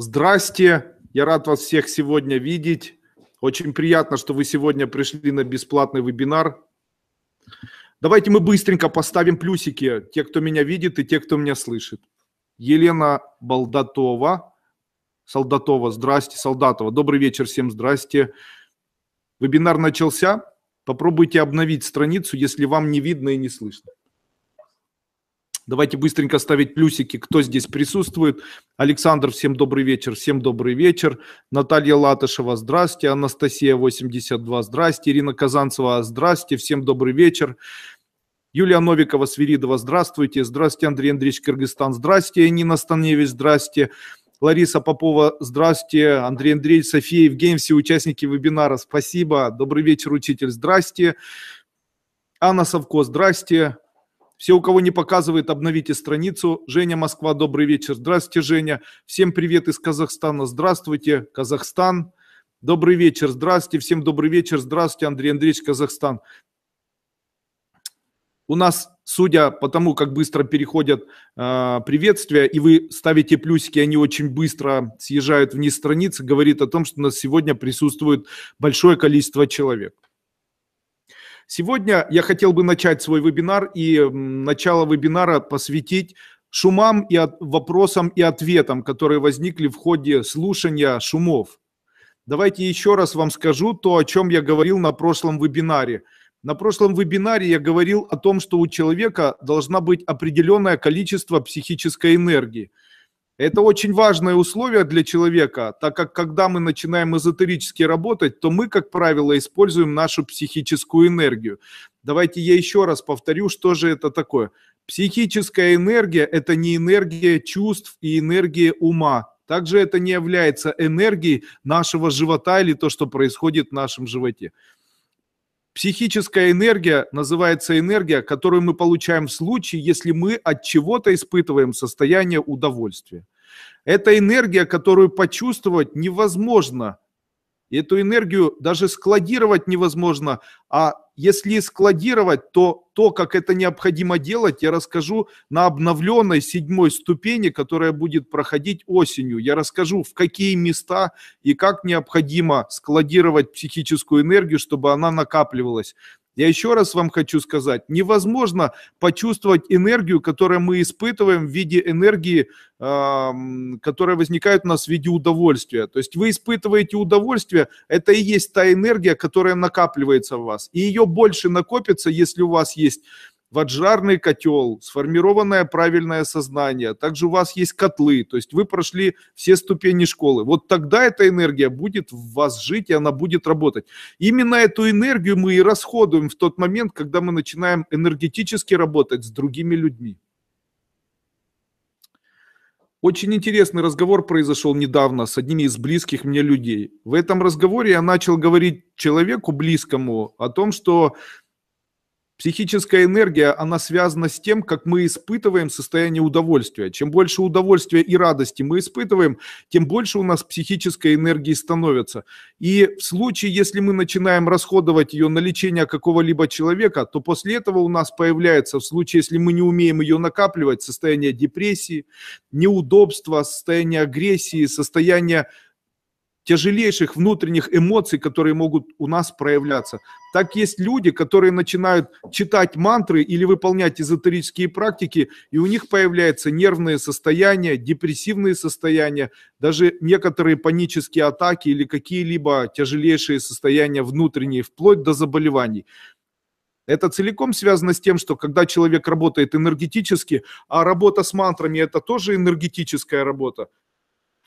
Здрасте, я рад вас всех сегодня видеть. Очень приятно, что вы сегодня пришли на бесплатный вебинар. Давайте мы быстренько поставим плюсики, те, кто меня видит и те, кто меня слышит. Елена Балдатова, Солдатова, здрасте, Солдатова. Добрый вечер всем, здрасте. Вебинар начался. Попробуйте обновить страницу, если вам не видно и не слышно. Давайте быстренько ставить плюсики, кто здесь присутствует. Александр, всем добрый вечер, всем добрый вечер. Наталья Латышева, здрасте. Анастасия, 82, здрасте. Ирина Казанцева, здрасте, всем добрый вечер. Юлия Новикова, Свиридова, здравствуйте. Здравствуйте, Андрей Андреевич Кыргызстан, здрасте. Нина Станевич, здрасте. Лариса Попова, здрасте. Андрей Андреевич, София Евгений, все участники вебинара, спасибо. Добрый вечер, учитель, здрасте. Анна Савко, здрасте. Все, у кого не показывает, обновите страницу. Женя Москва, добрый вечер. Здравствуйте, Женя. Всем привет из Казахстана. Здравствуйте, Казахстан. Добрый вечер, здравствуйте. Всем добрый вечер, здравствуйте, Андрей Андреевич, Казахстан. У нас, судя по тому, как быстро переходят э, приветствия, и вы ставите плюсики, они очень быстро съезжают вниз страницы, говорит о том, что у нас сегодня присутствует большое количество человек. Сегодня я хотел бы начать свой вебинар и начало вебинара посвятить шумам и от, вопросам и ответам, которые возникли в ходе слушания шумов. Давайте еще раз вам скажу то, о чем я говорил на прошлом вебинаре. На прошлом вебинаре я говорил о том, что у человека должна быть определенное количество психической энергии – это очень важное условие для человека, так как когда мы начинаем эзотерически работать, то мы, как правило, используем нашу психическую энергию. Давайте я еще раз повторю, что же это такое. Психическая энергия – это не энергия чувств и энергия ума. Также это не является энергией нашего живота или то, что происходит в нашем животе. Психическая энергия называется энергия, которую мы получаем в случае, если мы от чего-то испытываем состояние удовольствия. Это энергия, которую почувствовать невозможно – и эту энергию даже складировать невозможно. А если складировать, то то, как это необходимо делать, я расскажу на обновленной седьмой ступени, которая будет проходить осенью. Я расскажу, в какие места и как необходимо складировать психическую энергию, чтобы она накапливалась. Я еще раз вам хочу сказать, невозможно почувствовать энергию, которую мы испытываем в виде энергии, которая возникает у нас в виде удовольствия. То есть вы испытываете удовольствие, это и есть та энергия, которая накапливается в вас. И ее больше накопится, если у вас есть ваджарный котел, сформированное правильное сознание, также у вас есть котлы, то есть вы прошли все ступени школы. Вот тогда эта энергия будет в вас жить, и она будет работать. Именно эту энергию мы и расходуем в тот момент, когда мы начинаем энергетически работать с другими людьми. Очень интересный разговор произошел недавно с одними из близких мне людей. В этом разговоре я начал говорить человеку близкому о том, что Психическая энергия, она связана с тем, как мы испытываем состояние удовольствия. Чем больше удовольствия и радости мы испытываем, тем больше у нас психической энергии становится. И в случае, если мы начинаем расходовать ее на лечение какого-либо человека, то после этого у нас появляется, в случае, если мы не умеем ее накапливать, состояние депрессии, неудобства, состояние агрессии, состояние тяжелейших внутренних эмоций, которые могут у нас проявляться. Так есть люди, которые начинают читать мантры или выполнять эзотерические практики, и у них появляются нервные состояния, депрессивные состояния, даже некоторые панические атаки или какие-либо тяжелейшие состояния внутренние, вплоть до заболеваний. Это целиком связано с тем, что когда человек работает энергетически, а работа с мантрами – это тоже энергетическая работа,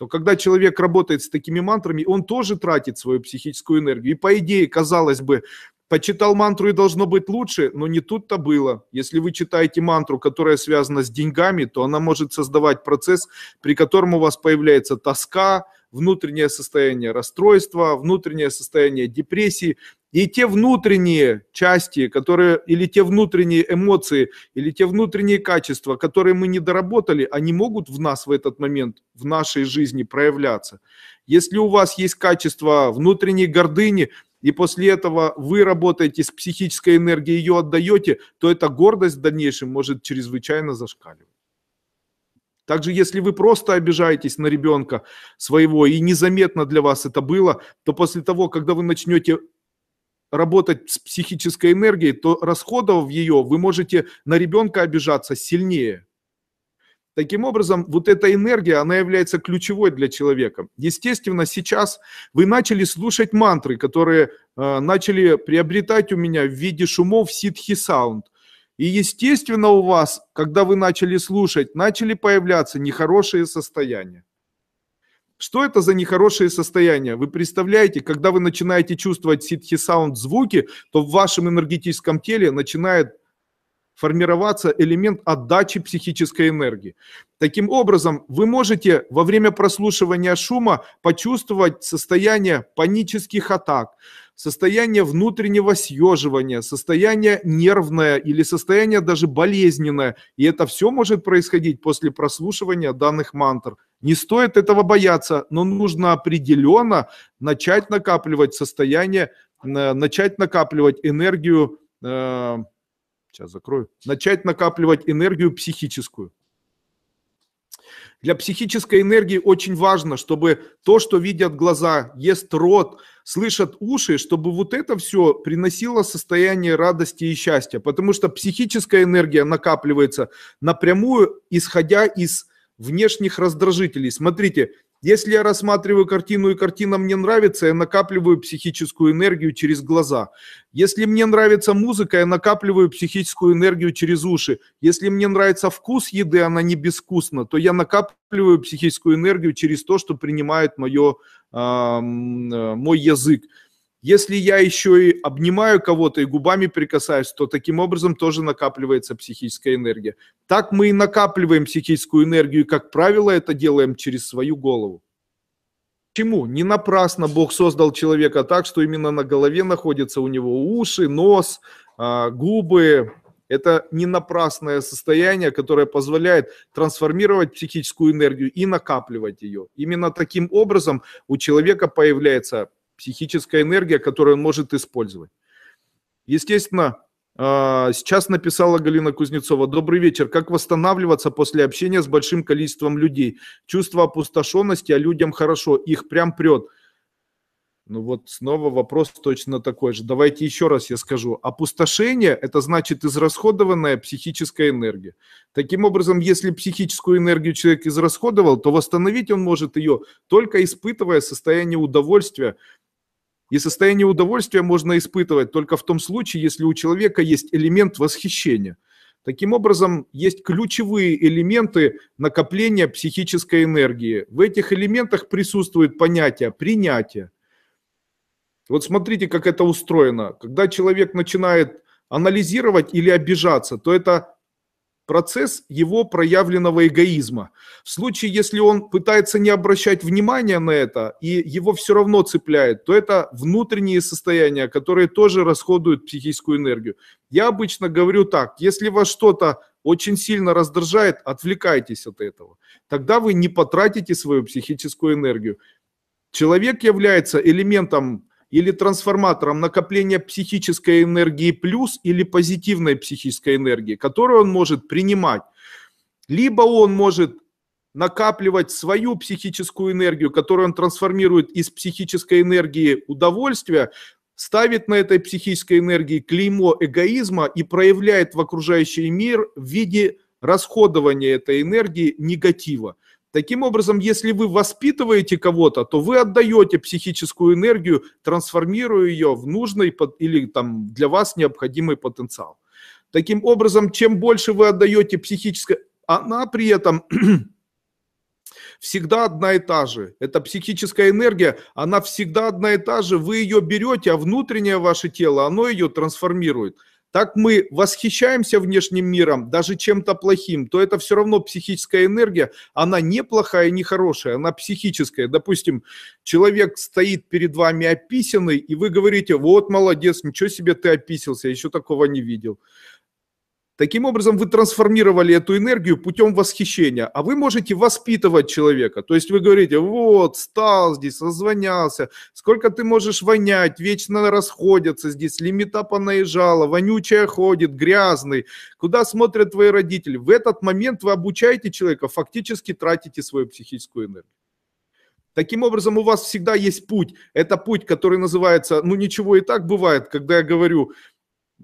то когда человек работает с такими мантрами, он тоже тратит свою психическую энергию. И по идее, казалось бы, почитал мантру и должно быть лучше, но не тут-то было. Если вы читаете мантру, которая связана с деньгами, то она может создавать процесс, при котором у вас появляется тоска, внутреннее состояние расстройства, внутреннее состояние депрессии. И те внутренние части, которые, или те внутренние эмоции, или те внутренние качества, которые мы не доработали, они могут в нас в этот момент, в нашей жизни проявляться. Если у вас есть качество внутренней гордыни, и после этого вы работаете с психической энергией, ее отдаете, то эта гордость в дальнейшем может чрезвычайно зашкаливать. Также, если вы просто обижаетесь на ребенка своего, и незаметно для вас это было, то после того, когда вы начнете работать с психической энергией, то расходов ее, вы можете на ребенка обижаться сильнее. Таким образом, вот эта энергия, она является ключевой для человека. Естественно, сейчас вы начали слушать мантры, которые э, начали приобретать у меня в виде шумов ситхи саунд. И естественно у вас, когда вы начали слушать, начали появляться нехорошие состояния. Что это за нехорошее состояние? Вы представляете, когда вы начинаете чувствовать ситхи-саунд звуки, то в вашем энергетическом теле начинает формироваться элемент отдачи психической энергии. Таким образом, вы можете во время прослушивания шума почувствовать состояние панических атак, состояние внутреннего съеживания, состояние нервное или состояние даже болезненное. И это все может происходить после прослушивания данных мантр. Не стоит этого бояться, но нужно определенно начать накапливать состояние, начать накапливать энергию, э, сейчас закрою, начать накапливать энергию психическую. Для психической энергии очень важно, чтобы то, что видят глаза, ест рот, слышат уши, чтобы вот это все приносило состояние радости и счастья. Потому что психическая энергия накапливается напрямую, исходя из внешних раздражителей. Смотрите, если я рассматриваю картину и картина мне нравится, я накапливаю психическую энергию через глаза. Если мне нравится музыка, я накапливаю психическую энергию через уши. Если мне нравится вкус еды, она не безвкусна, то я накапливаю психическую энергию через то, что принимает мое, э, мой язык. Если я еще и обнимаю кого-то и губами прикасаюсь, то таким образом тоже накапливается психическая энергия. Так мы и накапливаем психическую энергию, и, как правило, это делаем через свою голову. Почему? Не напрасно Бог создал человека так, что именно на голове находятся у него уши, нос, а, губы. Это не напрасное состояние, которое позволяет трансформировать психическую энергию и накапливать ее. Именно таким образом у человека появляется психическая энергия, которую он может использовать. Естественно, а, сейчас написала Галина Кузнецова. Добрый вечер. Как восстанавливаться после общения с большим количеством людей? Чувство опустошенности, а людям хорошо, их прям прет. Ну вот снова вопрос точно такой же. Давайте еще раз я скажу. Опустошение – это значит израсходованная психическая энергия. Таким образом, если психическую энергию человек израсходовал, то восстановить он может ее, только испытывая состояние удовольствия – и состояние удовольствия можно испытывать только в том случае, если у человека есть элемент восхищения. Таким образом, есть ключевые элементы накопления психической энергии. В этих элементах присутствует понятие принятия. Вот смотрите, как это устроено. Когда человек начинает анализировать или обижаться, то это процесс его проявленного эгоизма. В случае, если он пытается не обращать внимания на это, и его все равно цепляет, то это внутренние состояния, которые тоже расходуют психическую энергию. Я обычно говорю так, если вас что-то очень сильно раздражает, отвлекайтесь от этого. Тогда вы не потратите свою психическую энергию. Человек является элементом или трансформатором накопления психической энергии плюс или позитивной психической энергии, которую он может принимать. Либо он может накапливать свою психическую энергию, которую он трансформирует из психической энергии удовольствия, ставит на этой психической энергии клеймо эгоизма и проявляет в окружающий мир в виде расходования этой энергии негатива. Таким образом, если вы воспитываете кого-то, то вы отдаете психическую энергию, трансформируя ее в нужный или там для вас необходимый потенциал. Таким образом, чем больше вы отдаете психической, она при этом всегда одна и та же. Это психическая энергия, она всегда одна и та же. Вы ее берете, а внутреннее ваше тело, оно ее трансформирует – так мы восхищаемся внешним миром, даже чем-то плохим, то это все равно психическая энергия, она не плохая, не хорошая, она психическая. Допустим, человек стоит перед вами описанный, и вы говорите, вот молодец, ничего себе ты описался, еще такого не видел. Таким образом, вы трансформировали эту энергию путем восхищения, а вы можете воспитывать человека. То есть вы говорите, вот, стал здесь, созвонялся, сколько ты можешь вонять, вечно расходятся здесь, лимита понаезжала, вонючая ходит, грязный, куда смотрят твои родители. В этот момент вы обучаете человека, фактически тратите свою психическую энергию. Таким образом, у вас всегда есть путь. Это путь, который называется, ну ничего и так бывает, когда я говорю,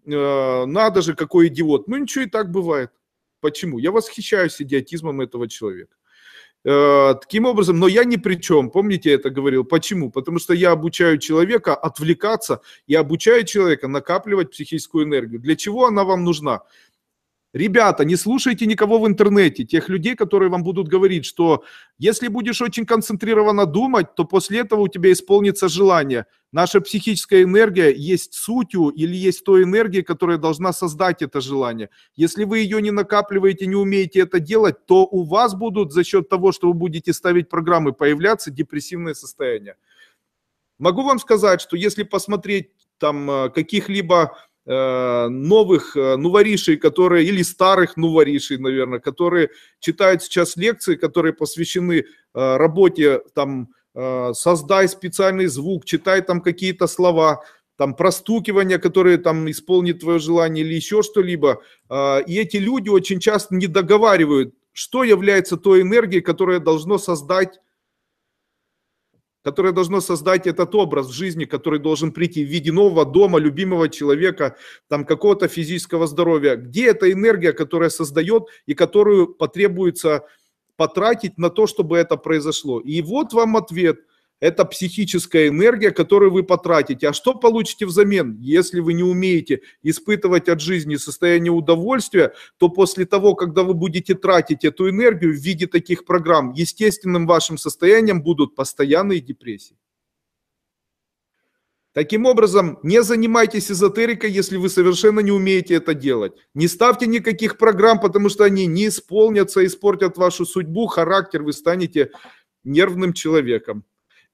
Э, надо же, какой идиот. Ну ничего и так бывает. Почему? Я восхищаюсь идиотизмом этого человека. Э, таким образом, но я ни при чем, помните, я это говорил. Почему? Потому что я обучаю человека отвлекаться, я обучаю человека накапливать психическую энергию. Для чего она вам нужна? Ребята, не слушайте никого в интернете, тех людей, которые вам будут говорить, что если будешь очень концентрированно думать, то после этого у тебя исполнится желание. Наша психическая энергия есть сутью или есть той энергией, которая должна создать это желание. Если вы ее не накапливаете, не умеете это делать, то у вас будут за счет того, что вы будете ставить программы, появляться депрессивное состояние. Могу вам сказать, что если посмотреть там э, каких-либо Э, новых э, нуворишей, которые, или старых нуворишей, наверное, которые читают сейчас лекции, которые посвящены э, работе, там, создай специальный звук, читай там какие-то слова, там простукивания, которые там исполнит твое желание или еще что-либо. И эти люди очень часто не договаривают, что является той энергией, которая должно создать которое должно создать этот образ в жизни, который должен прийти в виде нового дома, любимого человека, там какого-то физического здоровья. Где эта энергия, которая создает и которую потребуется потратить на то, чтобы это произошло? И вот вам ответ – это психическая энергия, которую вы потратите. А что получите взамен? Если вы не умеете испытывать от жизни состояние удовольствия, то после того, когда вы будете тратить эту энергию в виде таких программ, естественным вашим состоянием будут постоянные депрессии. Таким образом, не занимайтесь эзотерикой, если вы совершенно не умеете это делать. Не ставьте никаких программ, потому что они не исполнятся, испортят вашу судьбу, характер, вы станете нервным человеком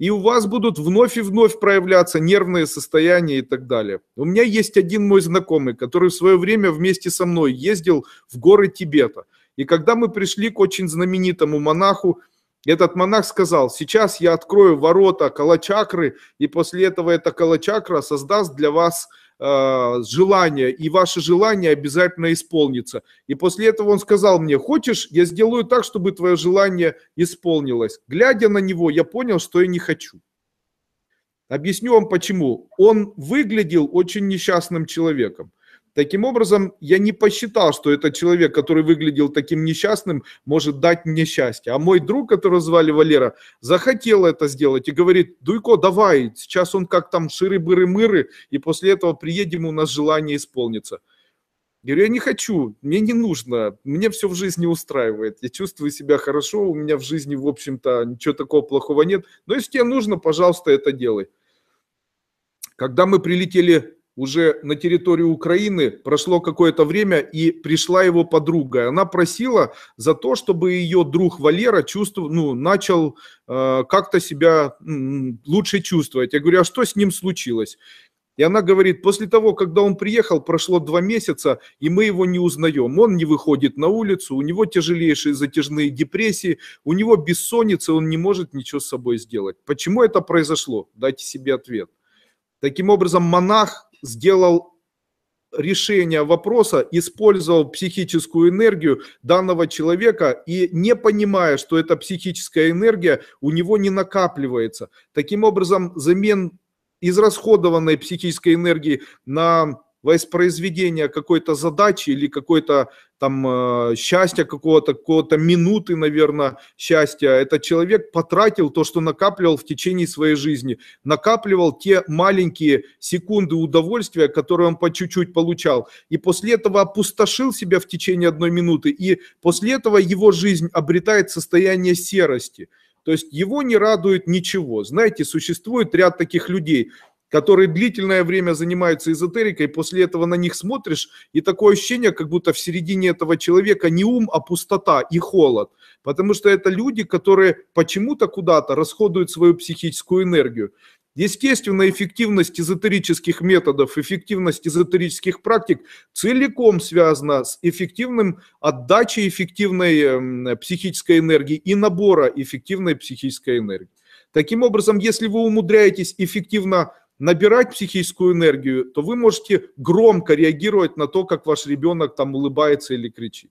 и у вас будут вновь и вновь проявляться нервные состояния и так далее. У меня есть один мой знакомый, который в свое время вместе со мной ездил в горы Тибета. И когда мы пришли к очень знаменитому монаху, этот монах сказал, сейчас я открою ворота калачакры, и после этого эта калачакра создаст для вас Э, желание, и ваше желание обязательно исполнится. И после этого он сказал мне, хочешь, я сделаю так, чтобы твое желание исполнилось. Глядя на него, я понял, что я не хочу. Объясню вам почему. Он выглядел очень несчастным человеком. Таким образом, я не посчитал, что этот человек, который выглядел таким несчастным, может дать мне счастье. А мой друг, которого звали Валера, захотел это сделать и говорит, Дуйко, давай, сейчас он как там ширы-быры-мыры, и после этого приедем, у нас желание исполнится. Я говорю, я не хочу, мне не нужно, мне все в жизни устраивает, я чувствую себя хорошо, у меня в жизни, в общем-то, ничего такого плохого нет, но если тебе нужно, пожалуйста, это делай. Когда мы прилетели уже на территорию Украины прошло какое-то время, и пришла его подруга. Она просила за то, чтобы ее друг Валера чувствовал, ну, начал э, как-то себя м, лучше чувствовать. Я говорю, а что с ним случилось? И она говорит, после того, когда он приехал, прошло два месяца, и мы его не узнаем. Он не выходит на улицу, у него тяжелейшие затяжные депрессии, у него бессонница, он не может ничего с собой сделать. Почему это произошло? Дайте себе ответ. Таким образом, монах сделал решение вопроса, использовал психическую энергию данного человека и не понимая, что эта психическая энергия у него не накапливается. Таким образом, замен израсходованной психической энергии на воспроизведение какой-то задачи или какой-то там э, счастья какого-то, какого-то минуты, наверное, счастья. Этот человек потратил то, что накапливал в течение своей жизни, накапливал те маленькие секунды удовольствия, которые он по чуть-чуть получал, и после этого опустошил себя в течение одной минуты, и после этого его жизнь обретает состояние серости. То есть его не радует ничего. Знаете, существует ряд таких людей которые длительное время занимаются эзотерикой, после этого на них смотришь, и такое ощущение, как будто в середине этого человека не ум, а пустота и холод. Потому что это люди, которые почему-то куда-то расходуют свою психическую энергию. Естественно, эффективность эзотерических методов, эффективность эзотерических практик целиком связана с эффективным отдачей эффективной эм, психической энергии и набора эффективной психической энергии. Таким образом, если вы умудряетесь эффективно набирать психическую энергию, то вы можете громко реагировать на то, как ваш ребенок там улыбается или кричит.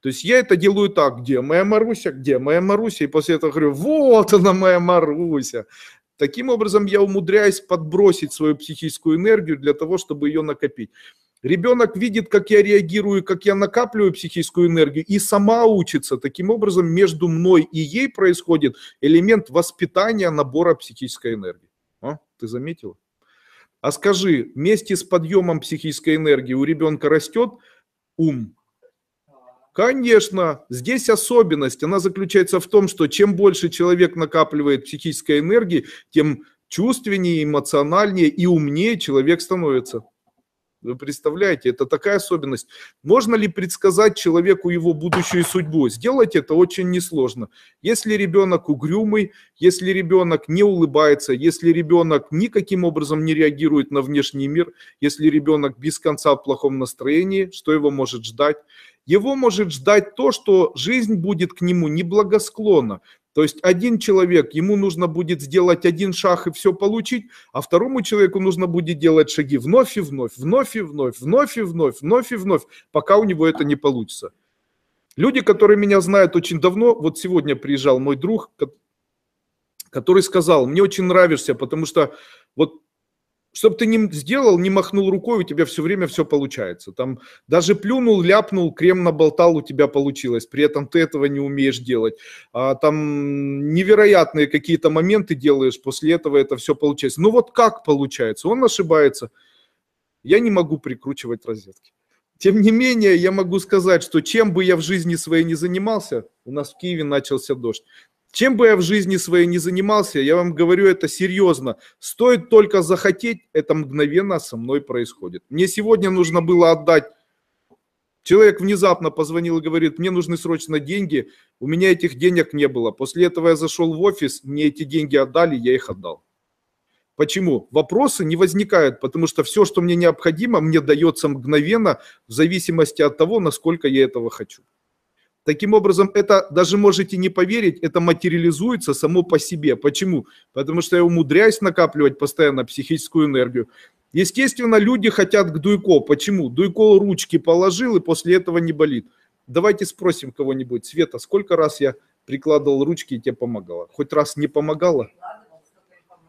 То есть я это делаю так, где моя Маруся, где моя Маруся, и после этого говорю, вот она моя Маруся. Таким образом я умудряюсь подбросить свою психическую энергию для того, чтобы ее накопить. Ребенок видит, как я реагирую, как я накапливаю психическую энергию и сама учится. Таким образом, между мной и ей происходит элемент воспитания набора психической энергии. А? Ты заметил? А скажи, вместе с подъемом психической энергии у ребенка растет ум? Конечно, здесь особенность, она заключается в том, что чем больше человек накапливает психической энергии, тем чувственнее, эмоциональнее и умнее человек становится. Вы представляете, это такая особенность. Можно ли предсказать человеку его будущую судьбу? Сделать это очень несложно. Если ребенок угрюмый, если ребенок не улыбается, если ребенок никаким образом не реагирует на внешний мир, если ребенок без конца в плохом настроении, что его может ждать? Его может ждать то, что жизнь будет к нему неблагосклонна. То есть один человек, ему нужно будет сделать один шаг и все получить, а второму человеку нужно будет делать шаги вновь и вновь, вновь и вновь, вновь и вновь, вновь и вновь, пока у него это не получится. Люди, которые меня знают очень давно, вот сегодня приезжал мой друг, который сказал, мне очень нравишься, потому что вот чтобы ты не сделал, не махнул рукой, у тебя все время все получается. Там даже плюнул, ляпнул, крем наболтал, у тебя получилось. При этом ты этого не умеешь делать. А, там невероятные какие-то моменты делаешь, после этого это все получается. Ну вот как получается? Он ошибается. Я не могу прикручивать розетки. Тем не менее, я могу сказать, что чем бы я в жизни своей не занимался, у нас в Киеве начался дождь. Чем бы я в жизни своей не занимался, я вам говорю это серьезно. Стоит только захотеть, это мгновенно со мной происходит. Мне сегодня нужно было отдать Человек внезапно позвонил и говорит, мне нужны срочно деньги, у меня этих денег не было. После этого я зашел в офис, мне эти деньги отдали, я их отдал. Почему? Вопросы не возникают, потому что все, что мне необходимо, мне дается мгновенно в зависимости от того, насколько я этого хочу. Таким образом, это даже можете не поверить, это материализуется само по себе. Почему? Потому что я умудряюсь накапливать постоянно психическую энергию. Естественно, люди хотят к Дуйко. Почему? Дуйко ручки положил и после этого не болит. Давайте спросим кого-нибудь. Света, сколько раз я прикладывал ручки и тебе помогала? Хоть раз не помогала?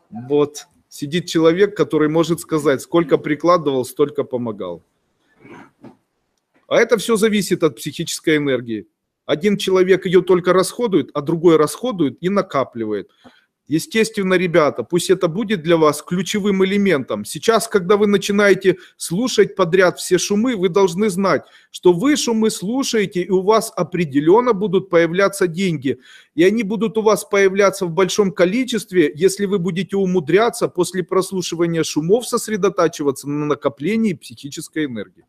Вот. Сидит человек, который может сказать, сколько прикладывал, столько помогал. А это все зависит от психической энергии. Один человек ее только расходует, а другой расходует и накапливает. Естественно, ребята, пусть это будет для вас ключевым элементом. Сейчас, когда вы начинаете слушать подряд все шумы, вы должны знать, что вы шумы слушаете, и у вас определенно будут появляться деньги. И они будут у вас появляться в большом количестве, если вы будете умудряться после прослушивания шумов сосредотачиваться на накоплении психической энергии.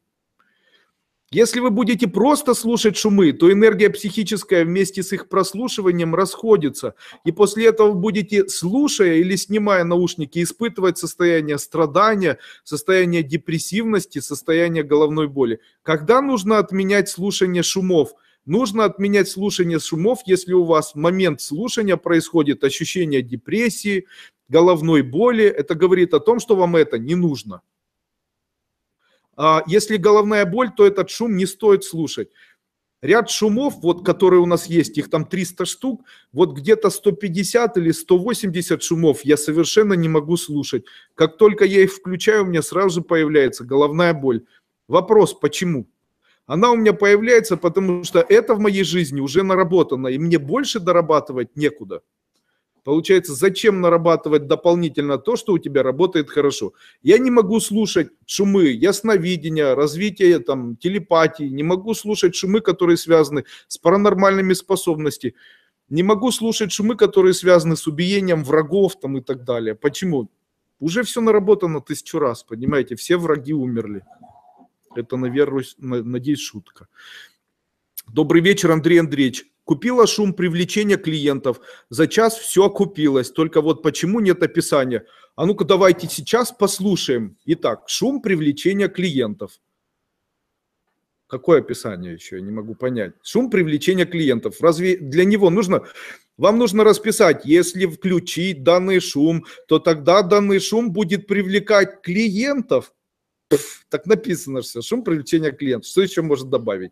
Если вы будете просто слушать шумы, то энергия психическая вместе с их прослушиванием расходится, и после этого будете, слушая или снимая наушники, испытывать состояние страдания, состояние депрессивности, состояние головной боли. Когда нужно отменять слушание шумов? Нужно отменять слушание шумов, если у вас в момент слушания происходит ощущение депрессии, головной боли. Это говорит о том, что вам это не нужно. А, если головная боль, то этот шум не стоит слушать. Ряд шумов, вот, которые у нас есть, их там 300 штук, вот где-то 150 или 180 шумов я совершенно не могу слушать. Как только я их включаю, у меня сразу же появляется головная боль. Вопрос, почему? Она у меня появляется, потому что это в моей жизни уже наработано, и мне больше дорабатывать некуда. Получается, зачем нарабатывать дополнительно то, что у тебя работает хорошо? Я не могу слушать шумы ясновидения, развития там, телепатии, не могу слушать шумы, которые связаны с паранормальными способностями, не могу слушать шумы, которые связаны с убиением врагов там, и так далее. Почему? Уже все наработано тысячу раз, понимаете, все враги умерли. Это, наверное, надеюсь, шутка. Добрый вечер, Андрей Андреевич. Купила шум привлечения клиентов. За час все окупилось. Только вот почему нет описания? А ну-ка давайте сейчас послушаем. Итак, шум привлечения клиентов. Какое описание еще? Я не могу понять. Шум привлечения клиентов. Разве для него нужно... Вам нужно расписать, если включить данный шум, то тогда данный шум будет привлекать клиентов. так написано все. Шум привлечения клиентов. Что еще можно добавить?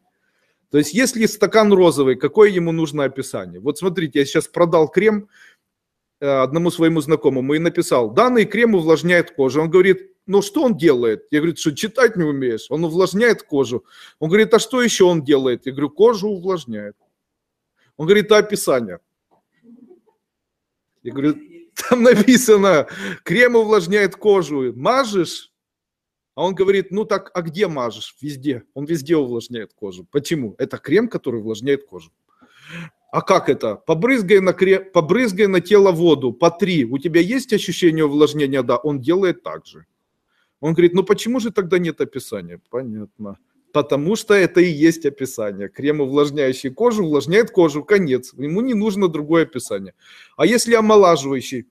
То есть, если стакан розовый, какое ему нужно описание? Вот смотрите, я сейчас продал крем э, одному своему знакомому и написал, данный крем увлажняет кожу. Он говорит, ну что он делает? Я говорю, что читать не умеешь? Он увлажняет кожу. Он говорит, а что еще он делает? Я говорю, кожу увлажняет. Он говорит, а описание? Я говорю, там написано, крем увлажняет кожу. Мажешь, а он говорит, ну так, а где мажешь? Везде. Он везде увлажняет кожу. Почему? Это крем, который увлажняет кожу. А как это? Побрызгай на, крем, побрызгай на тело воду, по три. У тебя есть ощущение увлажнения? Да, он делает так же. Он говорит, ну почему же тогда нет описания? Понятно. Потому что это и есть описание. Крем, увлажняющий кожу, увлажняет кожу, конец. Ему не нужно другое описание. А если омолаживающий?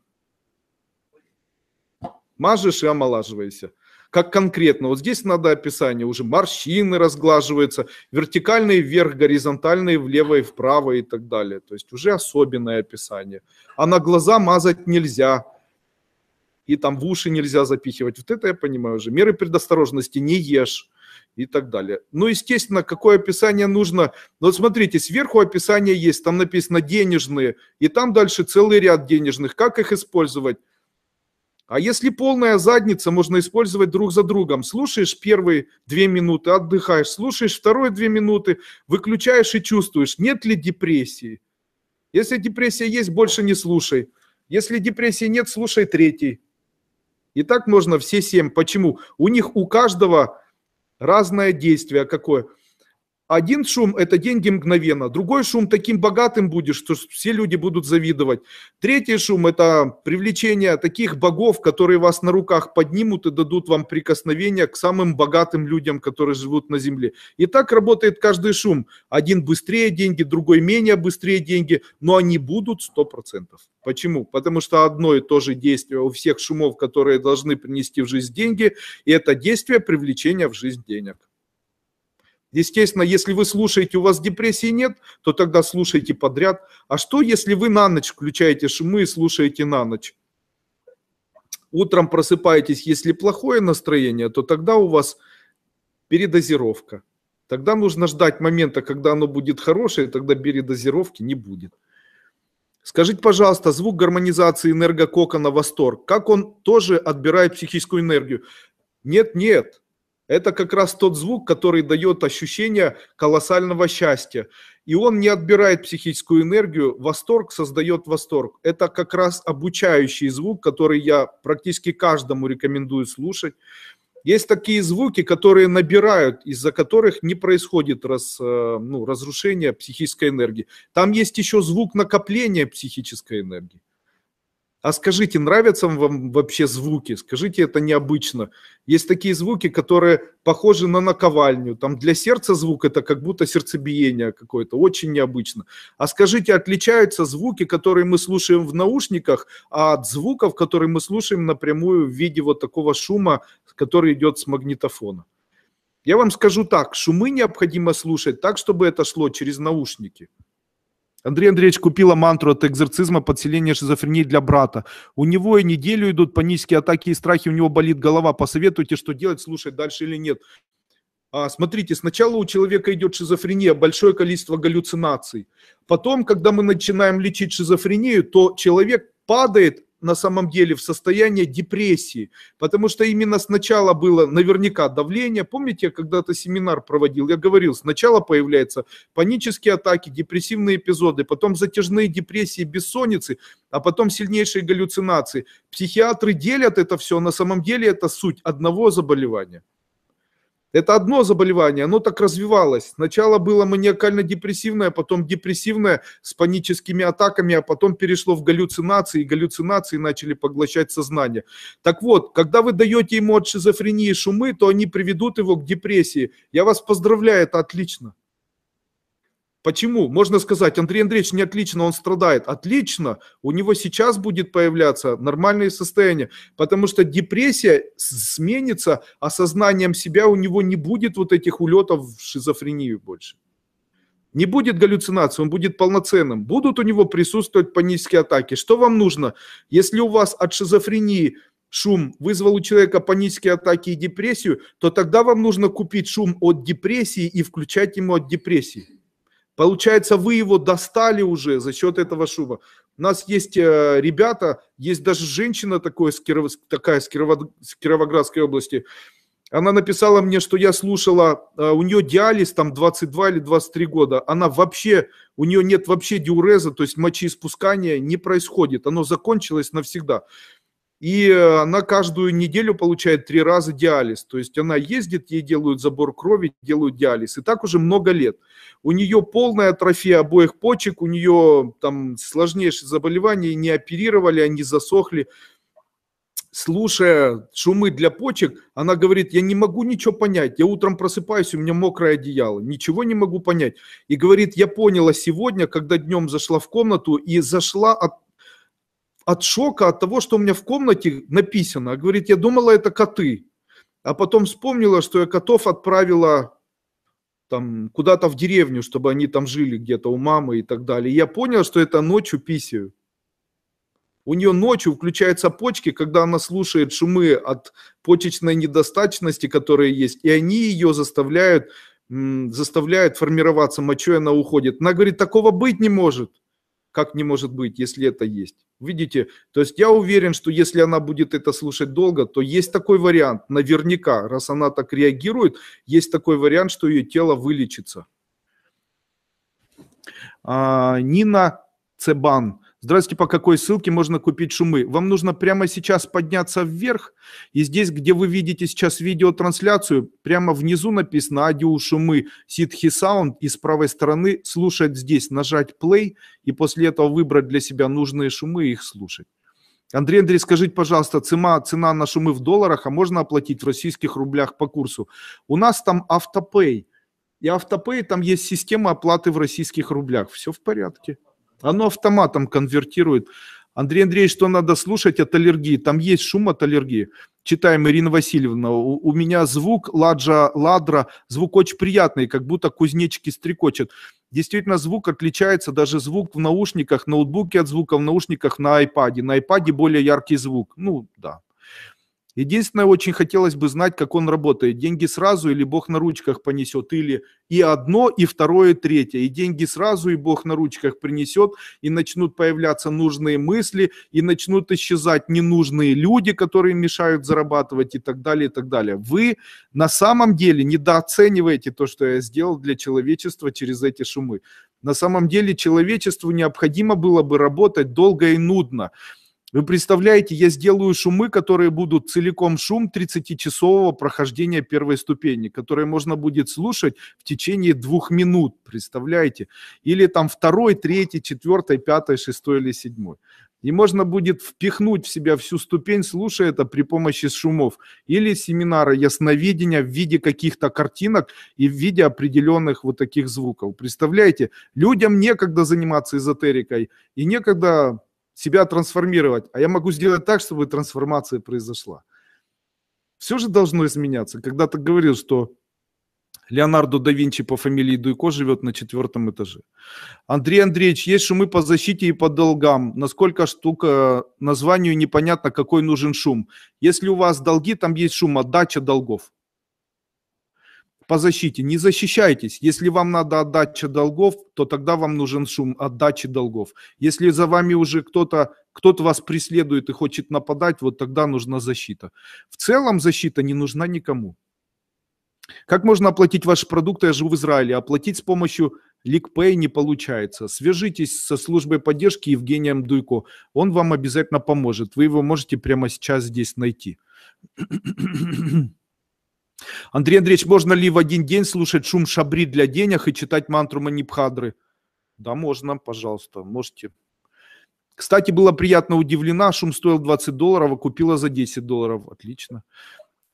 Мажешь и омолаживаешься как конкретно. Вот здесь надо описание, уже морщины разглаживаются, вертикальные вверх, горизонтальные влево и вправо и так далее. То есть уже особенное описание. А на глаза мазать нельзя, и там в уши нельзя запихивать. Вот это я понимаю уже. Меры предосторожности не ешь и так далее. Ну, естественно, какое описание нужно. Но ну, вот смотрите, сверху описание есть, там написано денежные, и там дальше целый ряд денежных. Как их использовать? А если полная задница, можно использовать друг за другом. Слушаешь первые две минуты, отдыхаешь, слушаешь вторые две минуты, выключаешь и чувствуешь, нет ли депрессии. Если депрессия есть, больше не слушай. Если депрессии нет, слушай третий. И так можно все семь. Почему? У них у каждого разное действие какое. Один шум – это деньги мгновенно. Другой шум – таким богатым будешь, что все люди будут завидовать. Третий шум – это привлечение таких богов, которые вас на руках поднимут и дадут вам прикосновение к самым богатым людям, которые живут на земле. И так работает каждый шум. Один быстрее деньги, другой менее быстрее деньги, но они будут 100%. Почему? Потому что одно и то же действие у всех шумов, которые должны принести в жизнь деньги, и это действие привлечения в жизнь денег. Естественно, если вы слушаете, у вас депрессии нет, то тогда слушайте подряд. А что, если вы на ночь включаете шумы и слушаете на ночь? Утром просыпаетесь, если плохое настроение, то тогда у вас передозировка. Тогда нужно ждать момента, когда оно будет хорошее, тогда передозировки не будет. Скажите, пожалуйста, звук гармонизации энергококона «Восторг», как он тоже отбирает психическую энергию? Нет, нет, это как раз тот звук, который дает ощущение колоссального счастья. И он не отбирает психическую энергию, восторг создает восторг. Это как раз обучающий звук, который я практически каждому рекомендую слушать. Есть такие звуки, которые набирают, из-за которых не происходит раз, э, ну, разрушение психической энергии. Там есть еще звук накопления психической энергии. А скажите, нравятся вам вообще звуки? Скажите, это необычно. Есть такие звуки, которые похожи на наковальню. Там для сердца звук это как будто сердцебиение какое-то, очень необычно. А скажите, отличаются звуки, которые мы слушаем в наушниках, а от звуков, которые мы слушаем напрямую в виде вот такого шума, который идет с магнитофона? Я вам скажу так, шумы необходимо слушать так, чтобы это шло через наушники – Андрей Андреевич купила мантру от экзорцизма подселения шизофрении для брата. У него и неделю идут панические атаки и страхи, у него болит голова. Посоветуйте, что делать, слушать дальше или нет. А, смотрите, сначала у человека идет шизофрения, большое количество галлюцинаций. Потом, когда мы начинаем лечить шизофрению, то человек падает на самом деле в состоянии депрессии, потому что именно сначала было наверняка давление. Помните, я когда-то семинар проводил, я говорил, сначала появляются панические атаки, депрессивные эпизоды, потом затяжные депрессии, бессонницы, а потом сильнейшие галлюцинации. Психиатры делят это все, на самом деле это суть одного заболевания – это одно заболевание, оно так развивалось. Сначала было маниакально-депрессивное, потом депрессивное с паническими атаками, а потом перешло в галлюцинации, и галлюцинации начали поглощать сознание. Так вот, когда вы даете ему от шизофрении шумы, то они приведут его к депрессии. Я вас поздравляю, это отлично. Почему? Можно сказать, Андрей Андреевич не отлично, он страдает. Отлично, у него сейчас будет появляться нормальное состояние, потому что депрессия сменится осознанием себя, у него не будет вот этих улетов в шизофрению больше. Не будет галлюцинации, он будет полноценным. Будут у него присутствовать панические атаки. Что вам нужно? Если у вас от шизофрении шум вызвал у человека панические атаки и депрессию, то тогда вам нужно купить шум от депрессии и включать ему от депрессии. Получается, вы его достали уже за счет этого шума. У нас есть э, ребята, есть даже женщина такой, такая с, с Кировоградской области. Она написала мне, что я слушала, э, у нее диализ там 22 или 23 года. Она вообще, у нее нет вообще диуреза, то есть мочеиспускания не происходит. Оно закончилось навсегда. И э, она каждую неделю получает три раза диализ. То есть она ездит, ей делают забор крови, делают диализ. И так уже много лет. У нее полная атрофия обоих почек, у нее там сложнейшие заболевания, не оперировали, они засохли. Слушая шумы для почек, она говорит, я не могу ничего понять, я утром просыпаюсь, у меня мокрое одеяло, ничего не могу понять. И говорит, я поняла сегодня, когда днем зашла в комнату и зашла от от шока, от того, что у меня в комнате написано. Говорит, я думала, это коты. А потом вспомнила, что я котов отправила там куда-то в деревню, чтобы они там жили где-то у мамы и так далее. я понял, что это ночью писию. У нее ночью включаются почки, когда она слушает шумы от почечной недостаточности, которые есть, и они ее заставляют, заставляют формироваться мочой, она уходит. Она говорит, такого быть не может. Как не может быть, если это есть? Видите, то есть я уверен, что если она будет это слушать долго, то есть такой вариант, наверняка, раз она так реагирует, есть такой вариант, что ее тело вылечится. А, Нина Цебан. Здравствуйте, по какой ссылке можно купить шумы? Вам нужно прямо сейчас подняться вверх, и здесь, где вы видите сейчас видеотрансляцию, прямо внизу написано «Адиу шумы ситхи саунд», и с правой стороны «Слушать здесь», нажать «Play», и после этого выбрать для себя нужные шумы и их слушать. Андрей, Андрей, скажите, пожалуйста, цена, цена на шумы в долларах, а можно оплатить в российских рублях по курсу? У нас там автопей, и автопей, там есть система оплаты в российских рублях. Все в порядке. Оно автоматом конвертирует. Андрей Андреевич, что надо слушать от аллергии? Там есть шум от аллергии. Читаем, Ирина Васильевна, у, у меня звук ладжа, ладра, звук очень приятный, как будто кузнечики стрекочет. Действительно, звук отличается, даже звук в наушниках, ноутбуке от звука в наушниках на iPad. На iPad более яркий звук. Ну, да. Единственное, очень хотелось бы знать, как он работает. Деньги сразу или Бог на ручках понесет, или и одно, и второе, и третье. И деньги сразу, и Бог на ручках принесет, и начнут появляться нужные мысли, и начнут исчезать ненужные люди, которые мешают зарабатывать и так далее, и так далее. Вы на самом деле недооцениваете то, что я сделал для человечества через эти шумы. На самом деле человечеству необходимо было бы работать долго и нудно. Вы представляете, я сделаю шумы, которые будут целиком шум 30-часового прохождения первой ступени, которые можно будет слушать в течение двух минут, представляете? Или там второй, третий, четвертый, пятый, шестой или седьмой. И можно будет впихнуть в себя всю ступень, слушая это при помощи шумов. Или семинара ясновидения в виде каких-то картинок и в виде определенных вот таких звуков. Представляете, людям некогда заниматься эзотерикой и некогда себя трансформировать, а я могу сделать так, чтобы трансформация произошла. Все же должно изменяться. Когда-то говорил, что Леонардо да Винчи по фамилии Дуйко живет на четвертом этаже. Андрей Андреевич, есть шумы по защите и по долгам. Насколько штука, названию непонятно, какой нужен шум. Если у вас долги, там есть шум, отдача долгов по защите. Не защищайтесь. Если вам надо отдача долгов, то тогда вам нужен шум отдачи долгов. Если за вами уже кто-то кто-то вас преследует и хочет нападать, вот тогда нужна защита. В целом защита не нужна никому. Как можно оплатить ваши продукты? Я живу в Израиле. Оплатить с помощью LeakPay не получается. Свяжитесь со службой поддержки Евгением Дуйко. Он вам обязательно поможет. Вы его можете прямо сейчас здесь найти. Андрей Андреевич, можно ли в один день слушать шум шабри для денег и читать мантру Манипхадры? Да, можно, пожалуйста, можете. Кстати, была приятно удивлена, шум стоил 20 долларов, а купила за 10 долларов. Отлично.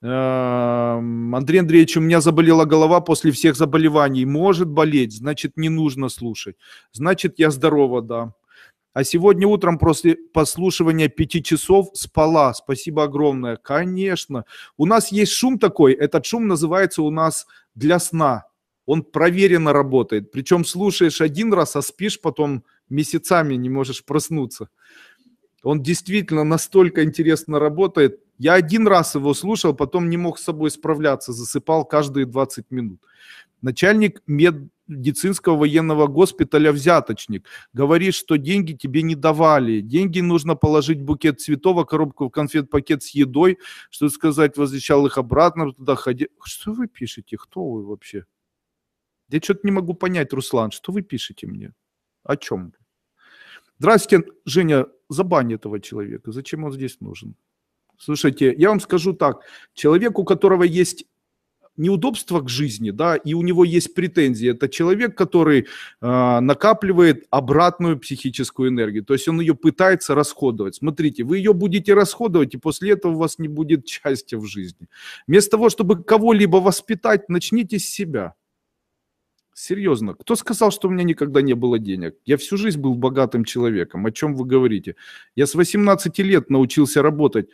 Эм, Андрей Андреевич, у меня заболела голова после всех заболеваний. Может болеть, значит, не нужно слушать. Значит, я здорова, да. А сегодня утром после послушивания пяти часов спала. Спасибо огромное. Конечно. У нас есть шум такой. Этот шум называется у нас для сна. Он проверенно работает. Причем слушаешь один раз, а спишь потом месяцами не можешь проснуться. Он действительно настолько интересно работает. Я один раз его слушал, потом не мог с собой справляться, засыпал каждые 20 минут. Начальник мед медицинского военного госпиталя взяточник. Говорит, что деньги тебе не давали. Деньги нужно положить букет цветов, а коробку в конфет пакет с едой. Что сказать, возвращал их обратно, туда ходил. Что вы пишете? Кто вы вообще? Я что-то не могу понять, Руслан, что вы пишете мне? О чем? Здравствуйте, Женя, забань этого человека. Зачем он здесь нужен? Слушайте, я вам скажу так. Человек, у которого есть неудобства к жизни, да, и у него есть претензии. Это человек, который э, накапливает обратную психическую энергию, то есть он ее пытается расходовать. Смотрите, вы ее будете расходовать, и после этого у вас не будет счастья в жизни. Вместо того, чтобы кого-либо воспитать, начните с себя. Серьезно, кто сказал, что у меня никогда не было денег? Я всю жизнь был богатым человеком. О чем вы говорите? Я с 18 лет научился работать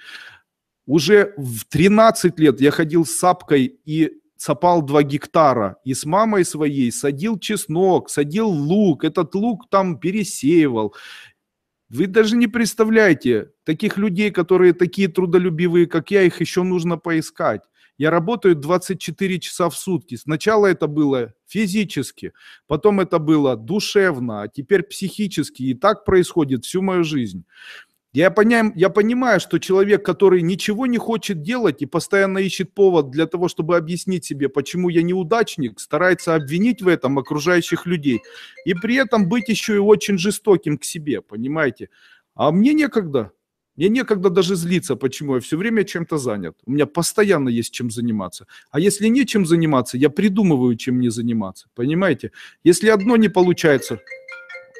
уже в 13 лет я ходил с сапкой и сапал 2 гектара. И с мамой своей садил чеснок, садил лук. Этот лук там пересеивал. Вы даже не представляете, таких людей, которые такие трудолюбивые, как я, их еще нужно поискать. Я работаю 24 часа в сутки. Сначала это было физически, потом это было душевно, а теперь психически. И так происходит всю мою жизнь. Я понимаю, я понимаю, что человек, который ничего не хочет делать и постоянно ищет повод для того, чтобы объяснить себе, почему я неудачник, старается обвинить в этом окружающих людей и при этом быть еще и очень жестоким к себе, понимаете? А мне некогда. Мне некогда даже злиться, почему я все время чем-то занят. У меня постоянно есть чем заниматься. А если нечем заниматься, я придумываю, чем не заниматься. Понимаете? Если одно не получается...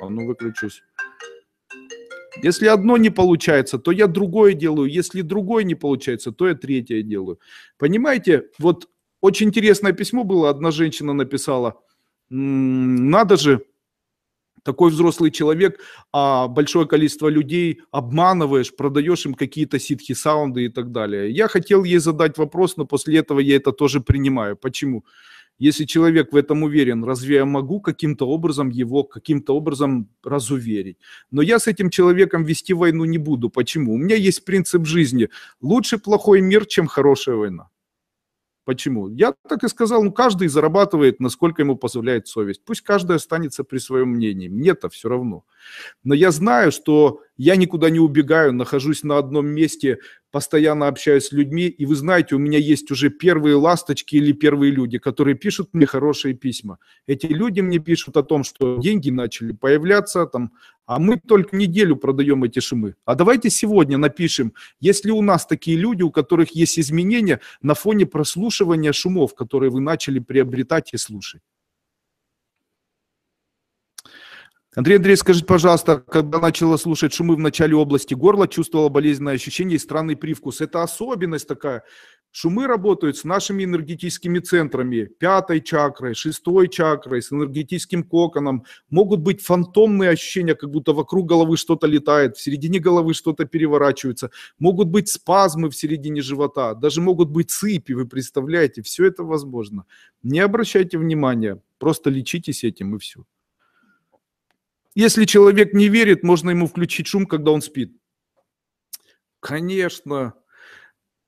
А ну, выключусь. Если одно не получается, то я другое делаю. Если другое не получается, то я третье делаю. Понимаете, вот очень интересное письмо было, одна женщина написала, надо же, такой взрослый человек, а большое количество людей обманываешь, продаешь им какие-то ситхи, саунды и так далее. Я хотел ей задать вопрос, но после этого я это тоже принимаю. Почему? Почему? Если человек в этом уверен, разве я могу каким-то образом его, каким-то образом разуверить? Но я с этим человеком вести войну не буду. Почему? У меня есть принцип жизни. Лучше плохой мир, чем хорошая война. Почему? Я так и сказал, ну, каждый зарабатывает, насколько ему позволяет совесть. Пусть каждый останется при своем мнении, мне-то все равно. Но я знаю, что я никуда не убегаю, нахожусь на одном месте, постоянно общаюсь с людьми, и вы знаете, у меня есть уже первые ласточки или первые люди, которые пишут мне хорошие письма. Эти люди мне пишут о том, что деньги начали появляться, там а мы только неделю продаем эти шумы. А давайте сегодня напишем, если у нас такие люди, у которых есть изменения на фоне прослушивания шумов, которые вы начали приобретать и слушать. Андрей Андрей, скажите, пожалуйста, когда начала слушать шумы в начале области горла, чувствовала болезненное ощущение и странный привкус. Это особенность такая. Шумы работают с нашими энергетическими центрами, пятой чакрой, шестой чакрой, с энергетическим коконом. Могут быть фантомные ощущения, как будто вокруг головы что-то летает, в середине головы что-то переворачивается. Могут быть спазмы в середине живота, даже могут быть сыпи, вы представляете, все это возможно. Не обращайте внимания, просто лечитесь этим и все. Если человек не верит, можно ему включить шум, когда он спит. Конечно,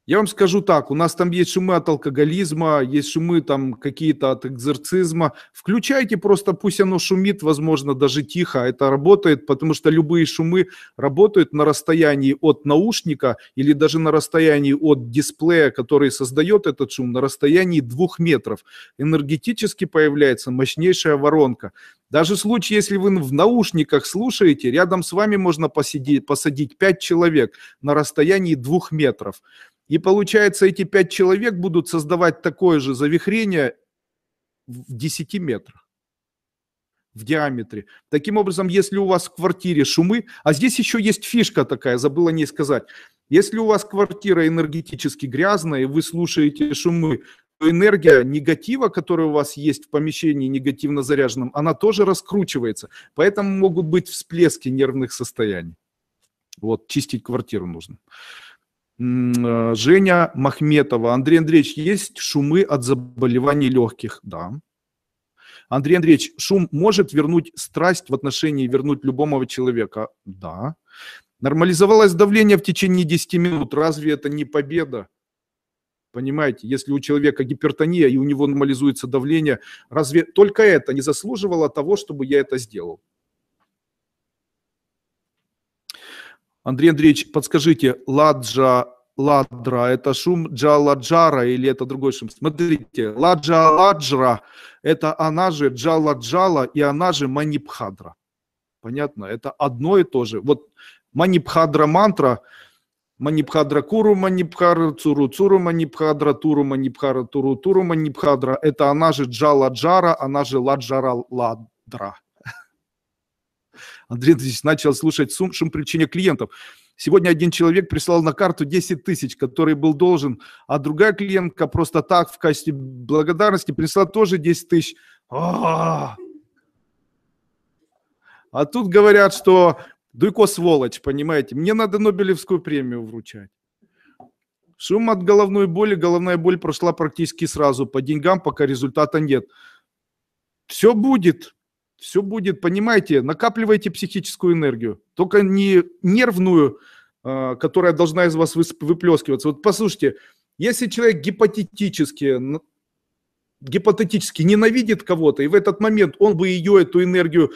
я вам скажу так, у нас там есть шумы от алкоголизма, есть шумы там какие-то от экзорцизма. Включайте просто, пусть оно шумит, возможно, даже тихо. А это работает, потому что любые шумы работают на расстоянии от наушника или даже на расстоянии от дисплея, который создает этот шум, на расстоянии двух метров. Энергетически появляется мощнейшая воронка. Даже в случае, если вы в наушниках слушаете, рядом с вами можно посидеть, посадить 5 человек на расстоянии двух метров. И получается, эти пять человек будут создавать такое же завихрение в 10 метрах в диаметре. Таким образом, если у вас в квартире шумы, а здесь еще есть фишка такая, забыла не сказать. Если у вас квартира энергетически грязная, и вы слушаете шумы, то энергия негатива, которая у вас есть в помещении негативно заряженном, она тоже раскручивается. Поэтому могут быть всплески нервных состояний. Вот, чистить квартиру нужно. Э, Женя Махметова. Андрей Андреевич, есть шумы от заболеваний легких? Да. Андрей Андреевич, шум может вернуть страсть в отношении, вернуть любому человека? Да. Нормализовалось давление в течение 10 минут. Разве это не победа? Понимаете, если у человека гипертония и у него нормализуется давление, разве только это не заслуживало того, чтобы я это сделал? Андрей Андреевич, подскажите, ладжа, ладра – это шум джаладжара или это другой шум? Смотрите, ладжа, ладжра – это она же джаладжала и она же манипхадра. Понятно? Это одно и то же. Вот манипхадра мантра Манипхадра Куру Манипхара, Цуру Цуру Манипхадра, Туру Манипхара, Туру Туру Манипхадра. Это она же Джала Джара, она же Ладжара Ладра. Андрей Андреевич начал слушать сум, шум привлечения клиентов. Сегодня один человек прислал на карту 10 тысяч, который был должен, а другая клиентка просто так в качестве благодарности принесла тоже 10 тысяч. А, а тут говорят, что Дуйко сволочь, понимаете, мне надо Нобелевскую премию вручать. Шум от головной боли, головная боль прошла практически сразу. По деньгам пока результата нет. Все будет все будет, понимаете, накапливайте психическую энергию, только не нервную, а, которая должна из вас выплескиваться. Вот послушайте, если человек гипотетически, гипотетически ненавидит кого-то, и в этот момент он бы ее, эту энергию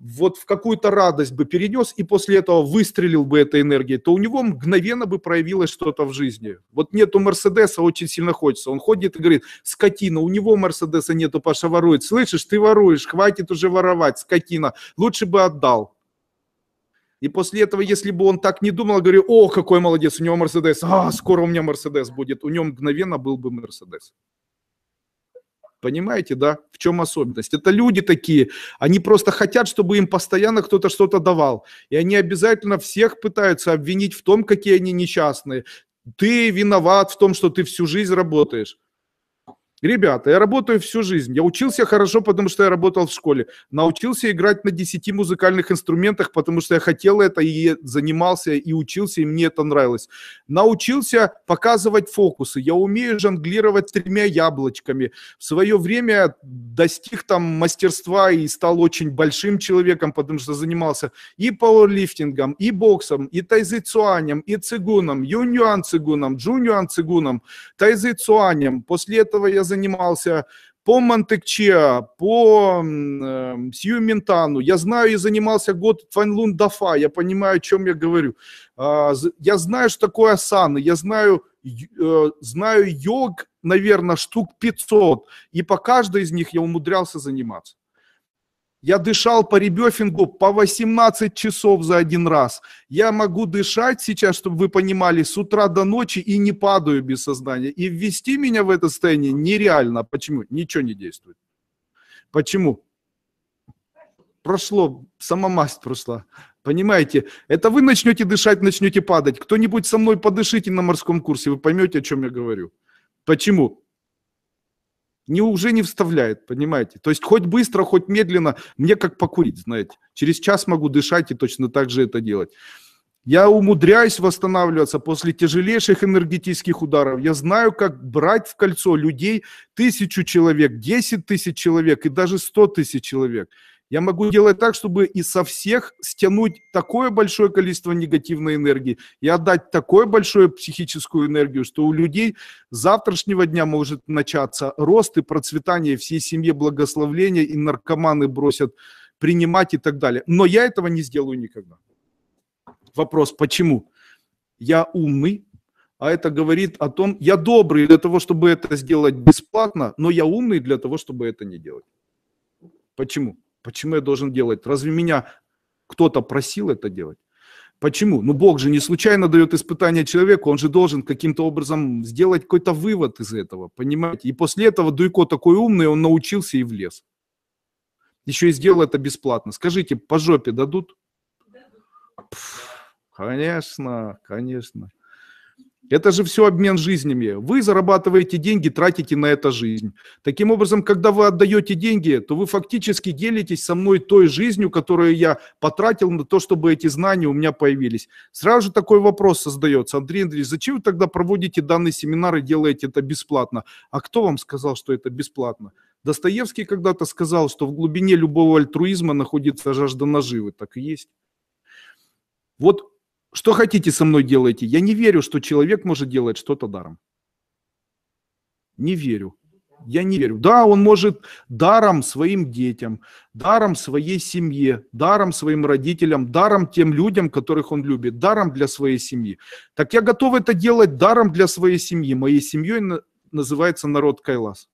вот в какую-то радость бы перенес и после этого выстрелил бы этой энергией, то у него мгновенно бы проявилось что-то в жизни. Вот нету Мерседеса, очень сильно хочется. Он ходит и говорит, скотина, у него Мерседеса нету, Паша ворует. Слышишь, ты воруешь, хватит уже воровать, скотина, лучше бы отдал. И после этого, если бы он так не думал, говорю, о, какой молодец, у него Мерседес, а, скоро у меня Мерседес будет, у него мгновенно был бы Мерседес. Понимаете, да? В чем особенность? Это люди такие, они просто хотят, чтобы им постоянно кто-то что-то давал. И они обязательно всех пытаются обвинить в том, какие они несчастные. Ты виноват в том, что ты всю жизнь работаешь. Ребята, я работаю всю жизнь. Я учился хорошо, потому что я работал в школе. Научился играть на 10 музыкальных инструментах, потому что я хотел это и занимался, и учился, и мне это нравилось. Научился показывать фокусы. Я умею жонглировать тремя яблочками. В свое время достиг там мастерства и стал очень большим человеком, потому что занимался и пауэрлифтингом, и боксом, и тайзицуанем, и цигуном, юньюан цигуном, джуньюан цигуном, тайзицуанем. После этого я занимался, по Монтекче, по э, эм, Сью Ментану. Я знаю и занимался год Фанлун Дафа, я понимаю, о чем я говорю. Э, я знаю, что такое асаны, я знаю, э, знаю йог, наверное, штук 500, и по каждой из них я умудрялся заниматься. Я дышал по ребёфингу по 18 часов за один раз. Я могу дышать сейчас, чтобы вы понимали, с утра до ночи и не падаю без сознания. И ввести меня в это состояние нереально. Почему? Ничего не действует. Почему? Прошло, сама масть прошла. Понимаете? Это вы начнете дышать, начнете падать. Кто-нибудь со мной подышите на морском курсе, вы поймете, о чем я говорю. Почему? не, уже не вставляет, понимаете? То есть хоть быстро, хоть медленно, мне как покурить, знаете. Через час могу дышать и точно так же это делать. Я умудряюсь восстанавливаться после тяжелейших энергетических ударов. Я знаю, как брать в кольцо людей, тысячу человек, десять тысяч человек и даже сто тысяч человек – я могу делать так, чтобы и со всех стянуть такое большое количество негативной энергии и отдать такое большое психическую энергию, что у людей с завтрашнего дня может начаться рост и процветание всей семьи, благословления, и наркоманы бросят принимать и так далее. Но я этого не сделаю никогда. Вопрос, почему? Я умный, а это говорит о том, я добрый для того, чтобы это сделать бесплатно, но я умный для того, чтобы это не делать. Почему? Почему я должен делать? Разве меня кто-то просил это делать? Почему? Ну, Бог же не случайно дает испытание человеку, он же должен каким-то образом сделать какой-то вывод из этого, понимаете? И после этого Дуйко такой умный, он научился и влез. Еще и сделал это бесплатно. Скажите, по жопе дадут? Пфф, конечно, конечно. Это же все обмен жизнями. Вы зарабатываете деньги, тратите на это жизнь. Таким образом, когда вы отдаете деньги, то вы фактически делитесь со мной той жизнью, которую я потратил на то, чтобы эти знания у меня появились. Сразу же такой вопрос создается. Андрей Андреевич, зачем вы тогда проводите данный семинар и делаете это бесплатно? А кто вам сказал, что это бесплатно? Достоевский когда-то сказал, что в глубине любого альтруизма находится жажда наживы. Так и есть. Вот что хотите со мной делайте? Я не верю, что человек может делать что-то даром. Не верю. Я не верю. Да, он может даром своим детям, даром своей семье, даром своим родителям, даром тем людям, которых он любит, даром для своей семьи. Так я готов это делать даром для своей семьи. Моей семьей называется народ Кайлас.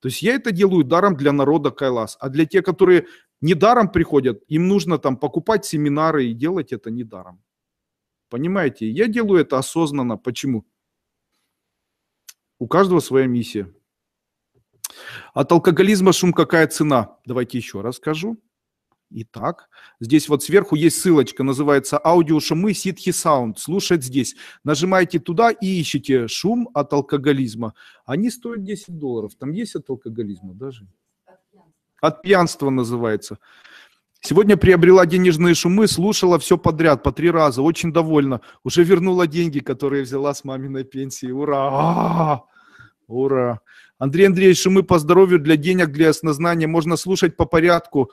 То есть я это делаю даром для народа Кайлас. А для тех, которые Недаром приходят, им нужно там покупать семинары и делать это недаром. Понимаете, я делаю это осознанно. Почему? У каждого своя миссия. От алкоголизма шум какая цена? Давайте еще расскажу. Итак, здесь вот сверху есть ссылочка, называется аудио шумы ситхи саунд». Слушать здесь. Нажимаете туда и ищите «Шум от алкоголизма». Они стоят 10 долларов. Там есть от алкоголизма даже? От пьянства называется. Сегодня приобрела денежные шумы, слушала все подряд по три раза, очень довольна. Уже вернула деньги, которые взяла с маминой пенсии. Ура! А -а -а! Ура! Андрей Андреевич, шумы по здоровью для денег, для осознания. Можно слушать по порядку.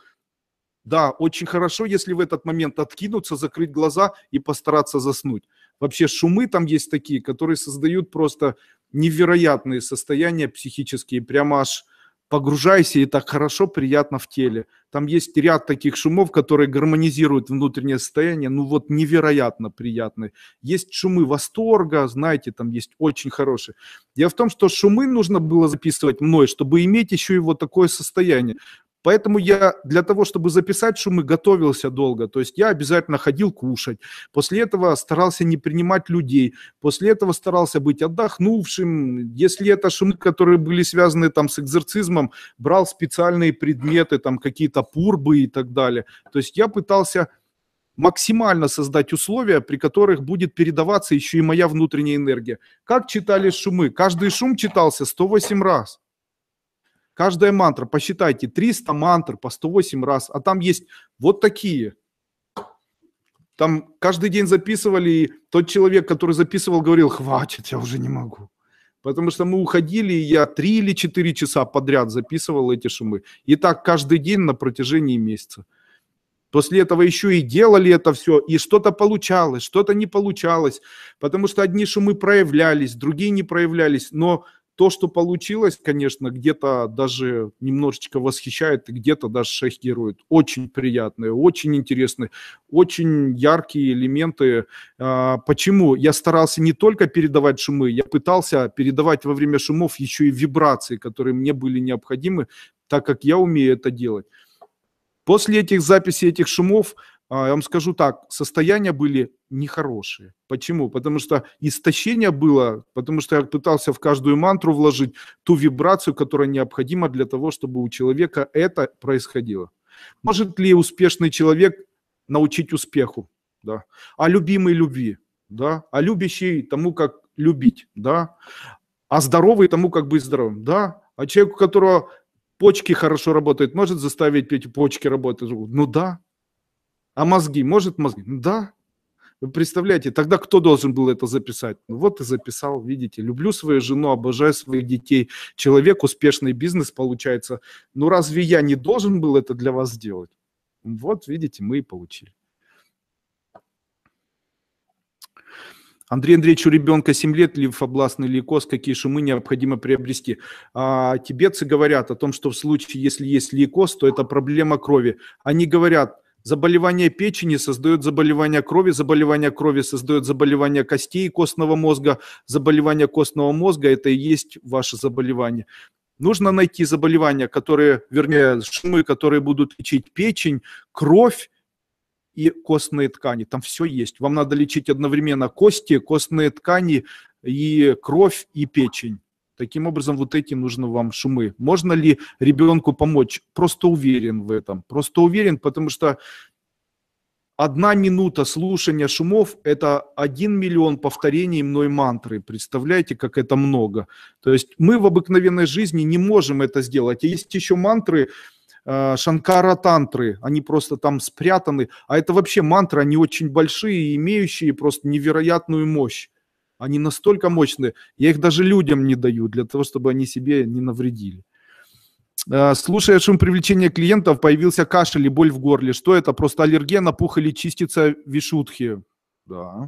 Да, очень хорошо, если в этот момент откинуться, закрыть глаза и постараться заснуть. Вообще шумы там есть такие, которые создают просто невероятные состояния психические, прямо аж погружайся, и так хорошо, приятно в теле. Там есть ряд таких шумов, которые гармонизируют внутреннее состояние, ну вот невероятно приятные. Есть шумы восторга, знаете, там есть очень хорошие. Дело в том, что шумы нужно было записывать мной, чтобы иметь еще и вот такое состояние. Поэтому я для того, чтобы записать шумы, готовился долго. То есть я обязательно ходил кушать. После этого старался не принимать людей. После этого старался быть отдохнувшим. Если это шумы, которые были связаны там с экзорцизмом, брал специальные предметы, там какие-то пурбы и так далее. То есть я пытался максимально создать условия, при которых будет передаваться еще и моя внутренняя энергия. Как читали шумы? Каждый шум читался 108 раз. Каждая мантра, посчитайте, 300 мантр по 108 раз, а там есть вот такие. Там каждый день записывали, и тот человек, который записывал, говорил, хватит, я уже не могу. Потому что мы уходили, и я три или четыре часа подряд записывал эти шумы. И так каждый день на протяжении месяца. После этого еще и делали это все, и что-то получалось, что-то не получалось, потому что одни шумы проявлялись, другие не проявлялись, но то, что получилось, конечно, где-то даже немножечко восхищает, и где-то даже шокирует. Очень приятные, очень интересные, очень яркие элементы. А, почему? Я старался не только передавать шумы, я пытался передавать во время шумов еще и вибрации, которые мне были необходимы, так как я умею это делать. После этих записей, этих шумов а, я вам скажу так, состояния были нехорошие. Почему? Потому что истощение было, потому что я пытался в каждую мантру вложить ту вибрацию, которая необходима для того, чтобы у человека это происходило. Может ли успешный человек научить успеху? Да. А любимый любви, да. А любящий тому, как любить, да. А здоровый тому, как быть здоровым, да. А человек, у которого почки хорошо работают, может заставить петь почки работать? Ну да, а мозги? Может мозги? Ну да. Вы представляете, тогда кто должен был это записать? Ну вот и записал, видите. Люблю свою жену, обожаю своих детей. Человек, успешный бизнес получается. Ну разве я не должен был это для вас сделать? Вот, видите, мы и получили. Андрей Андреевич, у ребенка 7 лет, лимфобластный лейкоз, какие шумы необходимо приобрести? А, тибетцы говорят о том, что в случае, если есть лейкоз, то это проблема крови. Они говорят, Заболевание печени создает заболевание крови, заболевание крови создает заболевание костей и костного мозга, заболевание костного мозга – это и есть ваше заболевание. Нужно найти заболевания, которые, вернее, шумы, которые будут лечить печень, кровь и костные ткани. Там все есть. Вам надо лечить одновременно кости, костные ткани и кровь и печень. Таким образом, вот эти нужны вам шумы. Можно ли ребенку помочь? Просто уверен в этом. Просто уверен, потому что одна минута слушания шумов – это один миллион повторений мной мантры. Представляете, как это много. То есть мы в обыкновенной жизни не можем это сделать. есть еще мантры, э, Шанкара-тантры, они просто там спрятаны. А это вообще мантры, они очень большие, имеющие просто невероятную мощь. Они настолько мощные, я их даже людям не даю, для того, чтобы они себе не навредили. А, слушая шум привлечения клиентов, появился кашель и боль в горле. Что это? Просто аллерген, опух или чистится вишутхи? Да.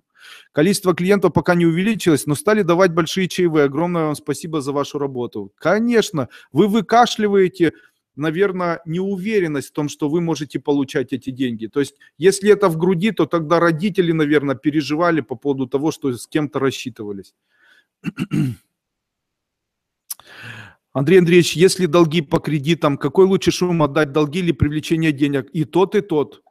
Количество клиентов пока не увеличилось, но стали давать большие чаевые. Огромное вам спасибо за вашу работу. Конечно, вы выкашливаете, наверное, неуверенность в том, что вы можете получать эти деньги. То есть, если это в груди, то тогда родители, наверное, переживали по поводу того, что с кем-то рассчитывались. Андрей Андреевич, если долги по кредитам, какой лучше шум отдать, долги или привлечение денег? И тот, и тот.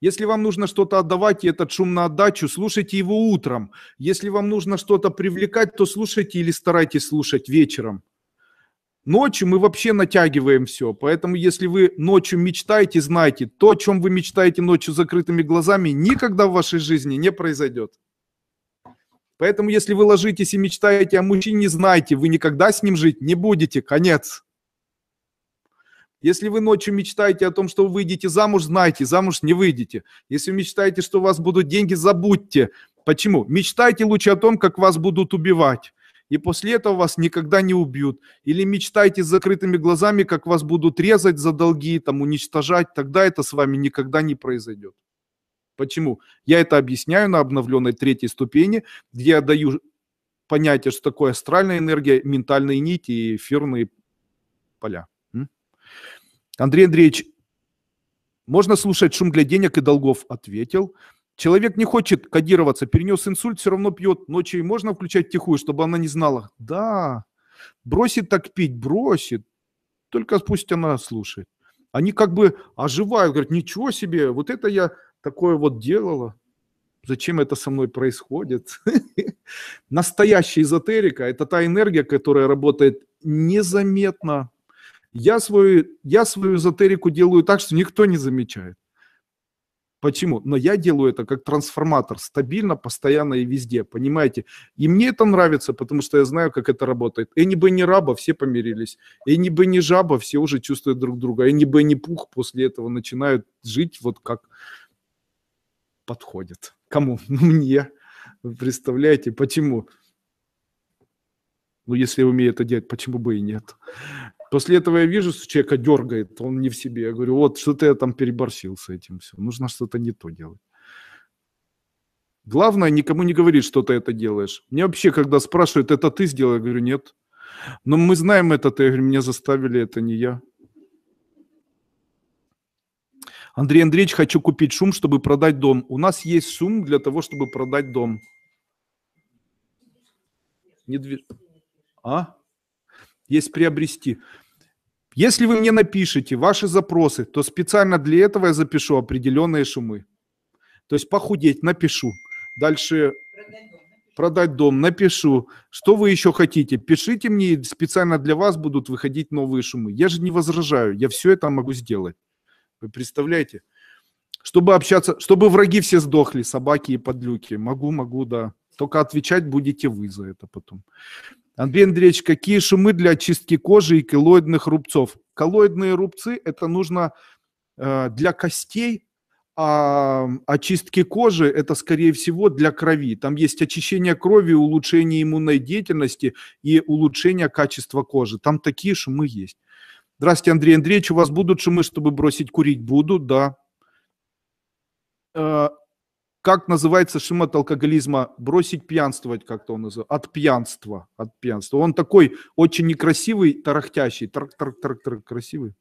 Если вам нужно что-то отдавать и этот шум на отдачу, слушайте его утром. Если вам нужно что-то привлекать, то слушайте или старайтесь слушать вечером. Ночью мы вообще натягиваем все, поэтому если вы ночью мечтаете, знайте, то, о чем вы мечтаете ночью закрытыми глазами, никогда в вашей жизни не произойдет. Поэтому если вы ложитесь и мечтаете о мужчине, знайте, вы никогда с ним жить не будете, конец. Если вы ночью мечтаете о том, что вы выйдете замуж, знайте, замуж не выйдете. Если вы мечтаете, что у вас будут деньги, забудьте. Почему? Мечтайте лучше о том, как вас будут убивать и после этого вас никогда не убьют. Или мечтайте с закрытыми глазами, как вас будут резать за долги, там, уничтожать, тогда это с вами никогда не произойдет. Почему? Я это объясняю на обновленной третьей ступени, где я даю понятие, что такое астральная энергия, ментальные нити и эфирные поля. Андрей Андреевич, можно слушать шум для денег и долгов? Ответил. Человек не хочет кодироваться, перенес инсульт, все равно пьет. Ночью можно включать тихую, чтобы она не знала. Да, бросит так пить, бросит. Только пусть она слушает. Они как бы оживают, говорят, ничего себе, вот это я такое вот делала. Зачем это со мной происходит? Настоящая эзотерика – это та энергия, которая работает незаметно. Я свою, я свою эзотерику делаю так, что никто не замечает. Почему? Но я делаю это как трансформатор, стабильно, постоянно и везде, понимаете? И мне это нравится, потому что я знаю, как это работает. И не бы не раба, все помирились. И не бы не жаба, все уже чувствуют друг друга. И не бы не пух, после этого начинают жить вот как подходит. Кому? Ну, мне. Вы представляете, почему? Ну, если умею это делать, почему бы и нет? После этого я вижу, что человека дергает, он не в себе. Я говорю, вот что-то я там переборщил с этим. Все, нужно что-то не то делать. Главное, никому не говорить, что ты это делаешь. Мне вообще, когда спрашивают, это ты сделал, я говорю, нет. Но мы знаем это, ты, я говорю, меня заставили, это не я. Андрей Андреевич, хочу купить шум, чтобы продать дом. У нас есть шум для того, чтобы продать дом. Недвиж... А? есть приобрести. Если вы мне напишите ваши запросы, то специально для этого я запишу определенные шумы. То есть похудеть напишу. Дальше продать дом, напишу. Что вы еще хотите? Пишите мне, специально для вас будут выходить новые шумы. Я же не возражаю, я все это могу сделать. Вы представляете? Чтобы общаться, чтобы враги все сдохли, собаки и подлюки. Могу, могу, да. Только отвечать будете вы за это потом. Андрей Андреевич, какие шумы для очистки кожи и коллоидных рубцов? Коллоидные рубцы – это нужно э, для костей, а очистки кожи – это, скорее всего, для крови. Там есть очищение крови, улучшение иммунной деятельности и улучшение качества кожи. Там такие шумы есть. Здравствуйте, Андрей Андреевич, у вас будут шумы, чтобы бросить курить? Буду, да. Э, как называется шим от алкоголизма? Бросить пьянствовать, как-то он называется, От пьянства. От пьянства. Он такой очень некрасивый, тарахтящий. Тарк, тарк, тарк, тарк, красивый.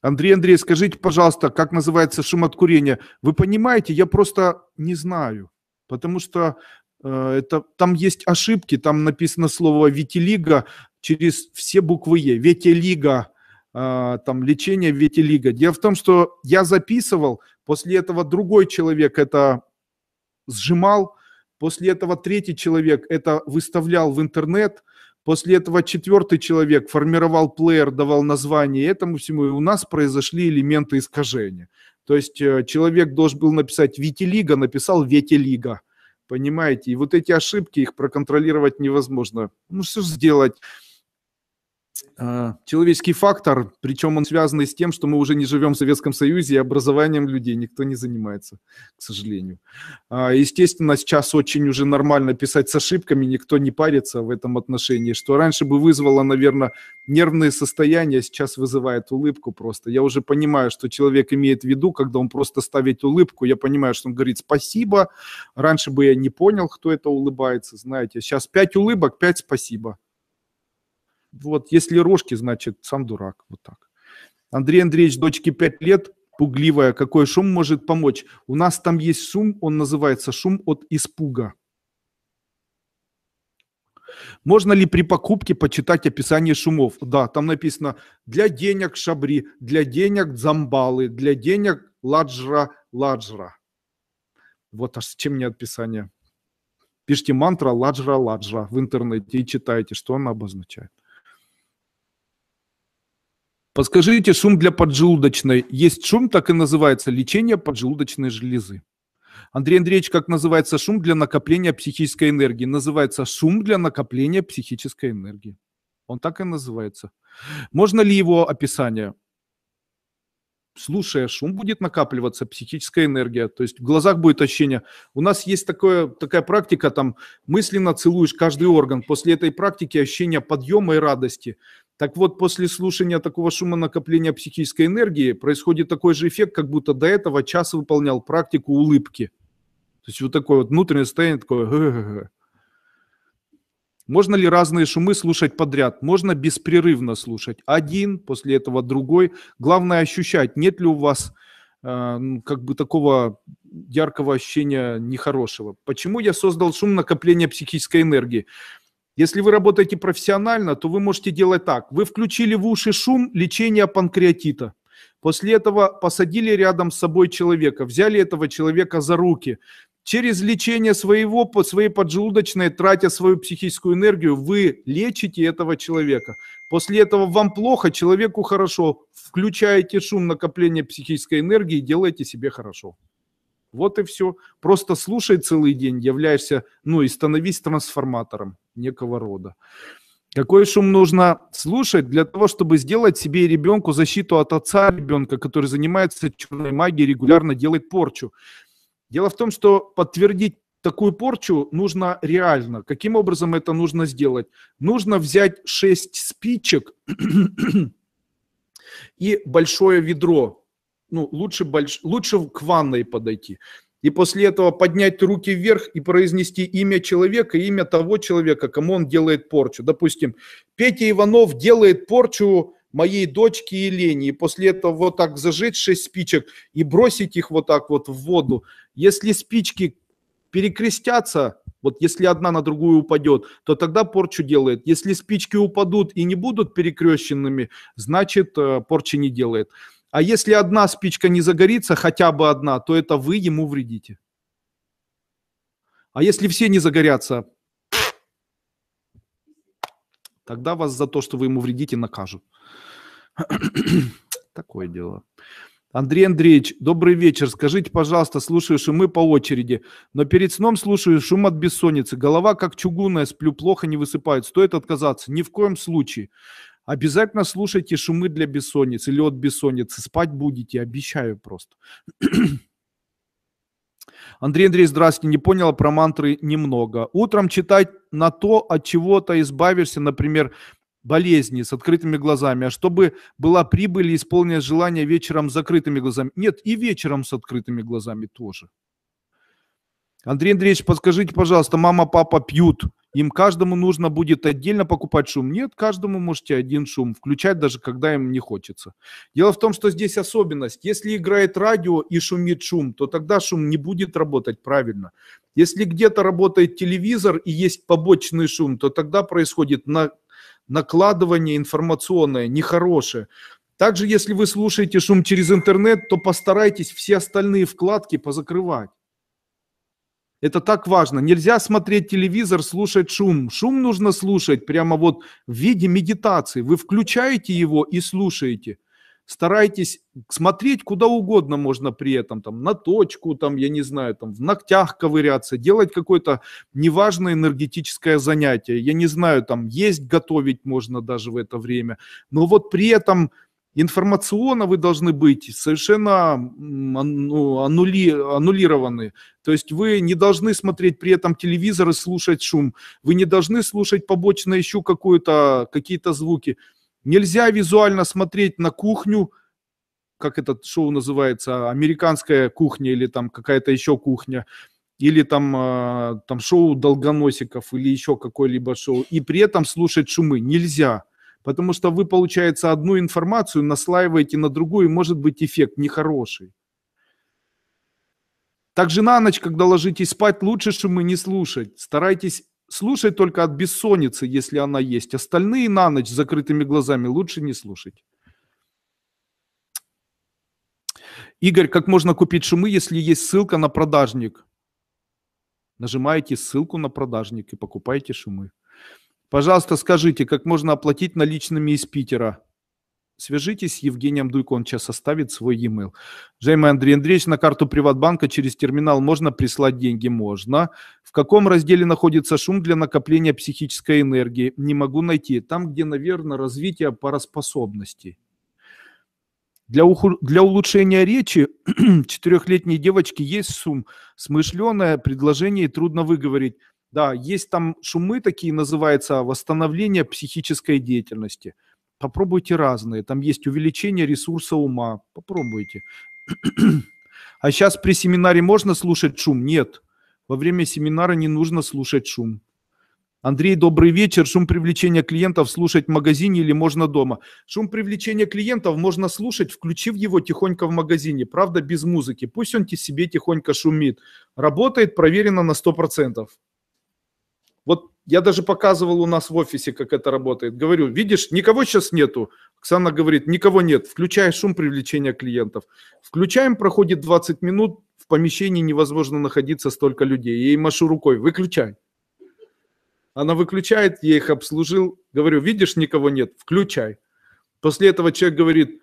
Андрей, Андрей, скажите, пожалуйста, как называется шим от курения? Вы понимаете, я просто не знаю. Потому что э, это, там есть ошибки, там написано слово «витилига» через все буквы «е». «Ветилига», э, там лечение «ветилига». Дело в том, что я записывал, После этого другой человек это сжимал, после этого третий человек это выставлял в интернет, после этого четвертый человек формировал плеер, давал название этому всему, и у нас произошли элементы искажения. То есть э, человек должен был написать Витилига, написал Ветилига. Понимаете? И вот эти ошибки, их проконтролировать невозможно. Ну что же сделать? А, человеческий фактор, причем он связан с тем, что мы уже не живем в Советском Союзе, и образованием людей никто не занимается, к сожалению. А, естественно, сейчас очень уже нормально писать с ошибками, никто не парится в этом отношении, что раньше бы вызвало, наверное, нервные состояния, сейчас вызывает улыбку просто. Я уже понимаю, что человек имеет в виду, когда он просто ставит улыбку, я понимаю, что он говорит «спасибо», раньше бы я не понял, кто это улыбается, знаете. Сейчас пять улыбок, пять спасибо. Вот, если рожки, значит, сам дурак. Вот так. Андрей Андреевич, дочке 5 лет, пугливая, какой шум может помочь? У нас там есть шум, он называется шум от испуга. Можно ли при покупке почитать описание шумов? Да, там написано для денег шабри, для денег дзамбалы, для денег ладжра, ладжра. Вот аж чем мне описание. Пишите мантра ладжра, ладжра в интернете и читайте, что она обозначает. Подскажите шум для поджелудочной. Есть шум, так и называется лечение поджелудочной железы. Андрей Андреевич, как называется шум для накопления психической энергии? Называется шум для накопления психической энергии. Он так и называется. Можно ли его описание? Слушая шум, будет накапливаться психическая энергия. То есть в глазах будет ощущение. У нас есть такое, такая практика, там мысленно целуешь каждый орган. После этой практики ощущение подъема и радости. Так вот, после слушания такого шума накопления психической энергии происходит такой же эффект, как будто до этого час выполнял практику улыбки. То есть вот такое вот внутреннее состояние, такое... Можно ли разные шумы слушать подряд? Можно беспрерывно слушать. Один, после этого другой. Главное ощущать, нет ли у вас э, ну, как бы такого яркого ощущения нехорошего. Почему я создал шум накопления психической энергии? Если вы работаете профессионально, то вы можете делать так. Вы включили в уши шум лечения панкреатита. После этого посадили рядом с собой человека, взяли этого человека за руки. Через лечение своего, своей поджелудочной, тратя свою психическую энергию, вы лечите этого человека. После этого вам плохо, человеку хорошо. Включаете шум накопления психической энергии и делаете себе хорошо. Вот и все. Просто слушай целый день, являешься, ну и становись трансформатором некого рода. Какой шум нужно слушать для того, чтобы сделать себе и ребенку защиту от отца ребенка, который занимается черной магией, регулярно делает порчу? Дело в том, что подтвердить такую порчу нужно реально. Каким образом это нужно сделать? Нужно взять 6 спичек и большое ведро ну, лучше, больш... лучше к ванной подойти. И после этого поднять руки вверх и произнести имя человека, имя того человека, кому он делает порчу. Допустим, Петя Иванов делает порчу моей дочке Елене, и после этого вот так зажечь шесть спичек и бросить их вот так вот в воду. Если спички перекрестятся, вот если одна на другую упадет, то тогда порчу делает. Если спички упадут и не будут перекрещенными, значит э, порчи не делает. А если одна спичка не загорится, хотя бы одна, то это вы ему вредите. А если все не загорятся, тогда вас за то, что вы ему вредите, накажут. Такое дело. Андрей Андреевич, добрый вечер. Скажите, пожалуйста, слушаю шумы по очереди, но перед сном слушаю шум от бессонницы. Голова как чугунная, сплю плохо, не высыпает. Стоит отказаться? Ни в коем случае. Обязательно слушайте «Шумы для бессонницы» или «От бессонницы». Спать будете, обещаю просто. Андрей Андрей, здравствуйте. Не поняла про мантры немного. Утром читать на то, от чего-то избавишься, например, болезни с открытыми глазами, а чтобы была прибыль и исполнилось желание вечером с закрытыми глазами. Нет, и вечером с открытыми глазами тоже. Андрей Андреевич, подскажите, пожалуйста, мама, папа пьют им каждому нужно будет отдельно покупать шум. Нет, каждому можете один шум включать, даже когда им не хочется. Дело в том, что здесь особенность. Если играет радио и шумит шум, то тогда шум не будет работать правильно. Если где-то работает телевизор и есть побочный шум, то тогда происходит на накладывание информационное, нехорошее. Также, если вы слушаете шум через интернет, то постарайтесь все остальные вкладки позакрывать. Это так важно. Нельзя смотреть телевизор, слушать шум. Шум нужно слушать прямо вот в виде медитации. Вы включаете его и слушаете. Старайтесь смотреть куда угодно можно при этом, там, на точку, там, я не знаю, там, в ногтях ковыряться, делать какое-то неважное энергетическое занятие. Я не знаю, там, есть, готовить можно даже в это время. Но вот при этом информационно вы должны быть совершенно ну, аннули, аннулированы. То есть вы не должны смотреть при этом телевизор и слушать шум. Вы не должны слушать побочно еще какую-то, какие-то звуки. Нельзя визуально смотреть на кухню, как это шоу называется, американская кухня или там какая-то еще кухня, или там, а, там шоу долгоносиков или еще какое-либо шоу, и при этом слушать шумы нельзя. Потому что вы, получается, одну информацию наслаиваете на другую, и может быть эффект нехороший. Также на ночь, когда ложитесь спать, лучше шумы не слушать. Старайтесь слушать только от бессонницы, если она есть. Остальные на ночь с закрытыми глазами лучше не слушать. Игорь, как можно купить шумы, если есть ссылка на продажник? Нажимаете ссылку на продажник и покупаете шумы. Пожалуйста, скажите, как можно оплатить наличными из Питера? Свяжитесь с Евгением Дуйко, он сейчас составит свой e-mail. Джейми Андрей Андреевич, на карту Приватбанка через терминал можно прислать деньги? Можно. В каком разделе находится шум для накопления психической энергии? Не могу найти. Там, где, наверное, развитие параспособностей. Для, уху... для улучшения речи четырехлетней девочки есть сум, смышленое предложение и трудно выговорить. Да, есть там шумы такие, называется восстановление психической деятельности. Попробуйте разные. Там есть увеличение ресурса ума. Попробуйте. А сейчас при семинаре можно слушать шум? Нет. Во время семинара не нужно слушать шум. Андрей, добрый вечер. Шум привлечения клиентов слушать в магазине или можно дома? Шум привлечения клиентов можно слушать, включив его тихонько в магазине. Правда, без музыки. Пусть он себе тихонько шумит. Работает проверено на 100%. Я даже показывал у нас в офисе, как это работает. Говорю, видишь, никого сейчас нету. Оксана говорит, никого нет. Включай шум привлечения клиентов. Включаем, проходит 20 минут, в помещении невозможно находиться столько людей. Я ей машу рукой, выключай. Она выключает, я их обслужил. Говорю, видишь, никого нет, включай. После этого человек говорит,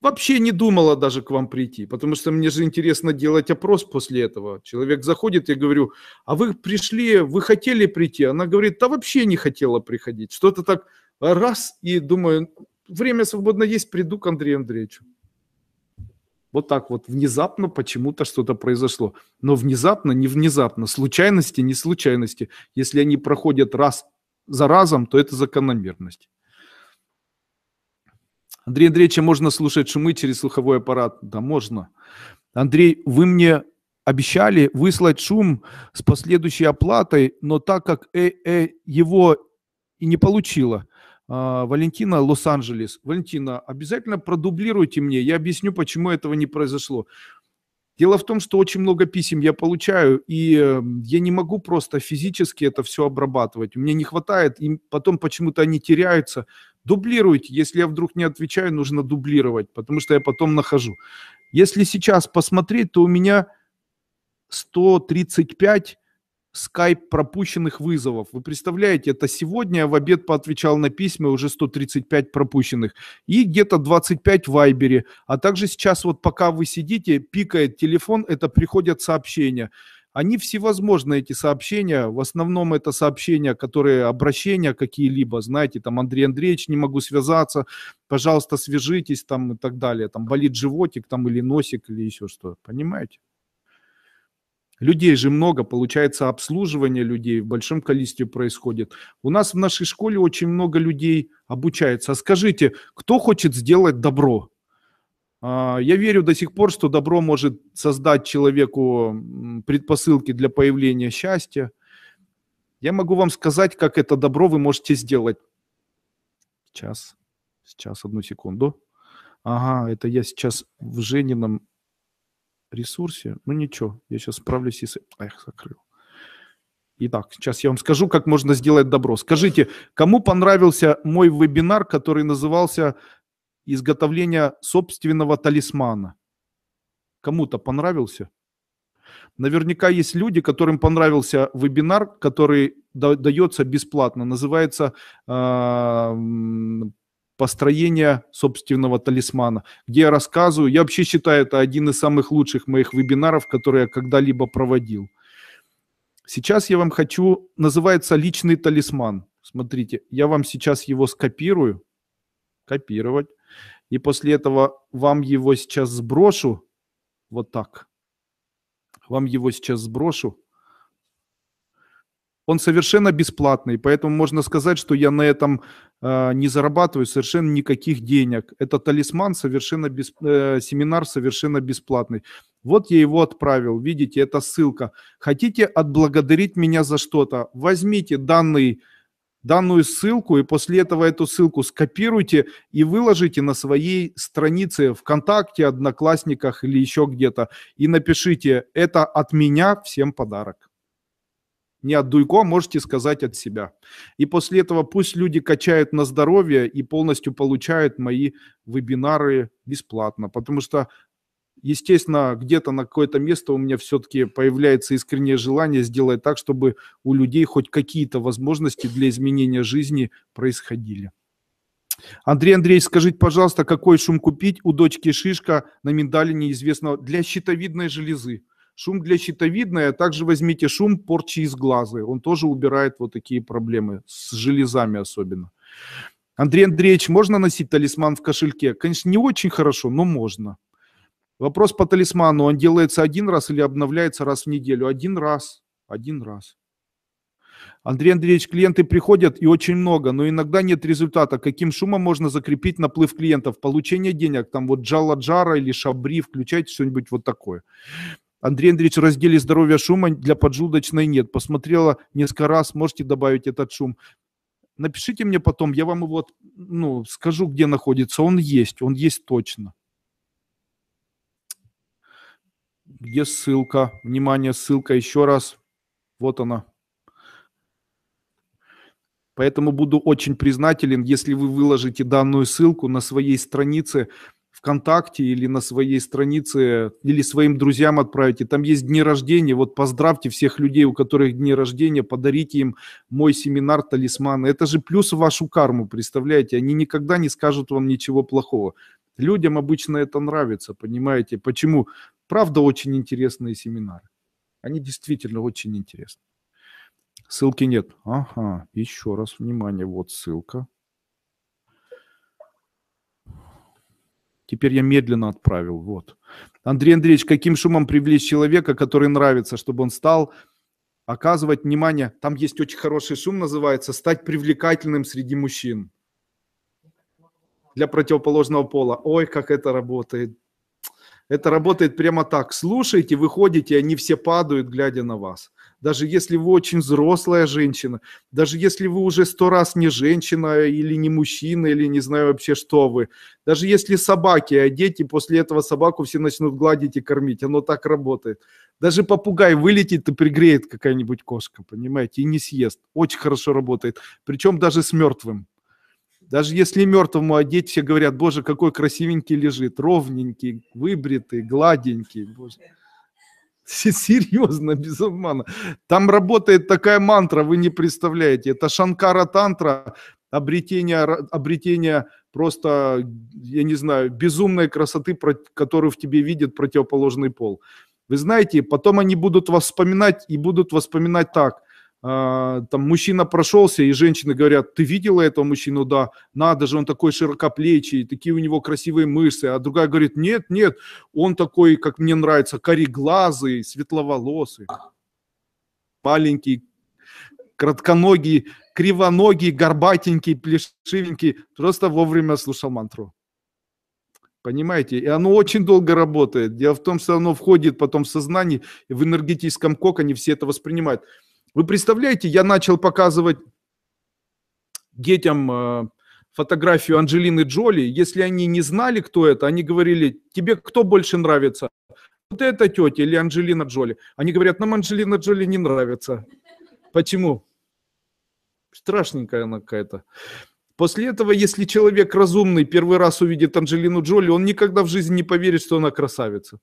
вообще не думала даже к вам прийти, потому что мне же интересно делать опрос после этого. Человек заходит, я говорю, а вы пришли, вы хотели прийти? Она говорит, да вообще не хотела приходить. Что-то так раз и думаю, время свободно есть, приду к Андрею Андреевичу. Вот так вот внезапно почему-то что-то произошло. Но внезапно, не внезапно, случайности, не случайности. Если они проходят раз за разом, то это закономерность. Андрей Андреевича можно слушать шумы через слуховой аппарат? Да, можно. Андрей, вы мне обещали выслать шум с последующей оплатой, но так как э -э его и не получила, а, Валентина, Лос-Анджелес. Валентина, обязательно продублируйте мне, я объясню, почему этого не произошло. Дело в том, что очень много писем я получаю, и эм, я не могу просто физически это все обрабатывать. Мне не хватает, и потом почему-то они теряются. Дублируйте. Если я вдруг не отвечаю, нужно дублировать, потому что я потом нахожу. Если сейчас посмотреть, то у меня 135 скайп пропущенных вызовов. Вы представляете, это сегодня я в обед поотвечал на письма, уже 135 пропущенных, и где-то 25 в Вайбере. А также сейчас вот пока вы сидите, пикает телефон, это приходят сообщения. Они всевозможные, эти сообщения. В основном это сообщения, которые обращения какие-либо, знаете, там Андрей Андреевич, не могу связаться, пожалуйста, свяжитесь там и так далее. Там болит животик там или носик или еще что. Понимаете? Людей же много, получается, обслуживание людей в большом количестве происходит. У нас в нашей школе очень много людей обучается. А скажите, кто хочет сделать добро? А, я верю до сих пор, что добро может создать человеку предпосылки для появления счастья. Я могу вам сказать, как это добро вы можете сделать. Сейчас, сейчас, одну секунду. Ага, это я сейчас в Женином ресурсе. Ну ничего, я сейчас справлюсь и... С... А, их закрыл. Итак, сейчас я вам скажу, как можно сделать добро. Скажите, кому понравился мой вебинар, который назывался «Изготовление собственного талисмана»? Кому-то понравился? Наверняка есть люди, которым понравился вебинар, который дается бесплатно, называется э, построения собственного талисмана, где я рассказываю, я вообще считаю, это один из самых лучших моих вебинаров, которые я когда-либо проводил. Сейчас я вам хочу, называется личный талисман. Смотрите, я вам сейчас его скопирую, копировать, и после этого вам его сейчас сброшу, вот так. Вам его сейчас сброшу, он совершенно бесплатный, поэтому можно сказать, что я на этом э, не зарабатываю совершенно никаких денег. Это талисман совершенно без, э, семинар совершенно бесплатный. Вот я его отправил, видите, это ссылка. Хотите отблагодарить меня за что-то? Возьмите данный данную ссылку и после этого эту ссылку скопируйте и выложите на своей странице ВКонтакте, Одноклассниках или еще где-то и напишите «Это от меня всем подарок» не от Дулько, а можете сказать от себя. И после этого пусть люди качают на здоровье и полностью получают мои вебинары бесплатно, потому что Естественно, где-то на какое-то место у меня все-таки появляется искреннее желание сделать так, чтобы у людей хоть какие-то возможности для изменения жизни происходили. Андрей Андреевич, скажите, пожалуйста, какой шум купить у дочки Шишка на миндале неизвестного для щитовидной железы? Шум для щитовидной, а также возьмите шум порчи из глаза. Он тоже убирает вот такие проблемы, с железами особенно. Андрей Андреевич, можно носить талисман в кошельке? Конечно, не очень хорошо, но можно. Вопрос по талисману. Он делается один раз или обновляется раз в неделю? Один раз. Один раз. Андрей Андреевич, клиенты приходят и очень много, но иногда нет результата. Каким шумом можно закрепить наплыв клиентов? Получение денег, там вот джала-джара или шабри, включайте что-нибудь вот такое. Андрей Андреевич, в разделе «Здоровье шума» для поджелудочной нет. Посмотрела несколько раз, можете добавить этот шум. Напишите мне потом, я вам его ну, скажу, где находится. Он есть, он есть точно. Где ссылка? Внимание, ссылка еще раз. Вот она. Поэтому буду очень признателен, если вы выложите данную ссылку на своей странице ВКонтакте или на своей странице, или своим друзьям отправите. Там есть дни рождения, вот поздравьте всех людей, у которых дни рождения, подарите им мой семинар талисмана. Это же плюс в вашу карму, представляете? Они никогда не скажут вам ничего плохого. Людям обычно это нравится, понимаете? Почему? Правда, очень интересные семинары. Они действительно очень интересны. Ссылки нет. Ага, еще раз внимание, вот ссылка. Теперь я медленно отправил. Вот. Андрей Андреевич, каким шумом привлечь человека, который нравится, чтобы он стал оказывать внимание? Там есть очень хороший шум, называется «Стать привлекательным среди мужчин» для противоположного пола. Ой, как это работает. Это работает прямо так. Слушайте, выходите, они все падают, глядя на вас даже если вы очень взрослая женщина, даже если вы уже сто раз не женщина или не мужчина, или не знаю вообще, что вы, даже если собаки а дети после этого собаку все начнут гладить и кормить, оно так работает. Даже попугай вылетит и пригреет какая-нибудь кошка, понимаете, и не съест. Очень хорошо работает, причем даже с мертвым. Даже если мертвому одеть, все говорят, боже, какой красивенький лежит, ровненький, выбритый, гладенький. Боже. Серьезно, без обмана. Там работает такая мантра, вы не представляете. Это Шанкара Тантра, обретение, обретение просто, я не знаю, безумной красоты, которую в тебе видит противоположный пол. Вы знаете, потом они будут вас вспоминать и будут воспоминать так – а, там мужчина прошелся, и женщины говорят, ты видела этого мужчину? Да, надо же, он такой широкоплечий, такие у него красивые мышцы. А другая говорит, нет, нет, он такой, как мне нравится, кореглазый, светловолосый, маленький, кратконогий, кривоногий, горбатенький, плешивенький. Просто вовремя слушал мантру. Понимаете? И оно очень долго работает. Дело в том, что оно входит потом в сознание, и в энергетическом коконе все это воспринимают. Вы представляете, я начал показывать детям э, фотографию Анджелины Джоли. Если они не знали, кто это, они говорили, тебе кто больше нравится? Вот эта тетя или Анджелина Джоли? Они говорят, нам Анджелина Джоли не нравится. Почему? Страшненькая она какая-то. После этого, если человек разумный первый раз увидит Анджелину Джоли, он никогда в жизни не поверит, что она красавица.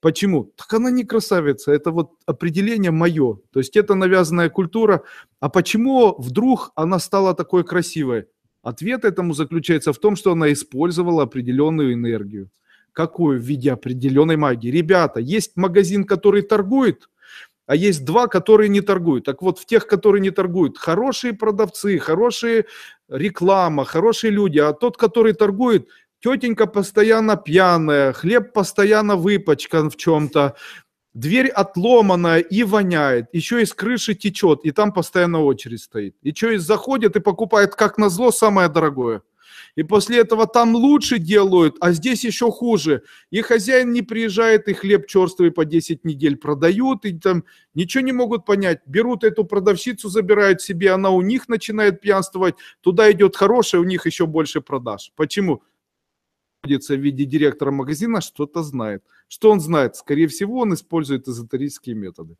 Почему? Так она не красавица, это вот определение мое. То есть это навязанная культура. А почему вдруг она стала такой красивой? Ответ этому заключается в том, что она использовала определенную энергию. Какую? В виде определенной магии. Ребята, есть магазин, который торгует, а есть два, которые не торгуют. Так вот, в тех, которые не торгуют, хорошие продавцы, хорошие реклама, хорошие люди, а тот, который торгует – тетенька постоянно пьяная, хлеб постоянно выпачкан в чем-то, дверь отломанная и воняет, еще из крыши течет, и там постоянно очередь стоит. И что, заходит и покупает, как назло, самое дорогое. И после этого там лучше делают, а здесь еще хуже. И хозяин не приезжает, и хлеб черствый по 10 недель продают, и там ничего не могут понять. Берут эту продавщицу, забирают себе, она у них начинает пьянствовать, туда идет хорошая, у них еще больше продаж. Почему? находится в виде директора магазина, что-то знает. Что он знает? Скорее всего, он использует эзотерические методы.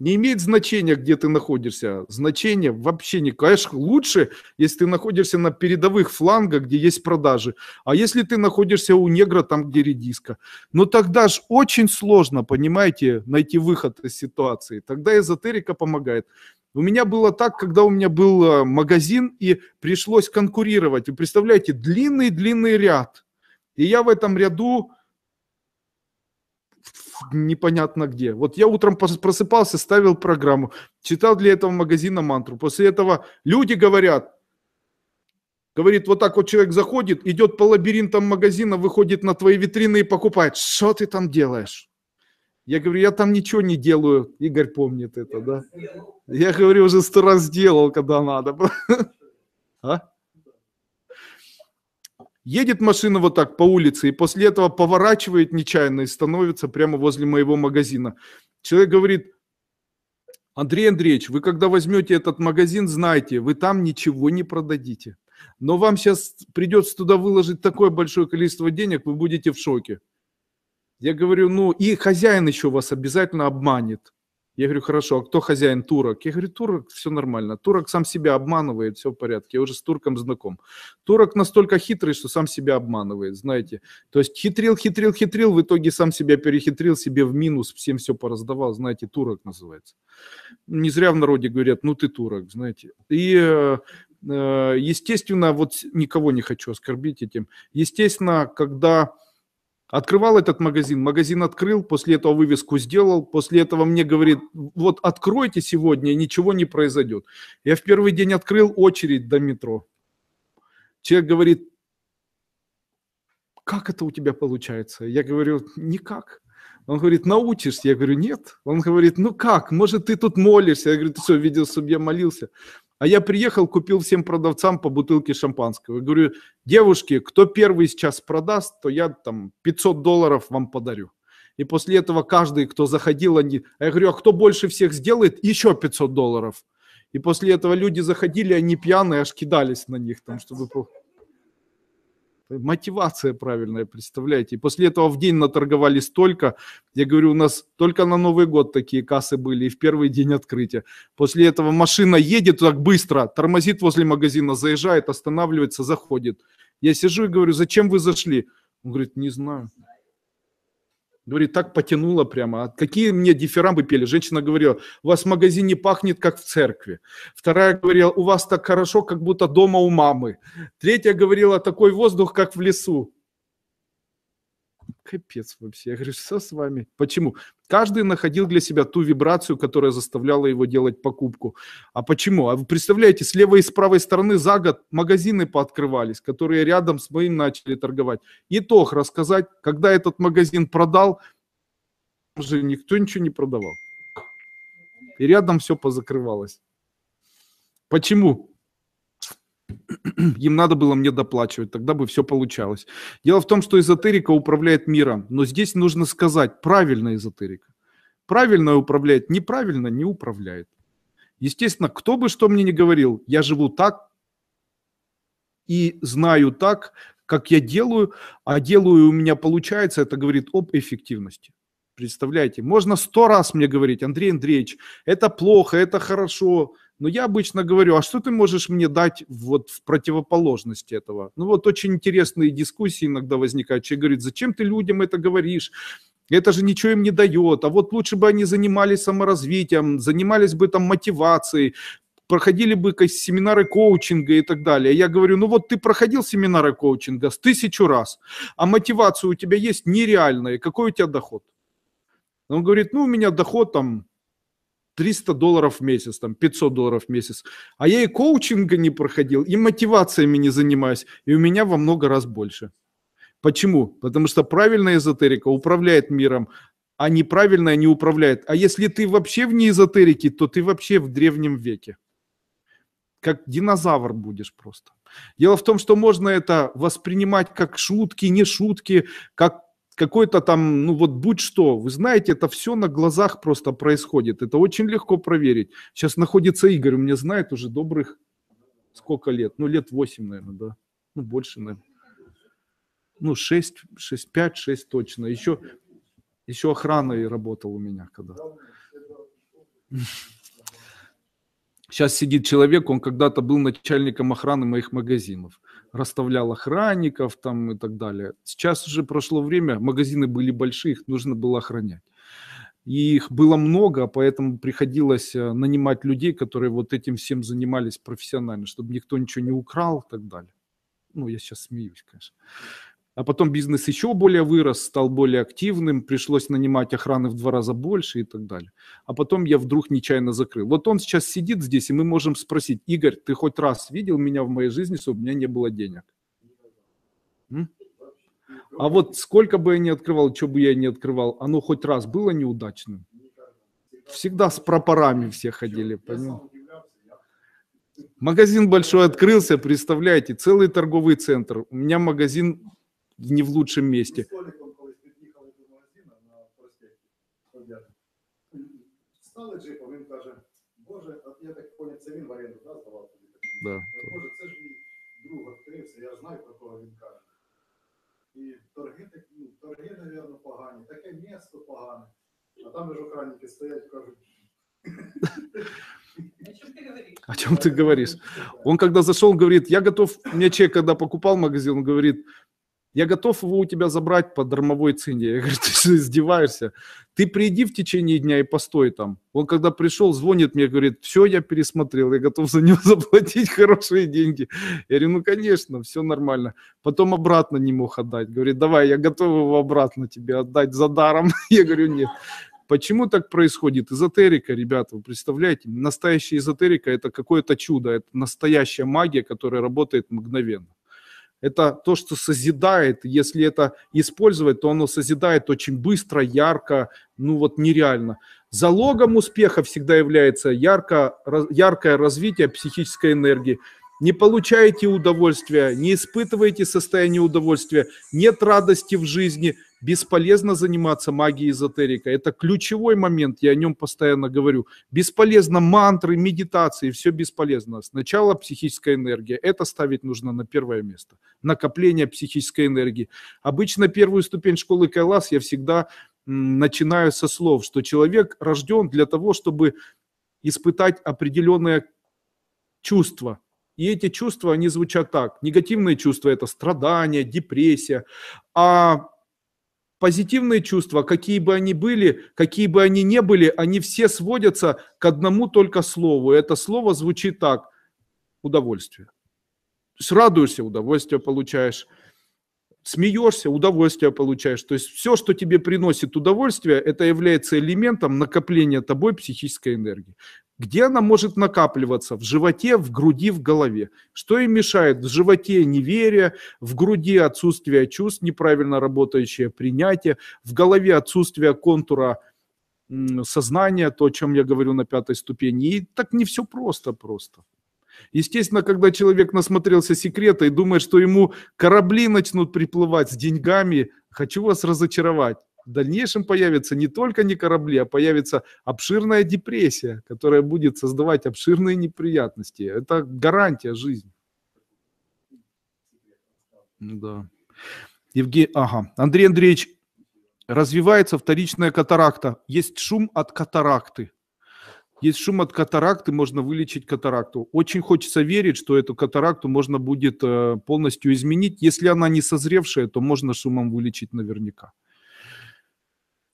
Не имеет значения, где ты находишься. Значение вообще не... Конечно, лучше, если ты находишься на передовых флангах, где есть продажи. А если ты находишься у негра, там, где редиска. Но тогда же очень сложно, понимаете, найти выход из ситуации. Тогда эзотерика помогает. У меня было так, когда у меня был э, магазин, и пришлось конкурировать. Вы представляете, длинный-длинный ряд. И я в этом ряду непонятно где. Вот я утром просыпался, ставил программу, читал для этого магазина мантру. После этого люди говорят, говорит, вот так вот человек заходит, идет по лабиринтам магазина, выходит на твои витрины и покупает. Что ты там делаешь? Я говорю, я там ничего не делаю. Игорь помнит это, да? Я говорю, уже сто раз делал, когда надо. А? Едет машина вот так по улице, и после этого поворачивает нечаянно и становится прямо возле моего магазина. Человек говорит, Андрей Андреевич, вы когда возьмете этот магазин, знайте, вы там ничего не продадите. Но вам сейчас придется туда выложить такое большое количество денег, вы будете в шоке. Я говорю, ну, и хозяин еще вас обязательно обманет. Я говорю, хорошо, а кто хозяин? Турок. Я говорю, турок, все нормально. Турок сам себя обманывает, все в порядке. Я уже с турком знаком. Турок настолько хитрый, что сам себя обманывает, знаете. То есть хитрил, хитрил, хитрил, в итоге сам себя перехитрил, себе в минус, всем все пораздавал, знаете, турок называется. Не зря в народе говорят, ну ты турок, знаете. И э, э, естественно, вот никого не хочу оскорбить этим. Естественно, когда Открывал этот магазин, магазин открыл, после этого вывеску сделал, после этого мне говорит, вот откройте сегодня, ничего не произойдет. Я в первый день открыл очередь до метро. Человек говорит, как это у тебя получается? Я говорю, никак. Он говорит, научишься? Я говорю, нет. Он говорит, ну как, может, ты тут молишься? Я говорю, ты что, видел, чтобы я молился? А я приехал, купил всем продавцам по бутылке шампанского. Я говорю, девушки, кто первый сейчас продаст, то я там 500 долларов вам подарю. И после этого каждый, кто заходил, они... А я говорю, а кто больше всех сделает, еще 500 долларов. И после этого люди заходили, они пьяные, аж кидались на них, там, чтобы мотивация правильная, представляете. И после этого в день наторговали столько. Я говорю, у нас только на Новый год такие кассы были, и в первый день открытия. После этого машина едет так быстро, тормозит возле магазина, заезжает, останавливается, заходит. Я сижу и говорю, зачем вы зашли? Он говорит, не знаю. Говорит, так потянуло прямо. А Какие мне дифирамбы пели? Женщина говорила, у вас в магазине пахнет, как в церкви. Вторая говорила, у вас так хорошо, как будто дома у мамы. Третья говорила, такой воздух, как в лесу капец вообще. Я говорю, что с вами? Почему? Каждый находил для себя ту вибрацию, которая заставляла его делать покупку. А почему? А вы представляете, с левой и с правой стороны за год магазины пооткрывались, которые рядом с моим начали торговать. Итог рассказать, когда этот магазин продал, уже никто ничего не продавал. И рядом все позакрывалось. Почему? им надо было мне доплачивать, тогда бы все получалось. Дело в том, что эзотерика управляет миром, но здесь нужно сказать, правильная эзотерика. Правильно управляет, неправильно не управляет. Естественно, кто бы что мне ни говорил, я живу так и знаю так, как я делаю, а делаю у меня получается, это говорит об эффективности. Представляете, можно сто раз мне говорить, Андрей Андреевич, это плохо, это хорошо, но я обычно говорю, а что ты можешь мне дать вот в противоположности этого? Ну вот очень интересные дискуссии иногда возникают. Человек говорит, зачем ты людям это говоришь? Это же ничего им не дает. А вот лучше бы они занимались саморазвитием, занимались бы там мотивацией, проходили бы семинары коучинга и так далее. Я говорю, ну вот ты проходил семинары коучинга с тысячу раз, а мотивация у тебя есть нереальная. Какой у тебя доход? Он говорит, ну у меня доход там 300 долларов в месяц, там 500 долларов в месяц. А я и коучинга не проходил, и мотивациями не занимаюсь, и у меня во много раз больше. Почему? Потому что правильная эзотерика управляет миром, а неправильная не управляет. А если ты вообще вне эзотерики, то ты вообще в древнем веке. Как динозавр будешь просто. Дело в том, что можно это воспринимать как шутки, не шутки, как какой-то там, ну вот будь что, вы знаете, это все на глазах просто происходит. Это очень легко проверить. Сейчас находится Игорь, у меня знает уже добрых сколько лет? Ну, лет 8, наверное, да. Ну, больше, наверное. Ну, 6, 6, 5, 6 точно. Еще, еще охраной работал у меня когда Сейчас сидит человек, он когда-то был начальником охраны моих магазинов расставлял охранников там и так далее. Сейчас уже прошло время, магазины были большие, их нужно было охранять. И их было много, поэтому приходилось э, нанимать людей, которые вот этим всем занимались профессионально, чтобы никто ничего не украл и так далее. Ну, я сейчас смеюсь, конечно. А потом бизнес еще более вырос, стал более активным, пришлось нанимать охраны в два раза больше и так далее. А потом я вдруг нечаянно закрыл. Вот он сейчас сидит здесь, и мы можем спросить, Игорь, ты хоть раз видел меня в моей жизни, чтобы у меня не было денег? М? А вот сколько бы я ни открывал, что бы я ни открывал, оно хоть раз было неудачным? Всегда с пропорами все ходили, понял? Магазин большой открылся, представляете, целый торговый центр. У меня магазин не в лучшем месте. Стали джипа, він каже, Боже, от я так поняв, це він в оренду да, здавав тобі так. Да, Боже, це ж мій друг відкрився, я знаю, про кого він каже. І торги, ну, торги, мабуть, погані, таке місто погане. А там же охранники стоять, кажуть. О чем ты говоришь? Он когда зашел, говорит, я готов, мне чек, когда покупал магазин, он говорит, я готов его у тебя забрать по дармовой цене. Я говорю, ты издеваешься. Ты приди в течение дня и постой там. Он когда пришел, звонит мне, говорит, все, я пересмотрел, я готов за него заплатить хорошие деньги. Я говорю, ну, конечно, все нормально. Потом обратно не мог отдать. Говорит, давай, я готов его обратно тебе отдать за даром. Я говорю, нет. Почему так происходит? Эзотерика, ребята, вы представляете? Настоящая эзотерика – это какое-то чудо, это настоящая магия, которая работает мгновенно. Это то, что созидает. Если это использовать, то оно созидает очень быстро, ярко, ну вот нереально. Залогом успеха всегда является ярко, яркое развитие психической энергии не получаете удовольствия, не испытываете состояние удовольствия, нет радости в жизни, бесполезно заниматься магией эзотерика. Это ключевой момент, я о нем постоянно говорю. Бесполезно мантры, медитации, все бесполезно. Сначала психическая энергия, это ставить нужно на первое место. Накопление психической энергии. Обычно первую ступень школы Кайлас я всегда начинаю со слов, что человек рожден для того, чтобы испытать определенное чувство, и эти чувства, они звучат так. Негативные чувства – это страдания, депрессия. А позитивные чувства, какие бы они были, какие бы они ни были, они все сводятся к одному только слову. И это слово звучит так – удовольствие. Радуешься – удовольствие получаешь. Смеешься – удовольствие получаешь. То есть все, что тебе приносит удовольствие, это является элементом накопления тобой психической энергии. Где она может накапливаться? В животе, в груди, в голове. Что им мешает? В животе неверие, в груди отсутствие чувств, неправильно работающее принятие, в голове отсутствие контура сознания, то, о чем я говорю на пятой ступени. И так не все просто-просто. Естественно, когда человек насмотрелся секрета и думает, что ему корабли начнут приплывать с деньгами, хочу вас разочаровать в дальнейшем появятся не только не корабли, а появится обширная депрессия, которая будет создавать обширные неприятности. Это гарантия жизни. Да. Евгений, ага. Андрей Андреевич, развивается вторичная катаракта. Есть шум от катаракты. Есть шум от катаракты, можно вылечить катаракту. Очень хочется верить, что эту катаракту можно будет э, полностью изменить. Если она не созревшая, то можно шумом вылечить наверняка.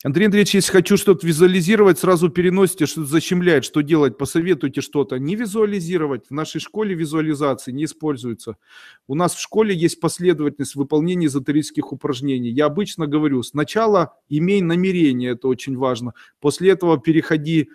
Андрей Андреевич, если хочу что-то визуализировать, сразу переносите, что защемляет, что делать, посоветуйте что-то. Не визуализировать. В нашей школе визуализации не используется. У нас в школе есть последовательность выполнения эзотерических упражнений. Я обычно говорю, сначала имей намерение, это очень важно. После этого переходи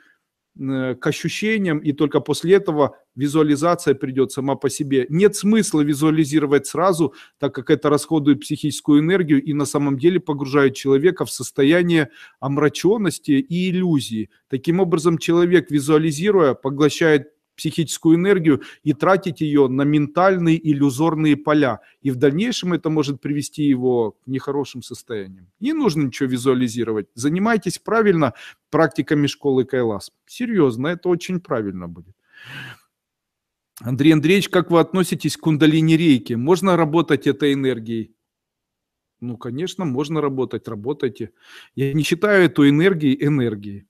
Э, к ощущениям, и только после этого визуализация придет сама по себе. Нет смысла визуализировать сразу, так как это расходует психическую энергию и на самом деле погружает человека в состояние омраченности и иллюзии. Таким образом, человек, визуализируя, поглощает психическую энергию и тратить ее на ментальные иллюзорные поля. И в дальнейшем это может привести его к нехорошим состояниям. Не нужно ничего визуализировать. Занимайтесь правильно практиками школы Кайлас. Серьезно, это очень правильно будет. Андрей Андреевич, как вы относитесь к кундалини-рейке? Можно работать этой энергией? Ну, конечно, можно работать, работайте. Я не считаю эту энергию энергией.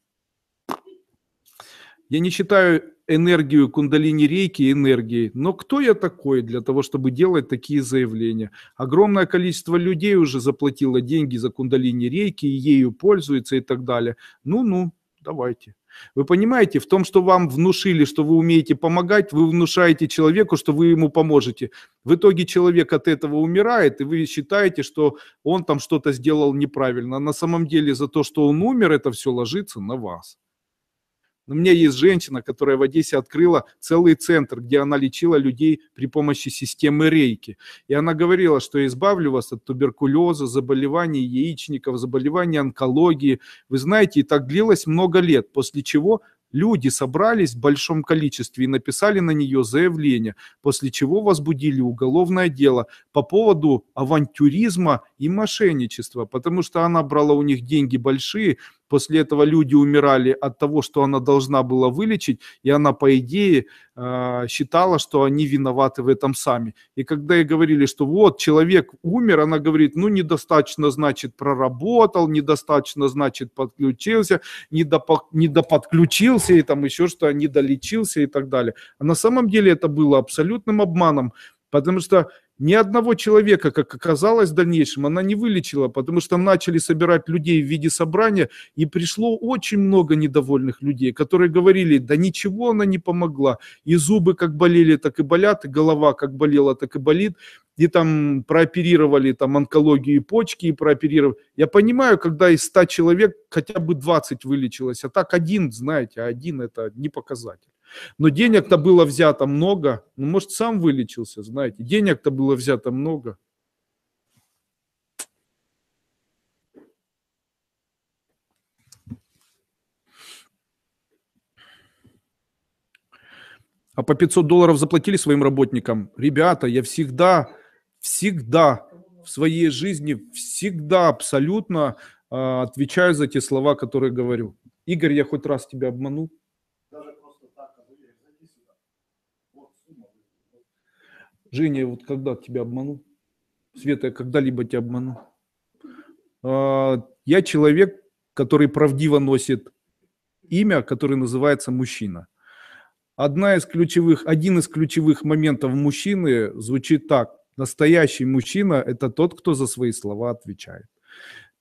Я не считаю энергию кундалини-рейки энергией. Но кто я такой для того, чтобы делать такие заявления? Огромное количество людей уже заплатило деньги за кундалини-рейки, и ею пользуется и так далее. Ну-ну, давайте. Вы понимаете, в том, что вам внушили, что вы умеете помогать, вы внушаете человеку, что вы ему поможете. В итоге человек от этого умирает, и вы считаете, что он там что-то сделал неправильно. А на самом деле за то, что он умер, это все ложится на вас. У меня есть женщина, которая в Одессе открыла целый центр, где она лечила людей при помощи системы рейки. И она говорила, что избавлю вас от туберкулеза, заболеваний яичников, заболеваний онкологии. Вы знаете, и так длилось много лет, после чего люди собрались в большом количестве и написали на нее заявление, после чего возбудили уголовное дело по поводу авантюризма и мошенничества, потому что она брала у них деньги большие, После этого люди умирали от того, что она должна была вылечить, и она, по идее, э, считала, что они виноваты в этом сами. И когда ей говорили, что вот, человек умер, она говорит, ну, недостаточно, значит, проработал, недостаточно, значит, подключился, недоподключился, и там еще что, недолечился и так далее. А на самом деле это было абсолютным обманом, потому что ни одного человека, как оказалось в дальнейшем, она не вылечила, потому что начали собирать людей в виде собрания, и пришло очень много недовольных людей, которые говорили, да ничего она не помогла, и зубы как болели, так и болят, и голова как болела, так и болит, и там прооперировали там онкологию и почки, и прооперировали. Я понимаю, когда из 100 человек хотя бы 20 вылечилось, а так один, знаете, один это не показатель. Но денег-то было взято много. Ну, может, сам вылечился, знаете. Денег-то было взято много. А по 500 долларов заплатили своим работникам. Ребята, я всегда, всегда в своей жизни, всегда абсолютно э, отвечаю за те слова, которые говорю. Игорь, я хоть раз тебя обманул? Женя, вот когда тебя обманул? Света, я когда-либо тебя обманул? А, я человек, который правдиво носит имя, которое называется мужчина. Одна из ключевых, один из ключевых моментов мужчины звучит так. Настоящий мужчина – это тот, кто за свои слова отвечает.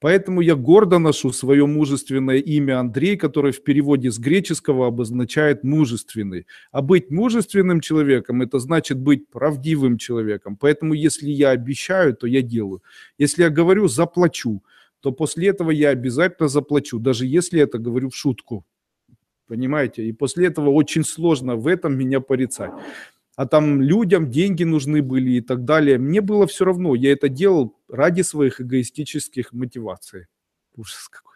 Поэтому я гордо ношу свое мужественное имя Андрей, которое в переводе с греческого обозначает «мужественный». А быть мужественным человеком – это значит быть правдивым человеком. Поэтому если я обещаю, то я делаю. Если я говорю «заплачу», то после этого я обязательно заплачу, даже если это говорю в шутку. Понимаете? И после этого очень сложно в этом меня порицать а там людям деньги нужны были и так далее. Мне было все равно, я это делал ради своих эгоистических мотиваций. Ужас какой.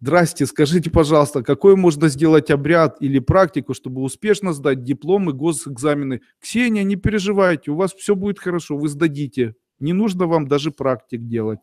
Здрасте, скажите, пожалуйста, какой можно сделать обряд или практику, чтобы успешно сдать дипломы, госэкзамены? Ксения, не переживайте, у вас все будет хорошо, вы сдадите. Не нужно вам даже практик делать.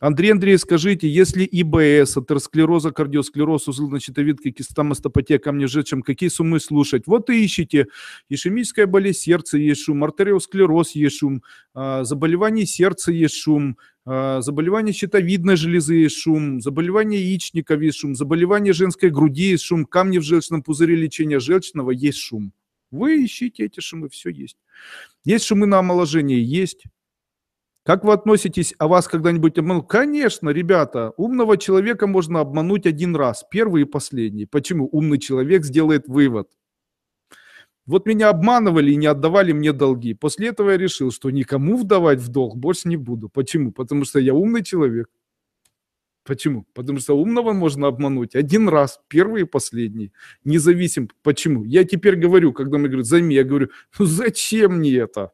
Андрей Андрей, скажите, если ИБС, атеросклероза, кардиосклероз, узлы на щитовидке, киста, мастопатия, камни жечем, какие суммы слушать? Вот и ищите. Ишемическая болезнь сердца есть шум, артериосклероз есть шум, а, заболевание сердца есть шум, а, заболевание щитовидной железы есть шум, заболевание яичника есть шум, заболевание женской груди есть шум, камни в желчном пузыре, лечение желчного есть шум. Вы ищите эти шумы, все есть. Есть шумы на омоложении, есть. Как вы относитесь, а вас когда-нибудь обманул? Конечно, ребята, умного человека можно обмануть один раз, первый и последний. Почему? Умный человек сделает вывод. Вот меня обманывали и не отдавали мне долги. После этого я решил, что никому вдавать в долг больше не буду. Почему? Потому что я умный человек. Почему? Потому что умного можно обмануть один раз, первый и последний, независим. Почему? Я теперь говорю, когда мне говорят, займи, я говорю, ну зачем мне это?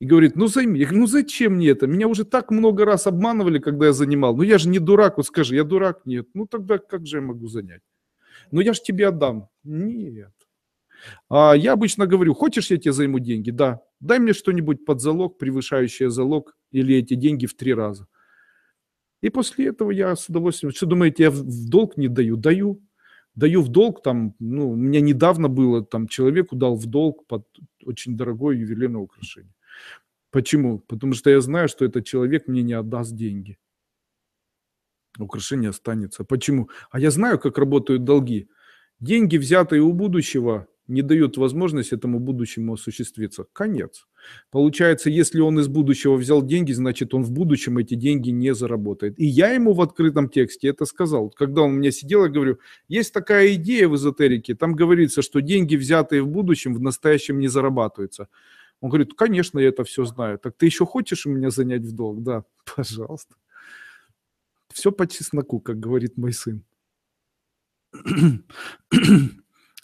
и говорит, ну займи. Я говорю, ну зачем мне это? Меня уже так много раз обманывали, когда я занимал. Ну я же не дурак, вот скажи, я дурак? Нет. Ну тогда как же я могу занять? Ну я же тебе отдам. Нет. А я обычно говорю, хочешь я тебе займу деньги? Да. Дай мне что-нибудь под залог, превышающее залог, или эти деньги в три раза. И после этого я с удовольствием... Что думаете, я в долг не даю? Даю. Даю в долг, там, ну, у меня недавно было, там, человеку дал в долг под очень дорогое ювелирное украшение. Почему? Потому что я знаю, что этот человек мне не отдаст деньги. Украшение останется. Почему? А я знаю, как работают долги. Деньги, взятые у будущего, не дают возможность этому будущему осуществиться. Конец. Получается, если он из будущего взял деньги, значит, он в будущем эти деньги не заработает. И я ему в открытом тексте это сказал. Когда он у меня сидел, я говорю, есть такая идея в эзотерике, там говорится, что деньги, взятые в будущем, в настоящем не зарабатываются. Он говорит, конечно, я это все знаю. Так ты еще хочешь у меня занять в долг? Да, пожалуйста. Все по чесноку, как говорит мой сын.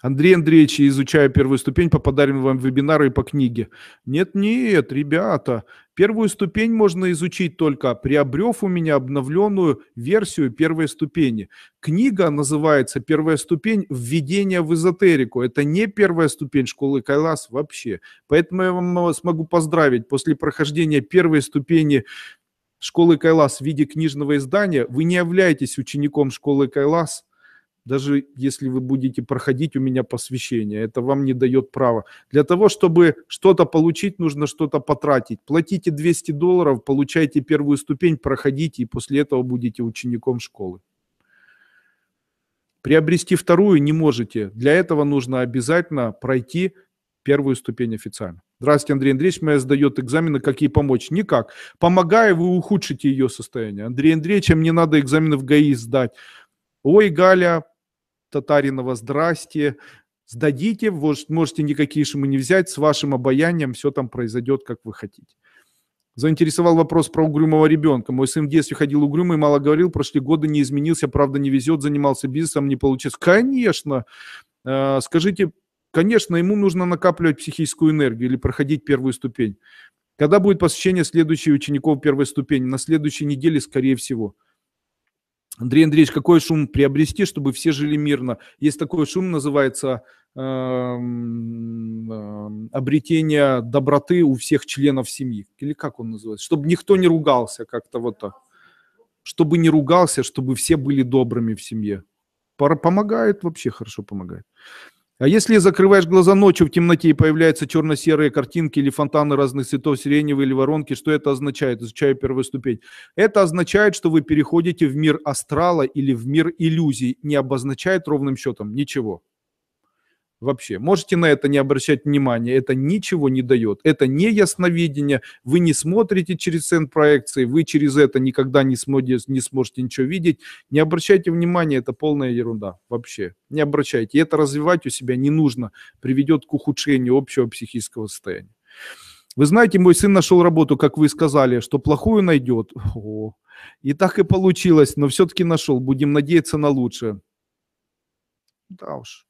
Андрей Андреевич, изучая первую ступень, по вам вебинары и по книге. Нет-нет, ребята, Первую ступень можно изучить только приобрев у меня обновленную версию первой ступени. Книга называется «Первая ступень. Введение в эзотерику». Это не первая ступень школы Кайлас вообще. Поэтому я вам э, смогу поздравить. После прохождения первой ступени школы Кайлас в виде книжного издания вы не являетесь учеником школы Кайлас – даже если вы будете проходить у меня посвящение, это вам не дает права. Для того, чтобы что-то получить, нужно что-то потратить. Платите 200 долларов, получайте первую ступень, проходите, и после этого будете учеником школы. Приобрести вторую не можете. Для этого нужно обязательно пройти первую ступень официально. Здравствуйте, Андрей Андреевич, моя сдает экзамены, как ей помочь? Никак. Помогая, вы ухудшите ее состояние. Андрей Андреевич, мне надо экзамены в ГАИ сдать. Ой, Галя, Татаринова, здрасте, сдадите, можете никакие шумы не взять, с вашим обаянием все там произойдет, как вы хотите. Заинтересовал вопрос про угрюмого ребенка. Мой сын в детстве ходил угрюмый, мало говорил, прошли годы, не изменился, правда не везет, занимался бизнесом, не получилось. Конечно, э, скажите, конечно, ему нужно накапливать психическую энергию или проходить первую ступень. Когда будет посвящение следующих учеников первой ступени? На следующей неделе, скорее всего. Андрей Андреевич, какой шум приобрести, чтобы все жили мирно? Есть такой шум, называется эм, эм, обретение доброты у всех членов семьи. Или как он называется? Чтобы никто не ругался как-то вот так. Чтобы не ругался, чтобы все были добрыми в семье. Помогает вообще, хорошо помогает. А если закрываешь глаза ночью в темноте и появляются черно-серые картинки или фонтаны разных цветов, сиреневые или воронки, что это означает? Изучаю первую ступень. Это означает, что вы переходите в мир астрала или в мир иллюзий. Не обозначает ровным счетом ничего вообще. Можете на это не обращать внимания, это ничего не дает. Это не ясновидение, вы не смотрите через центр проекции, вы через это никогда не сможете, не сможете ничего видеть. Не обращайте внимания, это полная ерунда вообще. Не обращайте. это развивать у себя не нужно, приведет к ухудшению общего психического состояния. Вы знаете, мой сын нашел работу, как вы сказали, что плохую найдет. О, и так и получилось, но все-таки нашел. Будем надеяться на лучшее. Да уж.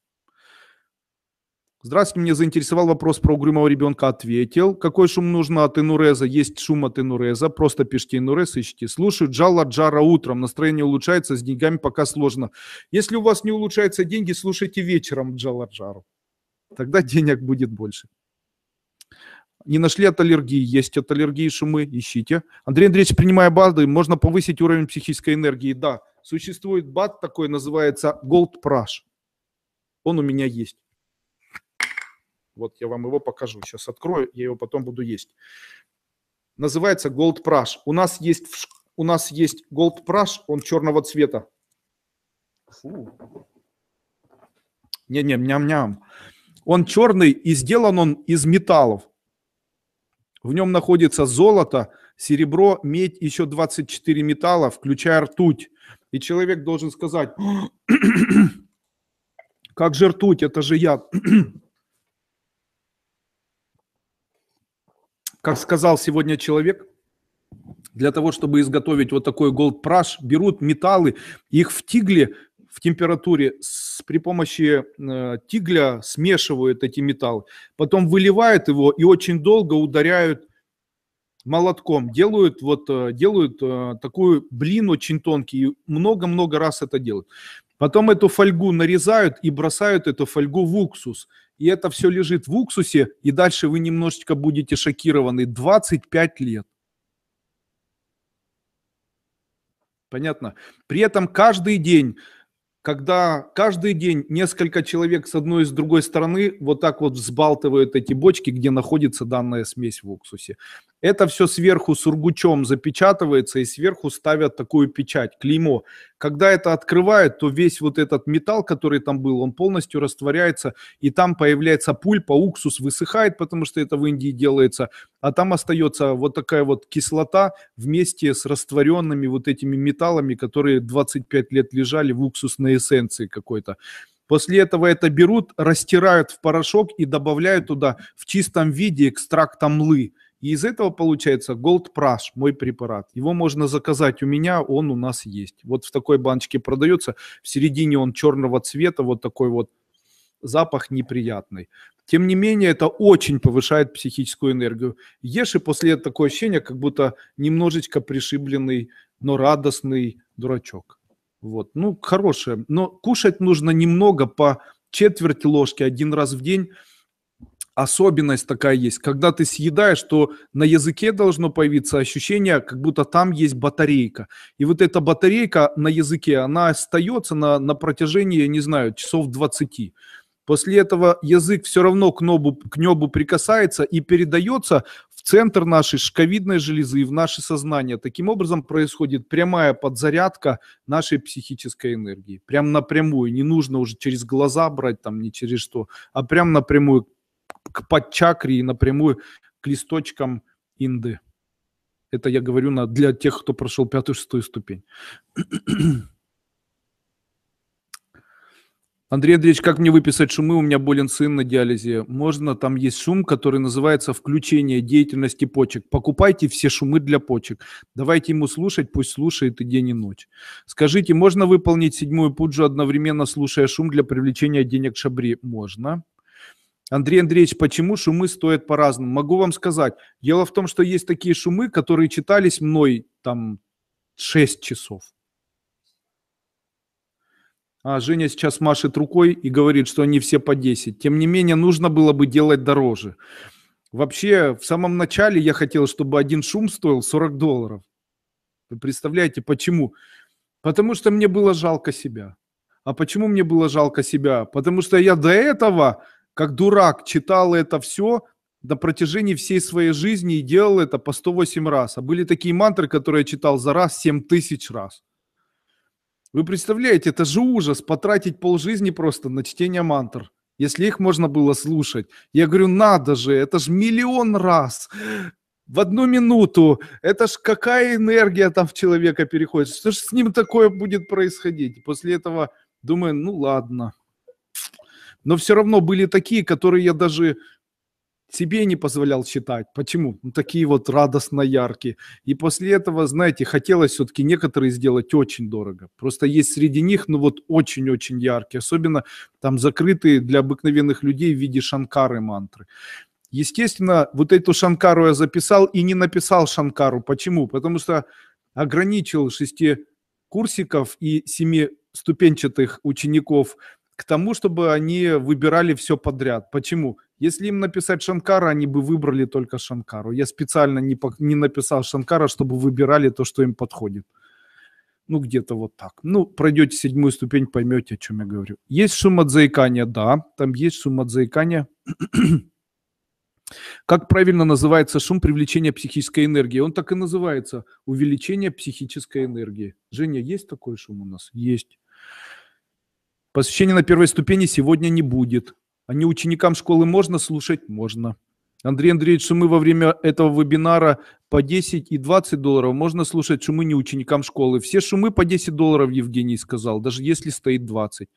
Здравствуйте, меня заинтересовал вопрос про угрюмого ребенка. Ответил. Какой шум нужно от инуреза? Есть шум от инуреза. Просто пишите инурез, ищите. Слушаю Джала Джара утром. Настроение улучшается, с деньгами пока сложно. Если у вас не улучшаются деньги, слушайте вечером Джала Джару. Тогда денег будет больше. Не нашли от аллергии, есть от аллергии шумы, ищите. Андрей Андреевич, принимая БАДы, можно повысить уровень психической энергии. Да, существует БАД такой, называется Gold Rush. Он у меня есть. Вот я вам его покажу. Сейчас открою, я его потом буду есть. Называется Gold Prash. У нас есть, у нас есть Gold Prash, он черного цвета. Не-не, ням-ням. Он черный и сделан он из металлов. В нем находится золото, серебро, медь, еще 24 металла, включая ртуть. И человек должен сказать, как же ртуть, это же яд. Как сказал сегодня человек, для того, чтобы изготовить вот такой gold brush, берут металлы, их в тигле в температуре с, при помощи э, тигля смешивают эти металлы, потом выливают его и очень долго ударяют молотком, делают вот э, делают э, такую блин очень тонкий, много-много раз это делают. Потом эту фольгу нарезают и бросают эту фольгу в уксус. И это все лежит в уксусе, и дальше вы немножечко будете шокированы 25 лет. Понятно? При этом каждый день, когда каждый день несколько человек с одной и с другой стороны вот так вот взбалтывают эти бочки, где находится данная смесь в уксусе. Это все сверху сургучом запечатывается и сверху ставят такую печать, клеймо. Когда это открывают, то весь вот этот металл, который там был, он полностью растворяется, и там появляется пульпа, уксус высыхает, потому что это в Индии делается, а там остается вот такая вот кислота вместе с растворенными вот этими металлами, которые 25 лет лежали в уксусной эссенции какой-то. После этого это берут, растирают в порошок и добавляют туда в чистом виде экстракт амлы. И из этого получается Gold Rush, мой препарат. Его можно заказать у меня, он у нас есть. Вот в такой баночке продается. В середине он черного цвета, вот такой вот запах неприятный. Тем не менее, это очень повышает психическую энергию. Ешь, и после такое ощущение, как будто немножечко пришибленный, но радостный дурачок. Вот. Ну, хорошее. Но кушать нужно немного, по четверть ложки один раз в день – особенность такая есть. Когда ты съедаешь, то на языке должно появиться ощущение, как будто там есть батарейка. И вот эта батарейка на языке, она остается на, на протяжении, я не знаю, часов 20. После этого язык все равно к небу, к небу прикасается и передается в центр нашей шковидной железы, в наше сознание. Таким образом происходит прямая подзарядка нашей психической энергии. Прям напрямую. Не нужно уже через глаза брать, там, не через что, а прям напрямую к подчакре и напрямую к листочкам инды. Это я говорю на, для тех, кто прошел пятую-шестую ступень. Андрей Андреевич, как мне выписать шумы? У меня болен сын на диализе. Можно? Там есть шум, который называется «Включение деятельности почек». Покупайте все шумы для почек. Давайте ему слушать, пусть слушает и день, и ночь. Скажите, можно выполнить седьмую пуджу, одновременно слушая шум для привлечения денег к шабри? Можно. Андрей Андреевич, почему шумы стоят по-разному? Могу вам сказать. Дело в том, что есть такие шумы, которые читались мной там 6 часов. А Женя сейчас машет рукой и говорит, что они все по 10. Тем не менее, нужно было бы делать дороже. Вообще, в самом начале я хотел, чтобы один шум стоил 40 долларов. Вы представляете, почему? Потому что мне было жалко себя. А почему мне было жалко себя? Потому что я до этого как дурак читал это все на протяжении всей своей жизни и делал это по 108 раз. А были такие мантры, которые я читал за раз 7 тысяч раз. Вы представляете, это же ужас, потратить полжизни просто на чтение мантр, если их можно было слушать. Я говорю, надо же, это же миллион раз в одну минуту. Это ж какая энергия там в человека переходит. Что же с ним такое будет происходить? После этого думаю, ну ладно, но все равно были такие, которые я даже себе не позволял читать. Почему? Ну, такие вот радостно яркие. И после этого, знаете, хотелось все-таки некоторые сделать очень дорого. Просто есть среди них, ну вот очень-очень яркие, особенно там закрытые для обыкновенных людей в виде шанкары мантры. Естественно, вот эту шанкару я записал и не написал шанкару. Почему? Потому что ограничил шести курсиков и семи ступенчатых учеников к тому, чтобы они выбирали все подряд. Почему? Если им написать Шанкара, они бы выбрали только Шанкару. Я специально не, по, не написал Шанкара, чтобы выбирали то, что им подходит. Ну, где-то вот так. Ну, пройдете седьмую ступень, поймете, о чем я говорю. Есть шум от заикания? Да, там есть шум от заикания. Как правильно называется шум привлечения психической энергии? Он так и называется. Увеличение психической энергии. Женя, есть такой шум у нас? Есть. Посвящения на первой ступени сегодня не будет. А не ученикам школы можно слушать? Можно. Андрей Андреевич, шумы во время этого вебинара по 10 и 20 долларов. Можно слушать шумы не ученикам школы. Все шумы по 10 долларов, Евгений сказал, даже если стоит 20.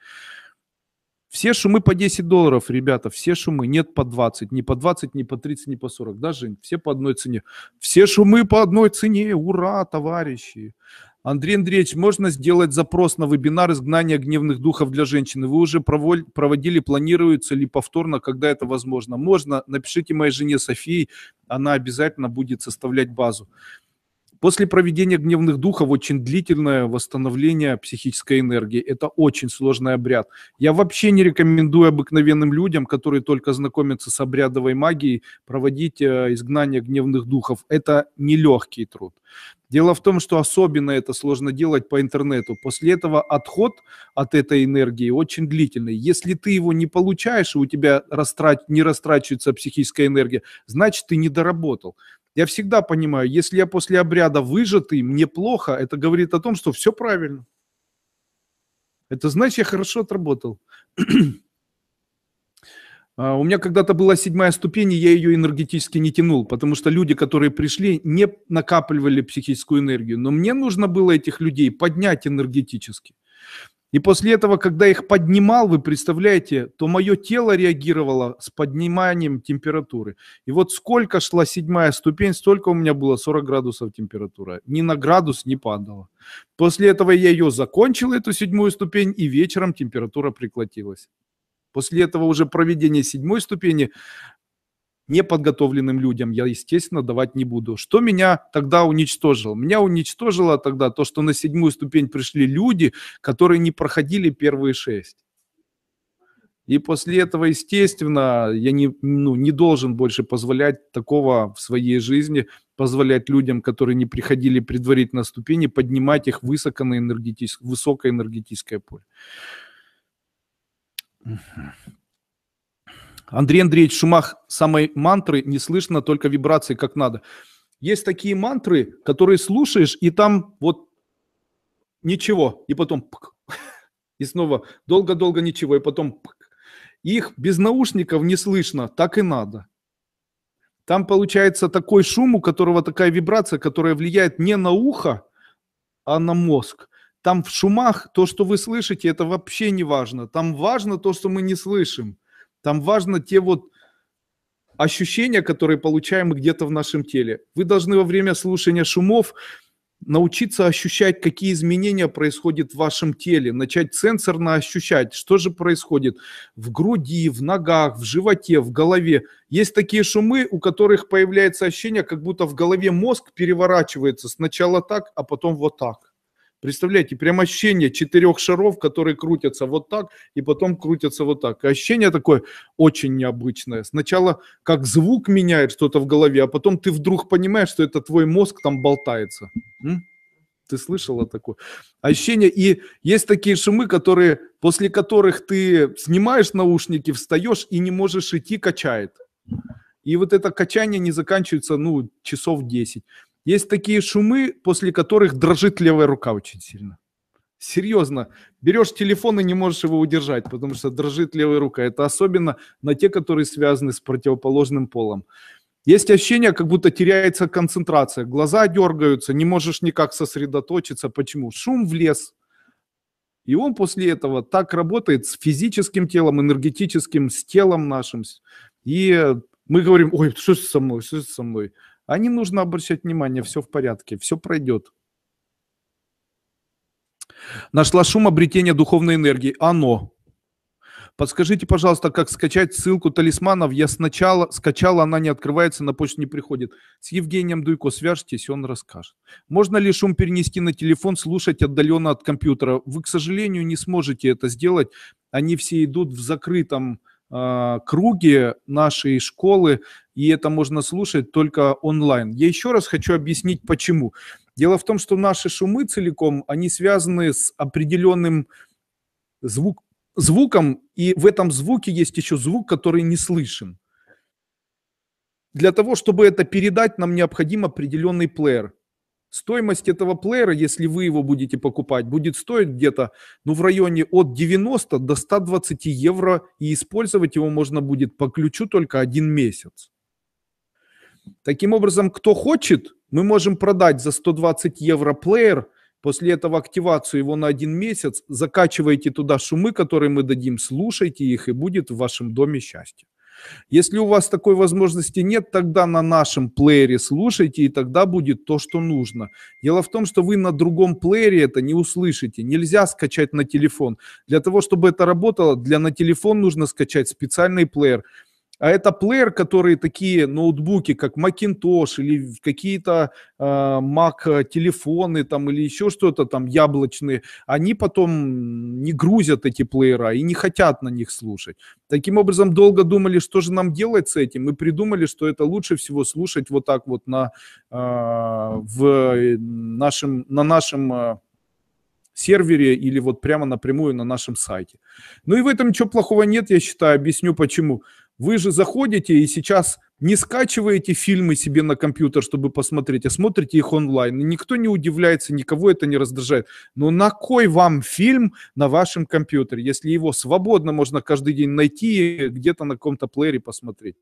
Все шумы по 10 долларов, ребята, все шумы. Нет по 20, не по 20, не по 30, не по 40. Даже все по одной цене. Все шумы по одной цене. Ура, товарищи. Андрей Андреевич, можно сделать запрос на вебинар изгнания гневных духов для женщины? Вы уже проводили, планируется ли повторно, когда это возможно? Можно, напишите моей жене Софии, она обязательно будет составлять базу. После проведения гневных духов очень длительное восстановление психической энергии. Это очень сложный обряд. Я вообще не рекомендую обыкновенным людям, которые только знакомятся с обрядовой магией, проводить э, изгнание гневных духов. Это нелегкий труд. Дело в том, что особенно это сложно делать по интернету. После этого отход от этой энергии очень длительный. Если ты его не получаешь, и у тебя растрат... не растрачивается психическая энергия, значит, ты не доработал. Я всегда понимаю, если я после обряда выжатый, мне плохо, это говорит о том, что все правильно. Это значит, я хорошо отработал. А, у меня когда-то была седьмая ступень, и я ее энергетически не тянул, потому что люди, которые пришли, не накапливали психическую энергию. Но мне нужно было этих людей поднять энергетически. И после этого, когда их поднимал, вы представляете, то мое тело реагировало с подниманием температуры. И вот сколько шла седьмая ступень, столько у меня было 40 градусов температура. Ни на градус не падала. После этого я ее закончил, эту седьмую ступень, и вечером температура прекратилась. После этого уже проведение седьмой ступени неподготовленным людям я, естественно, давать не буду. Что меня тогда уничтожило? Меня уничтожило тогда то, что на седьмую ступень пришли люди, которые не проходили первые шесть. И после этого, естественно, я не, ну, не должен больше позволять такого в своей жизни, позволять людям, которые не приходили предварительно ступени, поднимать их высоко на энергетическое, высокое энергетическое поле. Андрей Андреевич Шумах, самой мантры не слышно, только вибрации как надо. Есть такие мантры, которые слушаешь, и там вот ничего, и потом пк, и снова долго-долго ничего, и потом пк. Их без наушников не слышно, так и надо. Там получается такой шум, у которого такая вибрация, которая влияет не на ухо, а на мозг. Там в шумах то, что вы слышите, это вообще не важно. Там важно то, что мы не слышим. Там важно те вот ощущения, которые получаем мы где-то в нашем теле. Вы должны во время слушания шумов научиться ощущать, какие изменения происходят в вашем теле, начать сенсорно ощущать, что же происходит в груди, в ногах, в животе, в голове. Есть такие шумы, у которых появляется ощущение, как будто в голове мозг переворачивается сначала так, а потом вот так. Представляете, прям ощущение четырех шаров, которые крутятся вот так и потом крутятся вот так. И ощущение такое очень необычное. Сначала как звук меняет что-то в голове, а потом ты вдруг понимаешь, что это твой мозг там болтается. М? Ты слышала такое? Ощущение. И есть такие шумы, которые, после которых ты снимаешь наушники, встаешь и не можешь идти, качает. И вот это качание не заканчивается, ну, часов 10. Есть такие шумы, после которых дрожит левая рука очень сильно. Серьезно, берешь телефон и не можешь его удержать, потому что дрожит левая рука. Это особенно на те, которые связаны с противоположным полом. Есть ощущение, как будто теряется концентрация, глаза дергаются, не можешь никак сосредоточиться. Почему? Шум в лес. И он после этого так работает с физическим телом, энергетическим, с телом нашим. И мы говорим, ой, что со мной, что со мной? А не нужно обращать внимание, все в порядке, все пройдет. Нашла шум обретения духовной энергии. Оно. Подскажите, пожалуйста, как скачать ссылку талисманов? Я сначала скачала, она не открывается, на почту не приходит. С Евгением Дуйко свяжитесь, он расскажет. Можно ли шум перенести на телефон, слушать отдаленно от компьютера? Вы, к сожалению, не сможете это сделать. Они все идут в закрытом а, круги нашей школы, и это можно слушать только онлайн. Я еще раз хочу объяснить, почему. Дело в том, что наши шумы целиком, они связаны с определенным звук, звуком, и в этом звуке есть еще звук, который не слышен. Для того, чтобы это передать, нам необходим определенный плеер – Стоимость этого плеера, если вы его будете покупать, будет стоить где-то ну, в районе от 90 до 120 евро, и использовать его можно будет по ключу только один месяц. Таким образом, кто хочет, мы можем продать за 120 евро плеер, после этого активацию его на один месяц, закачивайте туда шумы, которые мы дадим, слушайте их, и будет в вашем доме счастье. Если у вас такой возможности нет, тогда на нашем плеере слушайте, и тогда будет то, что нужно. Дело в том, что вы на другом плеере это не услышите. Нельзя скачать на телефон. Для того, чтобы это работало, для на телефон нужно скачать специальный плеер – а это плеер, которые такие ноутбуки, как Macintosh или какие-то э, Mac телефоны там или еще что-то там яблочные, они потом не грузят эти плеера и не хотят на них слушать. Таким образом, долго думали, что же нам делать с этим, и придумали, что это лучше всего слушать вот так вот на э, в нашем на нашем а, сервере или вот прямо напрямую на нашем сайте. Ну и в этом ничего плохого нет, я считаю. Объясню почему. Вы же заходите и сейчас не скачиваете фильмы себе на компьютер, чтобы посмотреть, а смотрите их онлайн. никто не удивляется, никого это не раздражает. Но на кой вам фильм на вашем компьютере, если его свободно можно каждый день найти и где-то на каком-то плеере посмотреть?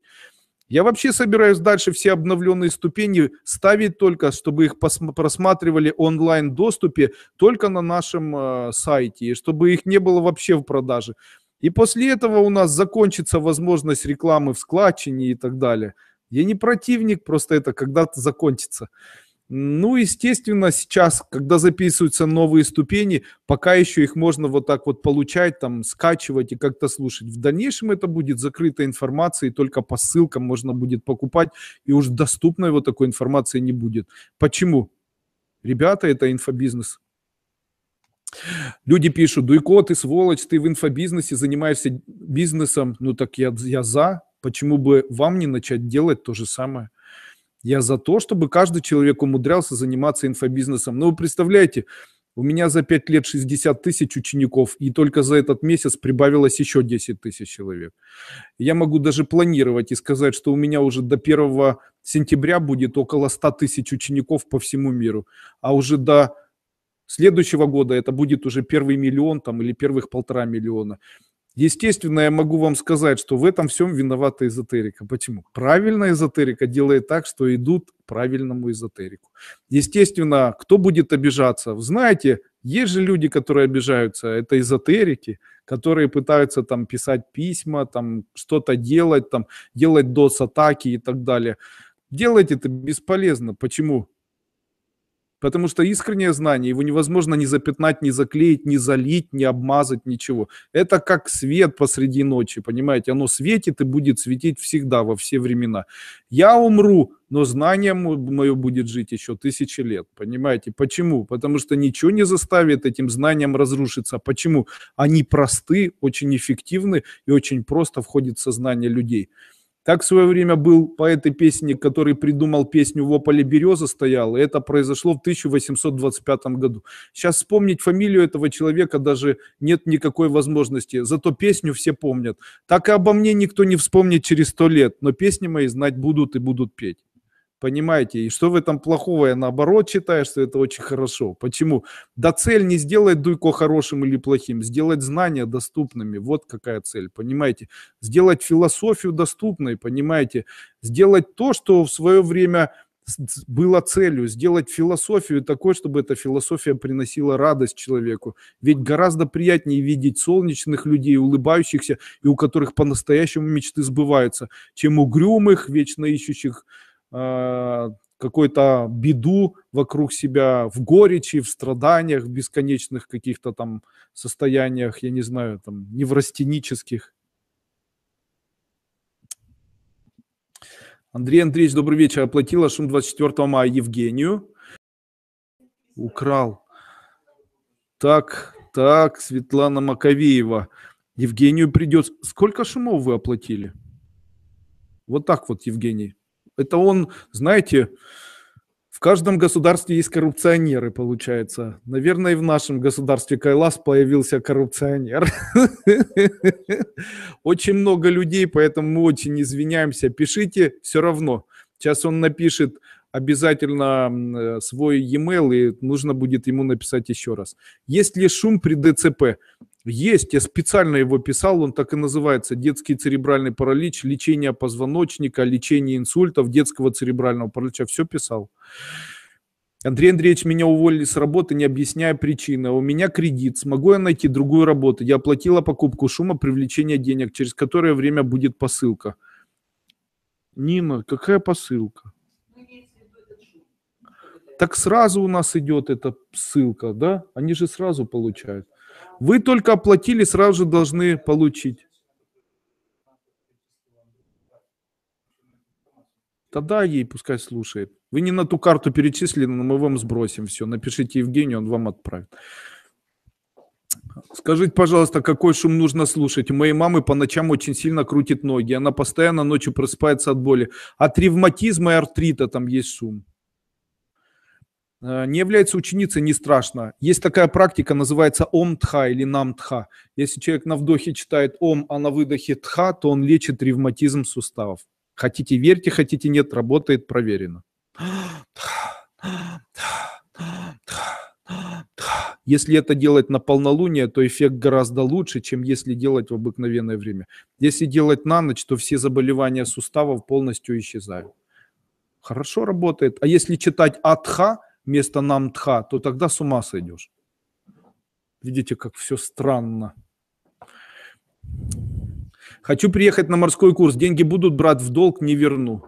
Я вообще собираюсь дальше все обновленные ступени ставить только, чтобы их просматривали онлайн-доступе только на нашем э, сайте, и чтобы их не было вообще в продаже. И после этого у нас закончится возможность рекламы в складчине и так далее. Я не противник, просто это когда-то закончится. Ну, естественно, сейчас, когда записываются новые ступени, пока еще их можно вот так вот получать, там, скачивать и как-то слушать. В дальнейшем это будет закрытая информация, и только по ссылкам можно будет покупать, и уж доступной вот такой информации не будет. Почему? Ребята, это инфобизнес. Люди пишут, Дуйко, ты сволочь, ты в инфобизнесе занимаешься бизнесом, ну так я, я за, почему бы вам не начать делать то же самое? Я за то, чтобы каждый человек умудрялся заниматься инфобизнесом. Но ну, вы представляете, у меня за 5 лет 60 тысяч учеников, и только за этот месяц прибавилось еще 10 тысяч человек. Я могу даже планировать и сказать, что у меня уже до 1 сентября будет около 100 тысяч учеников по всему миру, а уже до следующего года это будет уже первый миллион там, или первых полтора миллиона. Естественно, я могу вам сказать, что в этом всем виновата эзотерика. Почему? Правильная эзотерика делает так, что идут к правильному эзотерику. Естественно, кто будет обижаться? Знаете, есть же люди, которые обижаются, это эзотерики, которые пытаются там писать письма, там что-то делать, там делать дос-атаки и так далее. Делать это бесполезно. Почему? Потому что искреннее знание, его невозможно ни запятнать, ни заклеить, ни залить, ни обмазать, ничего. Это как свет посреди ночи, понимаете? Оно светит и будет светить всегда, во все времена. Я умру, но знание мое будет жить еще тысячи лет, понимаете? Почему? Потому что ничего не заставит этим знаниям разрушиться. Почему? Они просты, очень эффективны и очень просто входят в сознание людей. Так в свое время был поэт и песенник, который придумал песню «В ополе береза стояла». Это произошло в 1825 году. Сейчас вспомнить фамилию этого человека даже нет никакой возможности. Зато песню все помнят. Так и обо мне никто не вспомнит через сто лет, но песни мои знать будут и будут петь. Понимаете? И что в этом плохого? Я наоборот считаю, что это очень хорошо. Почему? Да цель не сделать Дуйко хорошим или плохим, сделать знания доступными. Вот какая цель, понимаете? Сделать философию доступной, понимаете? Сделать то, что в свое время было целью сделать философию такой, чтобы эта философия приносила радость человеку. Ведь гораздо приятнее видеть солнечных людей, улыбающихся и у которых по-настоящему мечты сбываются, чем угрюмых, вечно ищущих а, какую-то беду вокруг себя, в горечи, в страданиях, в бесконечных каких-то там состояниях, я не знаю, там, неврастенических. Андрей Андреевич, добрый вечер. Оплатила шум 24 мая Евгению. Украл. Так, так, Светлана Маковеева. Евгению придется... Сколько шумов вы оплатили? Вот так вот, Евгений. Это он, знаете, в каждом государстве есть коррупционеры, получается. Наверное, и в нашем государстве Кайлас появился коррупционер. Очень много людей, поэтому мы очень извиняемся. Пишите все равно. Сейчас он напишет обязательно э, свой e-mail, и нужно будет ему написать еще раз. Есть ли шум при ДЦП? Есть, я специально его писал, он так и называется «Детский церебральный паралич, лечение позвоночника, лечение инсультов, детского церебрального паралича». Все писал. Андрей Андреевич, меня уволили с работы, не объясняя причины. У меня кредит, смогу я найти другую работу? Я оплатила покупку шума привлечение денег, через которое время будет посылка. Нина, какая посылка? Ну, так сразу у нас идет эта ссылка, да? Они же сразу получают. Вы только оплатили, сразу же должны получить. Тогда ей пускай слушает. Вы не на ту карту перечислили, но мы вам сбросим все. Напишите Евгению, он вам отправит. Скажите, пожалуйста, какой шум нужно слушать? У моей мамы по ночам очень сильно крутит ноги. Она постоянно ночью просыпается от боли. От ревматизма и артрита там есть шум. Э, не является ученицей, не страшно. Есть такая практика, называется ом-тха или нам-тха. Если человек на вдохе читает ом, а на выдохе тха, то он лечит ревматизм суставов. Хотите верьте, хотите нет, работает проверено. Если это делать на полнолуние, то эффект гораздо лучше, чем если делать в обыкновенное время. Если делать на ночь, то все заболевания суставов полностью исчезают. Хорошо работает. А если читать атха, вместо тха, то тогда с ума сойдешь. Видите, как все странно. Хочу приехать на морской курс. Деньги будут брать в долг, не верну.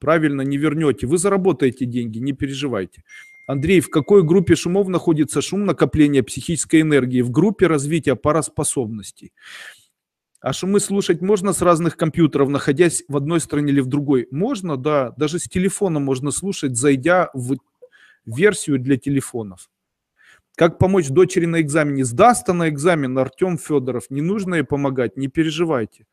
Правильно, не вернете. Вы заработаете деньги, не переживайте. Андрей, в какой группе шумов находится шум накопления психической энергии? В группе развития параспособностей. А шумы слушать можно с разных компьютеров, находясь в одной стране или в другой? Можно, да. Даже с телефона можно слушать, зайдя в версию для телефонов. Как помочь дочери на экзамене? Сдаст она экзамен, Артем Федоров. Не нужно ей помогать, не переживайте.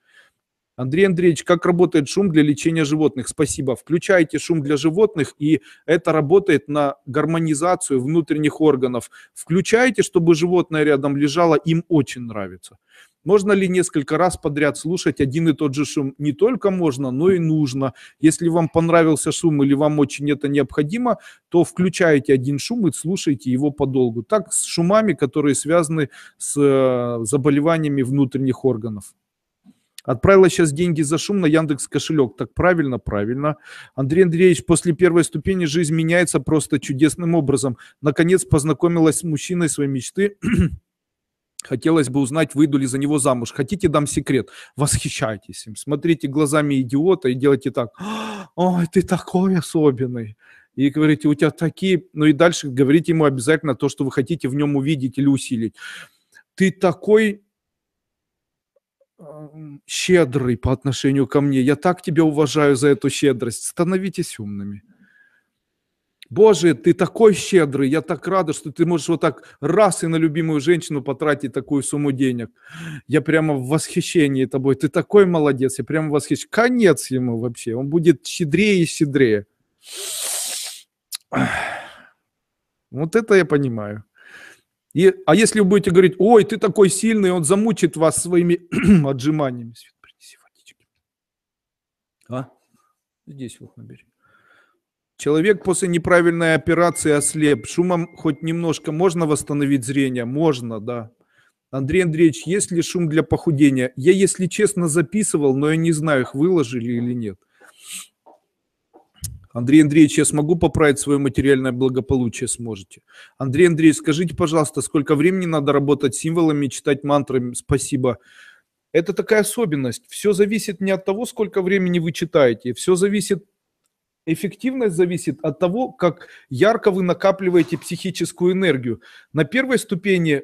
Андрей Андреевич, как работает шум для лечения животных? Спасибо. Включайте шум для животных, и это работает на гармонизацию внутренних органов. Включайте, чтобы животное рядом лежало, им очень нравится. Можно ли несколько раз подряд слушать один и тот же шум? Не только можно, но и нужно. Если вам понравился шум или вам очень это необходимо, то включайте один шум и слушайте его подолгу. Так с шумами, которые связаны с э, заболеваниями внутренних органов. Отправила сейчас деньги за шум на Яндекс кошелек. Так правильно, правильно. Андрей Андреевич, после первой ступени жизнь меняется просто чудесным образом. Наконец познакомилась с мужчиной своей мечты. Хотелось бы узнать, выйду ли за него замуж. Хотите, дам секрет. Восхищайтесь им. Смотрите глазами идиота и делайте так. «А, ой, ты такой особенный. И говорите, у тебя такие... Ну и дальше говорите ему обязательно то, что вы хотите в нем увидеть или усилить. Ты такой щедрый по отношению ко мне. Я так тебя уважаю за эту щедрость. Становитесь умными. Боже, ты такой щедрый, я так рада, что ты можешь вот так раз и на любимую женщину потратить такую сумму денег. Я прямо в восхищении тобой, ты такой молодец, я прямо восхищ. Конец ему вообще, он будет щедрее и щедрее. Вот это я понимаю. И, а если вы будете говорить, ой, ты такой сильный, он замучит вас своими отжиманиями. Свет, принеси водички. А? Здесь вот набери. Человек после неправильной операции ослеп. Шумом хоть немножко можно восстановить зрение? Можно, да. Андрей Андреевич, есть ли шум для похудения? Я, если честно, записывал, но я не знаю, их выложили или нет. Андрей Андреевич, я смогу поправить свое материальное благополучие, сможете. Андрей Андреевич, скажите, пожалуйста, сколько времени надо работать символами, читать мантрами? Спасибо. Это такая особенность. Все зависит не от того, сколько времени вы читаете. Все зависит Эффективность зависит от того, как ярко вы накапливаете психическую энергию. На первой ступени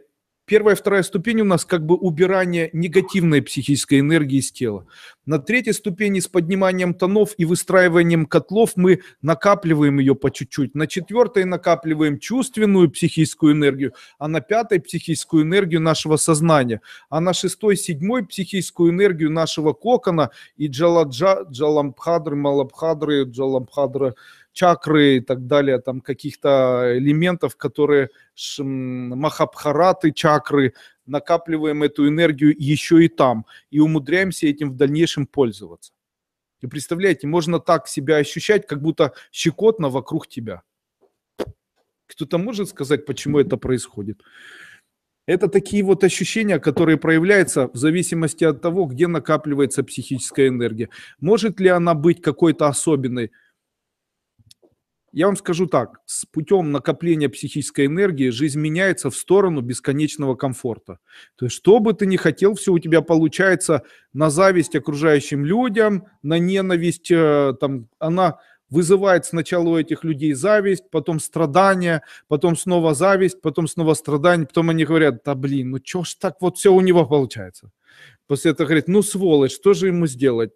Первая, вторая ступень у нас как бы убирание негативной психической энергии из тела. На третьей ступени с подниманием тонов и выстраиванием котлов мы накапливаем ее по чуть-чуть. На четвертой накапливаем чувственную психическую энергию, а на пятой психическую энергию нашего сознания, а на шестой, седьмой психическую энергию нашего кокона и джаладжа, джаламбхадры, малабхадры, джаламбхадры, джаламбхадры чакры и так далее, там каких-то элементов, которые махабхараты, чакры, накапливаем эту энергию еще и там и умудряемся этим в дальнейшем пользоваться. И представляете, можно так себя ощущать, как будто щекотно вокруг тебя. Кто-то может сказать, почему это происходит? Это такие вот ощущения, которые проявляются в зависимости от того, где накапливается психическая энергия. Может ли она быть какой-то особенной? Я вам скажу так, с путем накопления психической энергии жизнь меняется в сторону бесконечного комфорта. То есть, что бы ты ни хотел, все у тебя получается на зависть окружающим людям, на ненависть, э, там, она вызывает сначала у этих людей зависть, потом страдания, потом снова зависть, потом снова страдания, потом они говорят, да блин, ну чё ж так вот все у него получается. После этого говорит, ну сволочь, что же ему сделать?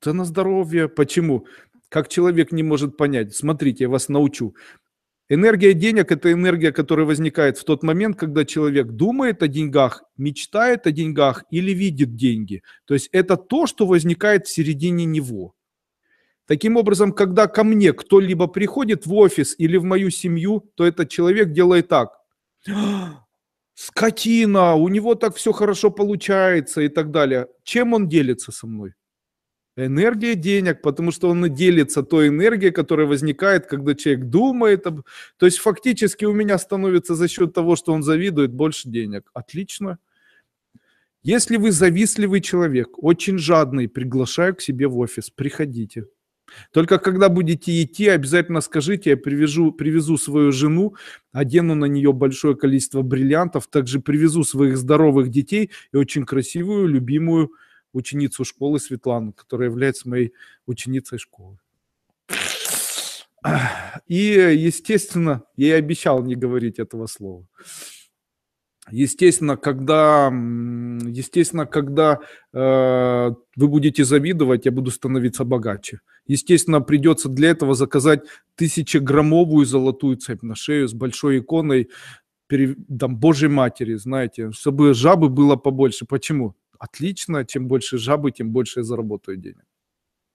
Это на здоровье. Почему? Как человек не может понять, смотрите, я вас научу. Энергия денег – это энергия, которая возникает в тот момент, когда человек думает о деньгах, мечтает о деньгах или видит деньги. То есть это то, что возникает в середине него. Таким образом, когда ко мне кто-либо приходит в офис или в мою семью, то этот человек делает так. «А, скотина, у него так все хорошо получается и так далее. Чем он делится со мной? Энергия денег, потому что он делится той энергией, которая возникает, когда человек думает. Об... То есть фактически у меня становится за счет того, что он завидует, больше денег. Отлично. Если вы завистливый человек, очень жадный, приглашаю к себе в офис, приходите. Только когда будете идти, обязательно скажите, я привяжу, привезу свою жену, одену на нее большое количество бриллиантов, также привезу своих здоровых детей и очень красивую, любимую ученицу школы Светлану, которая является моей ученицей школы. И, естественно, я и обещал не говорить этого слова. Естественно, когда, естественно, когда э, вы будете завидовать, я буду становиться богаче. Естественно, придется для этого заказать тысячеграммовую золотую цепь на шею с большой иконой пере, там, Божьей Матери, знаете, чтобы жабы было побольше. Почему? Отлично, чем больше жабы, тем больше я заработаю денег.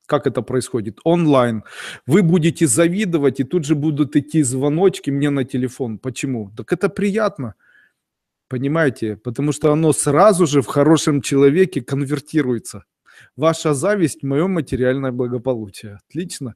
Как это происходит? Онлайн. Вы будете завидовать, и тут же будут идти звоночки мне на телефон. Почему? Так это приятно. Понимаете? Потому что оно сразу же в хорошем человеке конвертируется. Ваша зависть – мое материальное благополучие. Отлично.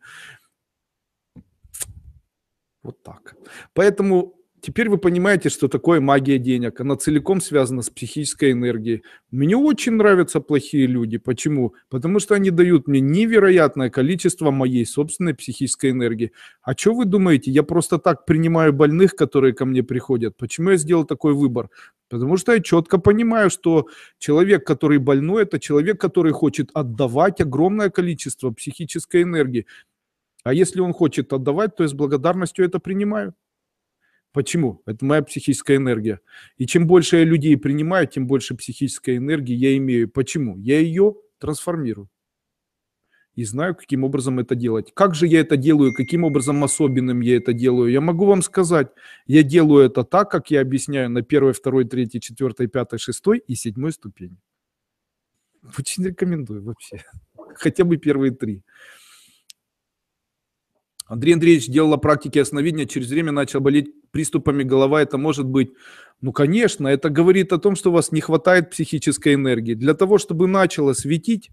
Вот так. Поэтому Теперь вы понимаете, что такое магия денег. Она целиком связана с психической энергией. Мне очень нравятся плохие люди. Почему? Потому что они дают мне невероятное количество моей собственной психической энергии. А что вы думаете? Я просто так принимаю больных, которые ко мне приходят. Почему я сделал такой выбор? Потому что я четко понимаю, что человек, который больной, это человек, который хочет отдавать огромное количество психической энергии. А если он хочет отдавать, то я с благодарностью это принимаю. Почему? Это моя психическая энергия. И чем больше я людей принимаю, тем больше психической энергии я имею. Почему? Я ее трансформирую. И знаю, каким образом это делать. Как же я это делаю, каким образом особенным я это делаю. Я могу вам сказать, я делаю это так, как я объясняю на первой, второй, третьей, четвертой, пятой, шестой и седьмой ступени. Очень рекомендую вообще. Хотя бы первые три. Андрей Андреевич делала практики основидения, через время начал болеть приступами голова. Это может быть... Ну, конечно, это говорит о том, что у вас не хватает психической энергии. Для того, чтобы начало светить,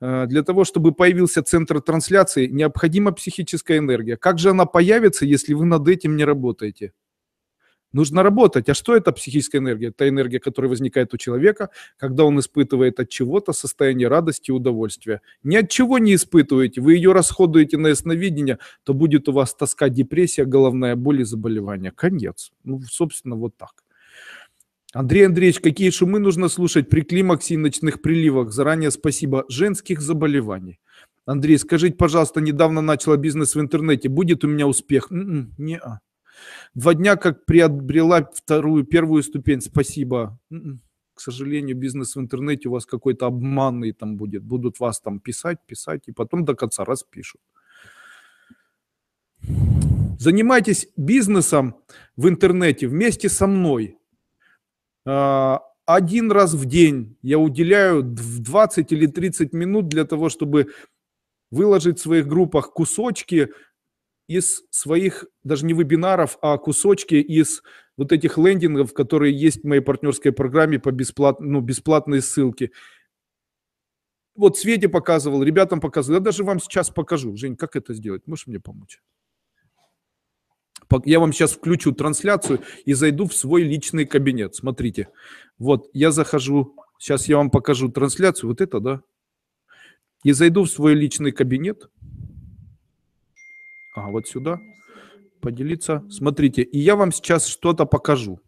э, для того, чтобы появился центр трансляции, необходима психическая энергия. Как же она появится, если вы над этим не работаете? Нужно работать. А что это психическая энергия? Это энергия, которая возникает у человека, когда он испытывает от чего-то состояние радости и удовольствия. Ни от чего не испытываете, вы ее расходуете на ясновидение, то будет у вас тоска, депрессия, головная боль и заболевание. Конец. Ну, собственно, вот так. Андрей Андреевич, какие шумы нужно слушать при климаксе и ночных приливах? Заранее спасибо. Женских заболеваний. Андрей, скажите, пожалуйста, недавно начала бизнес в интернете. Будет у меня успех? М-м, не-а. Два дня как приобрела вторую, первую ступень, спасибо. М-м. К сожалению, бизнес в интернете у вас какой-то обманный там будет. Будут вас там писать, писать, и потом до конца распишут. Занимайтесь бизнесом в интернете вместе со мной. А, один раз в день я уделяю 20 или 30 минут для того, чтобы выложить в своих группах кусочки из своих, даже не вебинаров, а кусочки из вот этих лендингов, которые есть в моей партнерской программе по бесплат, ну, бесплатной ссылке. Вот Свете показывал, ребятам показывал. Я даже вам сейчас покажу. Жень, как это сделать? Можешь мне помочь? Я вам сейчас включу трансляцию и зайду в свой личный кабинет. Смотрите. Вот, я захожу. Сейчас я вам покажу трансляцию. Вот это, да? И зайду в свой личный кабинет. А вот сюда. Поделиться. Смотрите, и я вам сейчас что-то покажу.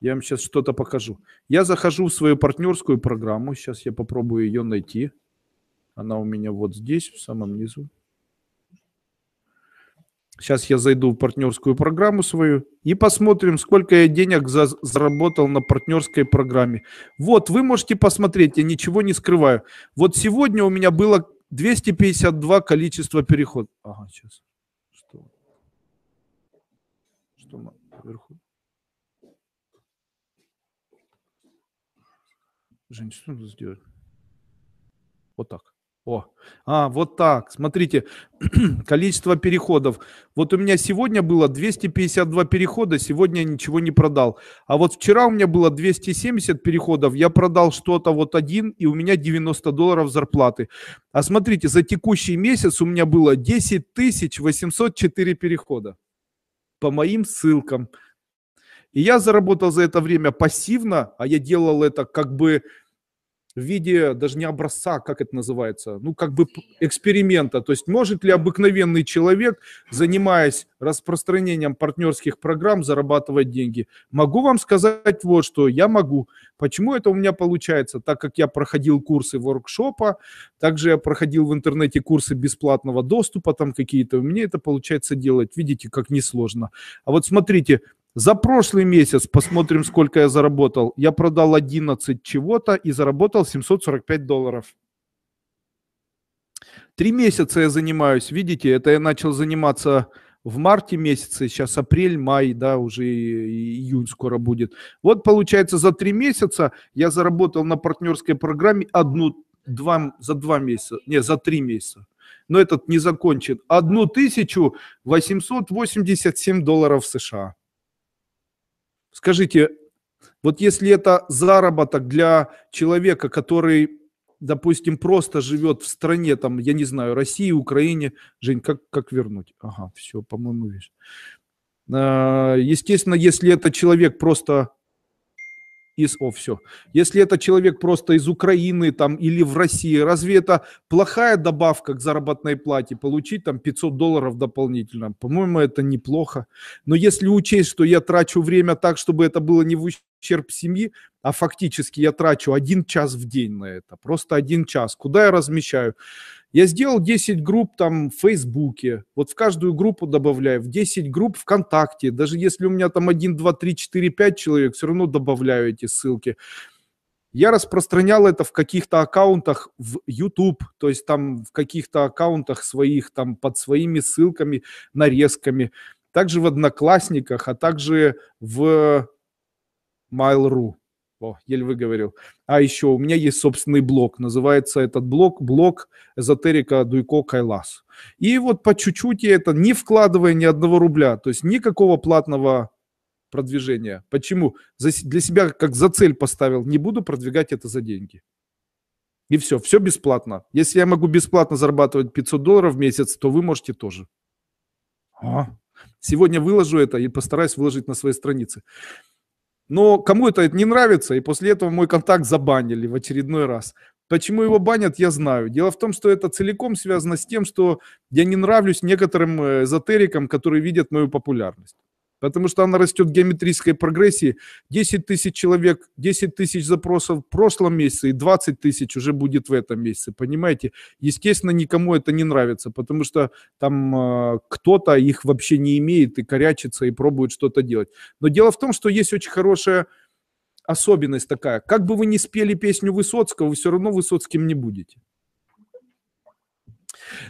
Я вам сейчас что-то покажу. Я захожу в свою партнерскую программу. Сейчас я попробую ее найти. Она у меня вот здесь, в самом низу. Сейчас я зайду в партнерскую программу свою и посмотрим, сколько я денег за, заработал на партнерской программе. Вот, вы можете посмотреть, я ничего не скрываю. Вот сегодня у меня было 252 количество переход Ага, сейчас. Что? Что мы вверху? Жень, что надо сделать? Вот так. О, а, вот так. Смотрите, количество переходов. Вот у меня сегодня было 252 перехода, сегодня я ничего не продал. А вот вчера у меня было 270 переходов, я продал что-то вот один, и у меня 90 долларов зарплаты. А смотрите, за текущий месяц у меня было 10 804 перехода по моим ссылкам. И я заработал за это время пассивно, а я делал это как бы в виде даже не образца, как это называется, ну как бы эксперимента. То есть может ли обыкновенный человек, занимаясь распространением партнерских программ, зарабатывать деньги? Могу вам сказать вот что, я могу. Почему это у меня получается? Так как я проходил курсы воркшопа, также я проходил в интернете курсы бесплатного доступа, там какие-то, у меня это получается делать. Видите, как несложно. А вот смотрите, за прошлый месяц, посмотрим, сколько я заработал. Я продал 11 чего-то и заработал 745 долларов. Три месяца я занимаюсь, видите, это я начал заниматься в марте месяце, сейчас апрель, май, да, уже июнь скоро будет. Вот получается за три месяца я заработал на партнерской программе одну, два, за два месяца, не, за три месяца. Но этот не закончен. 1887 долларов США. Скажите, вот если это заработок для человека, который, допустим, просто живет в стране, там, я не знаю, России, Украине, Жень, как, как вернуть? Ага, все, по-моему, видишь. А, естественно, если это человек просто из о все. Если это человек просто из Украины там или в России, разве это плохая добавка к заработной плате получить там 500 долларов дополнительно? По-моему, это неплохо. Но если учесть, что я трачу время так, чтобы это было не в ущерб семьи, а фактически я трачу один час в день на это, просто один час. Куда я размещаю? Я сделал 10 групп там в Фейсбуке, вот в каждую группу добавляю, в 10 групп ВКонтакте, даже если у меня там 1, 2, 3, 4, 5 человек, все равно добавляю эти ссылки. Я распространял это в каких-то аккаунтах в YouTube, то есть там в каких-то аккаунтах своих, там под своими ссылками, нарезками, также в Одноклассниках, а также в Mail.ru. О, еле выговорил. А еще у меня есть собственный блог. Называется этот блог «Блог эзотерика Дуйко Кайлас». И вот по чуть-чуть я это, не вкладывая ни одного рубля, то есть никакого платного продвижения. Почему? За, для себя как за цель поставил, не буду продвигать это за деньги. И все, все бесплатно. Если я могу бесплатно зарабатывать 500 долларов в месяц, то вы можете тоже. А. Сегодня выложу это и постараюсь выложить на своей странице. Но кому это не нравится, и после этого мой контакт забанили в очередной раз. Почему его банят, я знаю. Дело в том, что это целиком связано с тем, что я не нравлюсь некоторым э, эзотерикам, которые видят мою популярность потому что она растет в геометрической прогрессии. 10 тысяч человек, 10 тысяч запросов в прошлом месяце и 20 тысяч уже будет в этом месяце, понимаете? Естественно, никому это не нравится, потому что там э, кто-то их вообще не имеет и корячится, и пробует что-то делать. Но дело в том, что есть очень хорошая особенность такая. Как бы вы ни спели песню Высоцкого, вы все равно Высоцким не будете.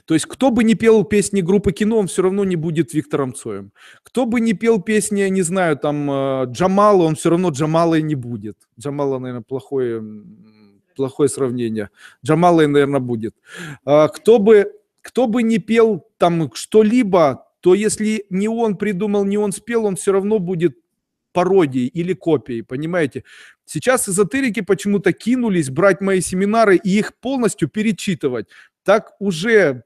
То есть, кто бы не пел песни группы кино, он все равно не будет Виктором Цоем. Кто бы не пел песни, я не знаю, там, э, Джамала, он все равно Джамалой не будет. Джамала, наверное, плохое, плохое сравнение. Джамалой, наверное, будет. А кто бы, кто бы не пел там что-либо, то если не он придумал, не он спел, он все равно будет пародией или копией, понимаете? Сейчас эзотерики почему-то кинулись брать мои семинары и их полностью перечитывать так уже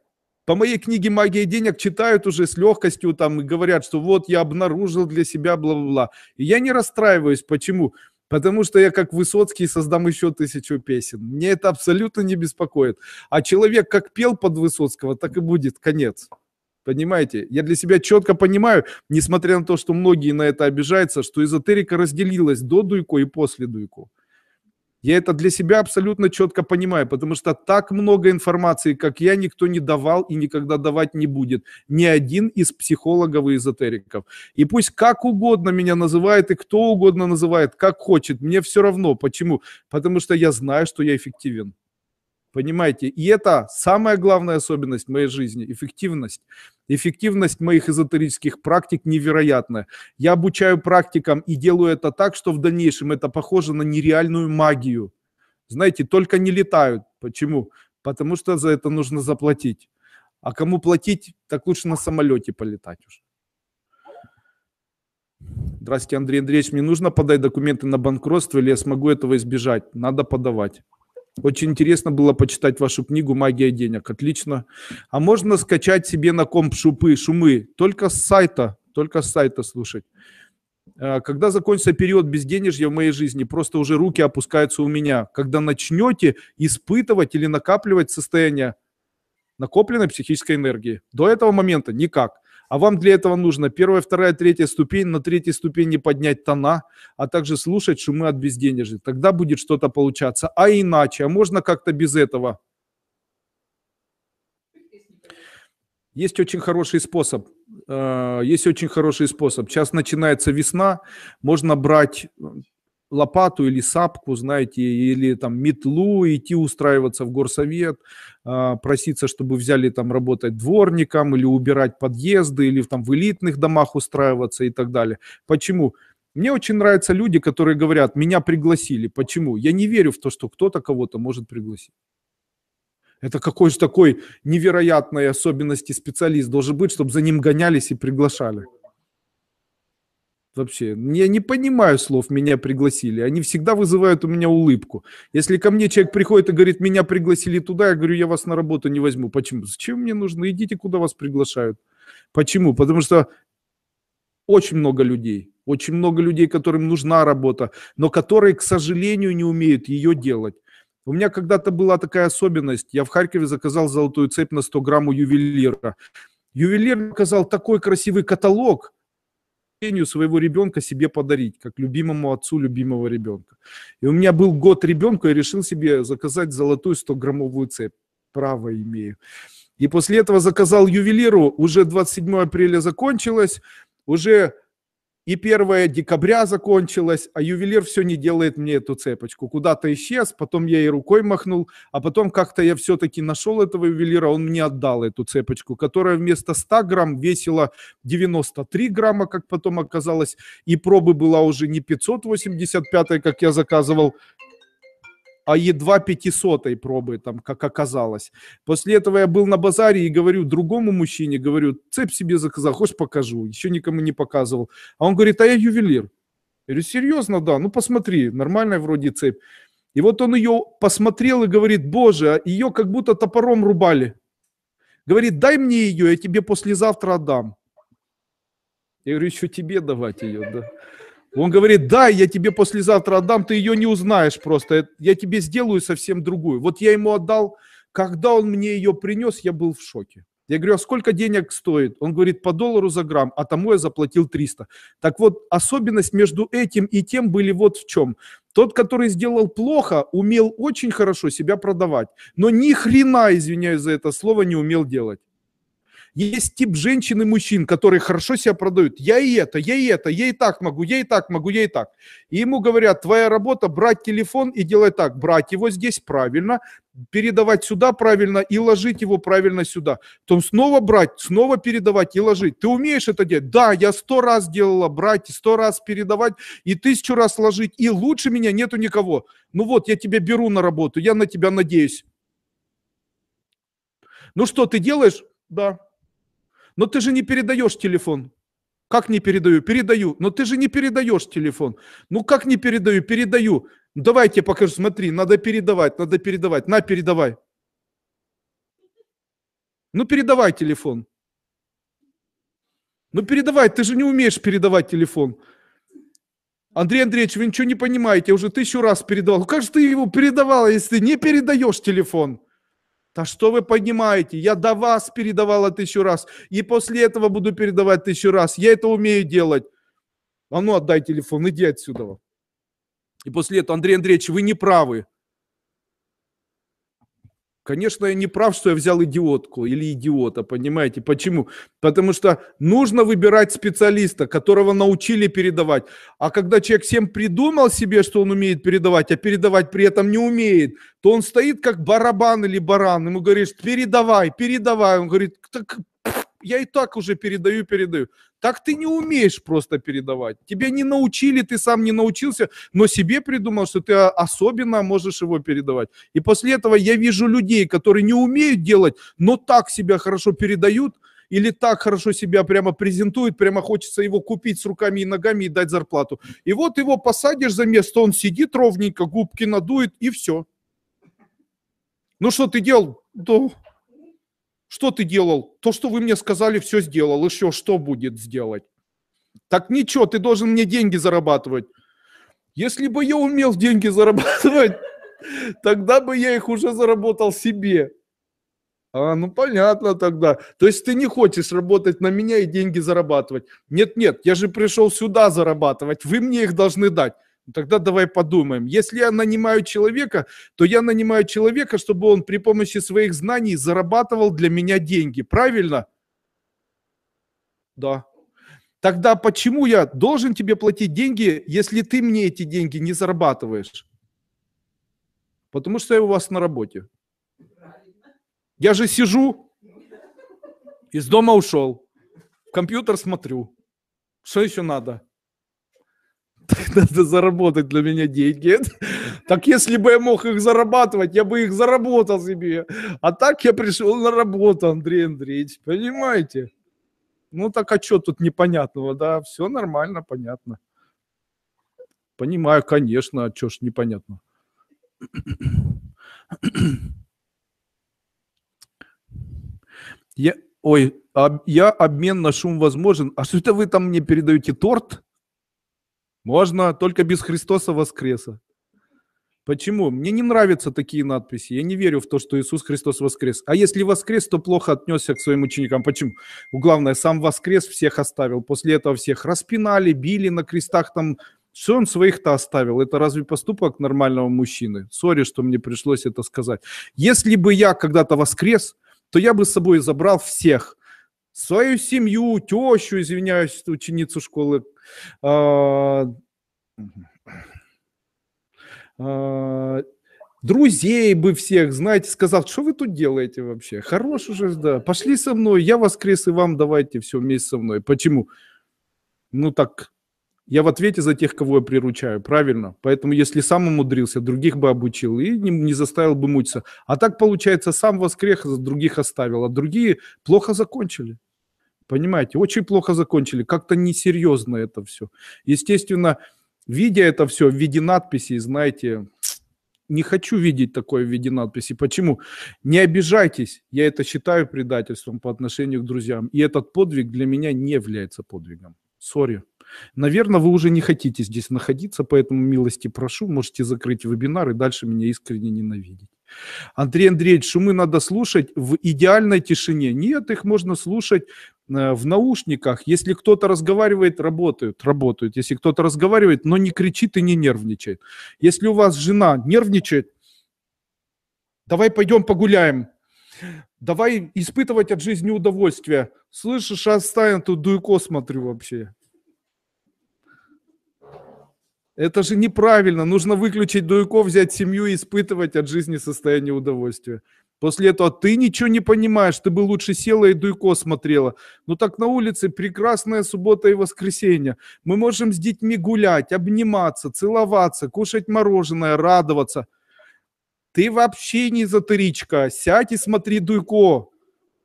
по моей книге «Магия денег» читают уже с легкостью там и говорят, что вот я обнаружил для себя бла-бла-бла. И я не расстраиваюсь. Почему? Потому что я как Высоцкий создам еще тысячу песен. Мне это абсолютно не беспокоит. А человек как пел под Высоцкого, так и будет конец. Понимаете? Я для себя четко понимаю, несмотря на то, что многие на это обижаются, что эзотерика разделилась до Дуйко и после Дуйко. Я это для себя абсолютно четко понимаю, потому что так много информации, как я, никто не давал и никогда давать не будет. Ни один из психологов и эзотериков. И пусть как угодно меня называет и кто угодно называет, как хочет, мне все равно. Почему? Потому что я знаю, что я эффективен. Понимаете? И это самая главная особенность моей жизни – эффективность. Эффективность моих эзотерических практик невероятная. Я обучаю практикам и делаю это так, что в дальнейшем это похоже на нереальную магию. Знаете, только не летают. Почему? Потому что за это нужно заплатить. А кому платить, так лучше на самолете полетать уже. Здравствуйте, Андрей Андреевич, мне нужно подать документы на банкротство или я смогу этого избежать? Надо подавать. Очень интересно было почитать вашу книгу «Магия денег». Отлично. А можно скачать себе на комп шупы, шумы? Только с сайта, только с сайта слушать. А, когда закончится период безденежья в моей жизни, просто уже руки опускаются у меня. Когда начнете испытывать или накапливать состояние накопленной психической энергии. До этого момента никак. А вам для этого нужно первая, вторая, третья ступень, на третьей ступени поднять тона, а также слушать шумы от безденежья. Тогда будет что-то получаться. А иначе, а можно как-то без этого? Есть очень хороший способ. Э, есть очень хороший способ. Сейчас начинается весна, можно брать э, лопату или сапку, знаете, или там метлу, идти устраиваться в горсовет, а, проситься, чтобы взяли там работать дворником или убирать подъезды, или там в элитных домах устраиваться и так далее. Почему? Мне очень нравятся люди, которые говорят, меня пригласили. Почему? Я не верю в то, что кто-то кого-то может пригласить. Это какой же такой невероятной особенности специалист должен быть, чтобы за ним гонялись и приглашали. Вообще, ну, я не понимаю слов «меня пригласили». Они всегда вызывают у меня улыбку. Если ко мне человек приходит и говорит «меня пригласили туда», я говорю «я вас на работу не возьму». Почему? Зачем мне нужно? Идите, куда вас приглашают. Почему? Потому что очень много людей, очень много людей, которым нужна работа, но которые, к сожалению, не умеют ее делать. У меня когда-то была такая особенность. Я в Харькове заказал золотую цепь на 100 грамм у ювелира. Ювелир показал такой красивый каталог – рождению своего ребенка себе подарить, как любимому отцу любимого ребенка. И у меня был год ребенка, я решил себе заказать золотую 100-граммовую цепь. Право имею. И после этого заказал ювелиру, уже 27 апреля закончилось, уже и 1 декабря закончилось, а ювелир все не делает мне эту цепочку. Куда-то исчез, потом я и рукой махнул, а потом как-то я все-таки нашел этого ювелира, он мне отдал эту цепочку, которая вместо 100 грамм весила 93 грамма, как потом оказалось, и пробы была уже не 585, как я заказывал, а едва пятисотой пробы, там, как оказалось. После этого я был на базаре и говорю другому мужчине, говорю, цепь себе заказал, хочешь покажу? Еще никому не показывал. А он говорит, а я ювелир. Я говорю, серьезно, да, ну посмотри, нормальная вроде цепь. И вот он ее посмотрел и говорит, боже, а ее как будто топором рубали. Говорит, дай мне ее, я тебе послезавтра отдам. Я говорю, еще тебе давать ее, да. Он говорит, да, я тебе послезавтра отдам, ты ее не узнаешь просто, я тебе сделаю совсем другую. Вот я ему отдал, когда он мне ее принес, я был в шоке. Я говорю, а сколько денег стоит? Он говорит, по доллару за грамм, а тому я заплатил 300. Так вот, особенность между этим и тем были вот в чем. Тот, который сделал плохо, умел очень хорошо себя продавать, но ни хрена, извиняюсь за это слово, не умел делать. Есть тип женщин и мужчин, которые хорошо себя продают. Я и это, я и это, я и так могу, я и так могу, я и так. И ему говорят, твоя работа брать телефон и делать так, брать его здесь правильно, передавать сюда правильно и ложить его правильно сюда. Потом снова брать, снова передавать и ложить. Ты умеешь это делать? Да, я сто раз делала брать, сто раз передавать и тысячу раз ложить. И лучше меня нету никого. Ну вот, я тебя беру на работу, я на тебя надеюсь. Ну что ты делаешь? Да, но ты же не передаешь телефон. Как не передаю? Передаю. Но ты же не передаешь телефон. Ну как не передаю? Передаю. «Ну давайте покажу. Смотри, надо передавать, надо передавать. На, передавай. Ну передавай телефон. Ну передавай, ты же не умеешь передавать телефон. Андрей Андреевич, вы ничего не понимаете, я уже тысячу раз передавал. Ну как же ты его передавала, если не передаешь телефон? Да что вы поднимаете? Я до вас передавала тысячу раз. И после этого буду передавать тысячу раз. Я это умею делать. А ну отдай телефон, иди отсюда. И после этого, Андрей Андреевич, вы не правы. Конечно, я не прав, что я взял идиотку или идиота, понимаете? Почему? Потому что нужно выбирать специалиста, которого научили передавать. А когда человек всем придумал себе, что он умеет передавать, а передавать при этом не умеет, то он стоит как барабан или баран. Ему говоришь, передавай, передавай. Он говорит, так я и так уже передаю, передаю. Так ты не умеешь просто передавать. Тебе не научили, ты сам не научился, но себе придумал, что ты особенно можешь его передавать. И после этого я вижу людей, которые не умеют делать, но так себя хорошо передают, или так хорошо себя прямо презентует, прямо хочется его купить с руками и ногами и дать зарплату. И вот его посадишь за место, он сидит ровненько, губки надует и все. Ну что ты делал? Да, ну, что ты делал? То, что вы мне сказали, все сделал. Еще что будет сделать? Так ничего, ты должен мне деньги зарабатывать. Если бы я умел деньги зарабатывать, тогда бы я их уже заработал себе. А, ну понятно тогда. То есть ты не хочешь работать на меня и деньги зарабатывать. Нет-нет, я же пришел сюда зарабатывать, вы мне их должны дать. Тогда давай подумаем. Если я нанимаю человека, то я нанимаю человека, чтобы он при помощи своих знаний зарабатывал для меня деньги. Правильно? Да. Тогда почему я должен тебе платить деньги, если ты мне эти деньги не зарабатываешь? Потому что я у вас на работе. Я же сижу, из дома ушел, в компьютер смотрю. Что еще надо? надо заработать для меня деньги. Так если бы я мог их зарабатывать, я бы их заработал себе. А так я пришел на работу, Андрей Андреевич, понимаете? Ну так а что тут непонятного, да? Все нормально, понятно. Понимаю, конечно, а что ж непонятно. Я, ой, об, я обмен на шум возможен. А что это вы там мне передаете торт? Можно, только без Христоса воскреса. Почему? Мне не нравятся такие надписи. Я не верю в то, что Иисус Христос воскрес. А если воскрес, то плохо отнесся к своим ученикам. Почему? Ну, главное, сам воскрес, всех оставил. После этого всех распинали, били на крестах там. Что он своих-то оставил? Это разве поступок нормального мужчины? Сори, что мне пришлось это сказать. Если бы я когда-то воскрес, то я бы с собой забрал всех. Свою семью, тещу, извиняюсь, ученицу школы, а, а, друзей бы всех, знаете, сказал, что вы тут делаете вообще? Хорош уже, да. Пошли со мной, я воскрес и вам давайте все вместе со мной. Почему? Ну так, я в ответе за тех, кого я приручаю, правильно? Поэтому если сам умудрился, других бы обучил и не, не заставил бы мучиться. А так получается, сам воскрес, а других оставил, а другие плохо закончили. Понимаете, очень плохо закончили, как-то несерьезно это все. Естественно, видя это все в виде надписей, знаете, не хочу видеть такое в виде надписи. Почему? Не обижайтесь, я это считаю предательством по отношению к друзьям. И этот подвиг для меня не является подвигом. Сори. Наверное, вы уже не хотите здесь находиться, поэтому милости прошу, можете закрыть вебинар и дальше меня искренне ненавидеть. Андрей Андреевич, шумы надо слушать в идеальной тишине. Нет, их можно слушать Э, в наушниках, если кто-то разговаривает, работают, работают. Если кто-то разговаривает, но не кричит и не нервничает. Если у вас жена нервничает, давай пойдем погуляем, давай испытывать от жизни удовольствие. Слышишь, Астайн, тут дуйко смотрю вообще. Это же неправильно. Нужно выключить дуйко, взять семью и испытывать от жизни состояние удовольствия. После этого «А ты ничего не понимаешь, ты бы лучше села и Дуйко смотрела. Ну так на улице прекрасная суббота и воскресенье. Мы можем с детьми гулять, обниматься, целоваться, кушать мороженое, радоваться. Ты вообще не эзотеричка. Сядь и смотри Дуйко.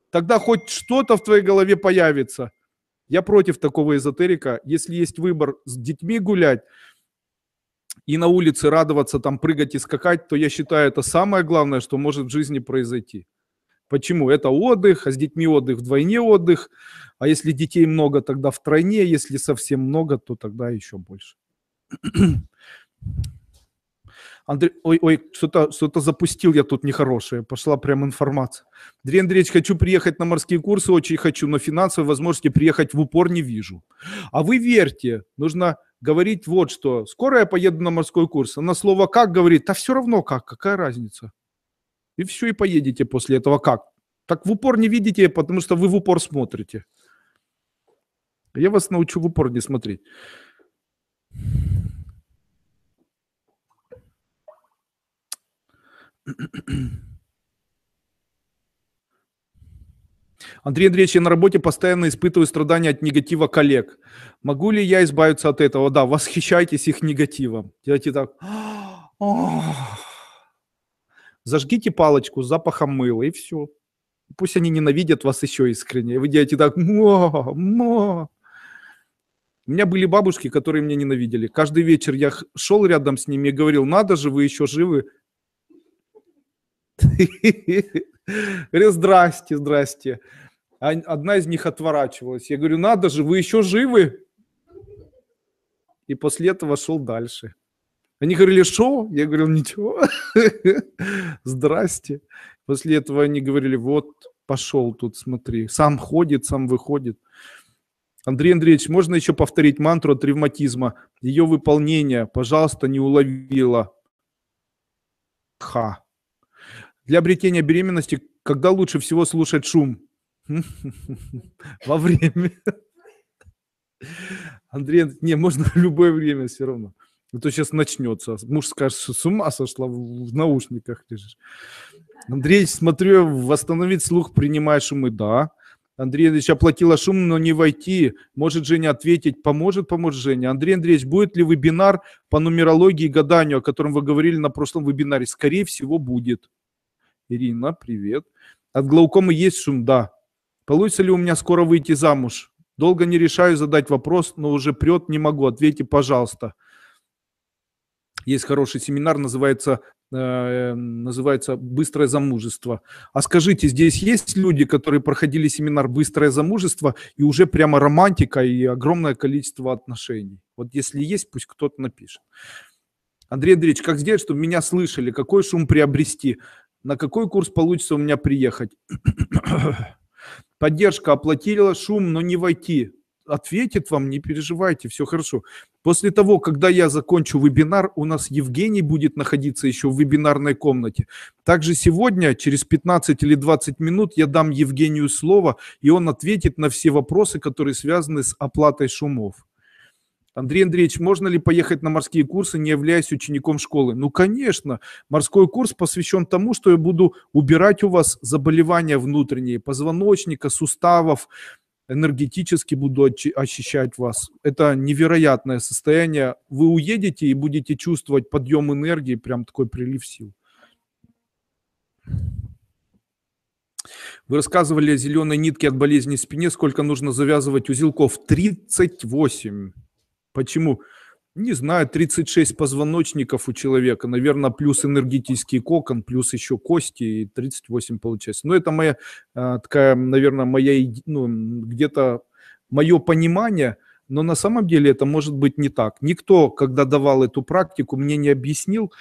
Тогда хоть что-то в твоей голове появится. Я против такого эзотерика. Если есть выбор с детьми гулять, и на улице радоваться, там прыгать и скакать, то я считаю, это самое главное, что может в жизни произойти. Почему? Это отдых, а с детьми отдых вдвойне отдых, а если детей много, тогда втройне, если совсем много, то тогда еще больше. Андрей, ой, ой, что-то что запустил я тут нехорошее, пошла прям информация. Андрей Андреевич, хочу приехать на морские курсы, очень хочу, но финансовой возможности приехать в упор не вижу. А вы верьте, нужно говорить вот что, скоро я поеду на морской курс, она слово «как» говорит, да все равно как, какая разница. И все, и поедете после этого как. Так в упор не видите, потому что вы в упор смотрите. Я вас научу в упор не смотреть. Андрей Андреевич, я на работе постоянно испытываю страдания от негатива коллег. Могу ли я избавиться от этого? Да, восхищайтесь их негативом. Делайте так. Зажгите палочку с запахом мыла и все. Пусть они ненавидят вас еще искренне. И вы делаете так. Мо, мо. У меня были бабушки, которые меня ненавидели. Каждый вечер я шел рядом с ними и говорил, надо же, вы еще живы. Говорю, здрасте, здрасте. Одна из них отворачивалась. Я говорю, надо же, вы еще живы? И после этого шел дальше. Они говорили, что? Я говорил, ничего. Здрасте. После этого они говорили, вот, пошел тут, смотри. Сам ходит, сам выходит. Андрей Андреевич, можно еще повторить мантру от ревматизма? Ее выполнение, пожалуйста, не уловила. Ха. Для обретения беременности когда лучше всего слушать шум? Во время. Андрей, не, можно любое время все равно. А то сейчас начнется. Муж скажет, что с ума сошла, в наушниках лежишь. Андрей, смотрю, восстановить слух, принимая шумы. Да. Андрей Андреевич оплатила шум, но не войти. Может Женя ответить? Поможет, поможет Женя. Андрей Андреевич, будет ли вебинар по нумерологии и гаданию, о котором вы говорили на прошлом вебинаре? Скорее всего, будет. Ирина, привет. От глаукомы есть шум? Да. Получится ли у меня скоро выйти замуж? Долго не решаю задать вопрос, но уже прет, не могу. Ответьте, пожалуйста. Есть хороший семинар, называется, э, называется «Быстрое замужество». А скажите, здесь есть люди, которые проходили семинар «Быстрое замужество» и уже прямо романтика и огромное количество отношений? Вот если есть, пусть кто-то напишет. Андрей Андреевич, как сделать, чтобы меня слышали? Какой шум приобрести? на какой курс получится у меня приехать? Поддержка оплатила шум, но не войти. Ответит вам, не переживайте, все хорошо. После того, когда я закончу вебинар, у нас Евгений будет находиться еще в вебинарной комнате. Также сегодня, через 15 или 20 минут, я дам Евгению слово, и он ответит на все вопросы, которые связаны с оплатой шумов. Андрей Андреевич, можно ли поехать на морские курсы, не являясь учеником школы? Ну, конечно. Морской курс посвящен тому, что я буду убирать у вас заболевания внутренние, позвоночника, суставов, энергетически буду очищать вас. Это невероятное состояние. Вы уедете и будете чувствовать подъем энергии, прям такой прилив сил. Вы рассказывали о зеленой нитке от болезни в спине, сколько нужно завязывать узелков? 38. Почему? Не знаю, 36 позвоночников у человека, наверное, плюс энергетический кокон, плюс еще кости, и 38 получается. Но это моя э, такая, наверное, моя, ну, где-то мое понимание, но на самом деле это может быть не так. Никто, когда давал эту практику, мне не объяснил,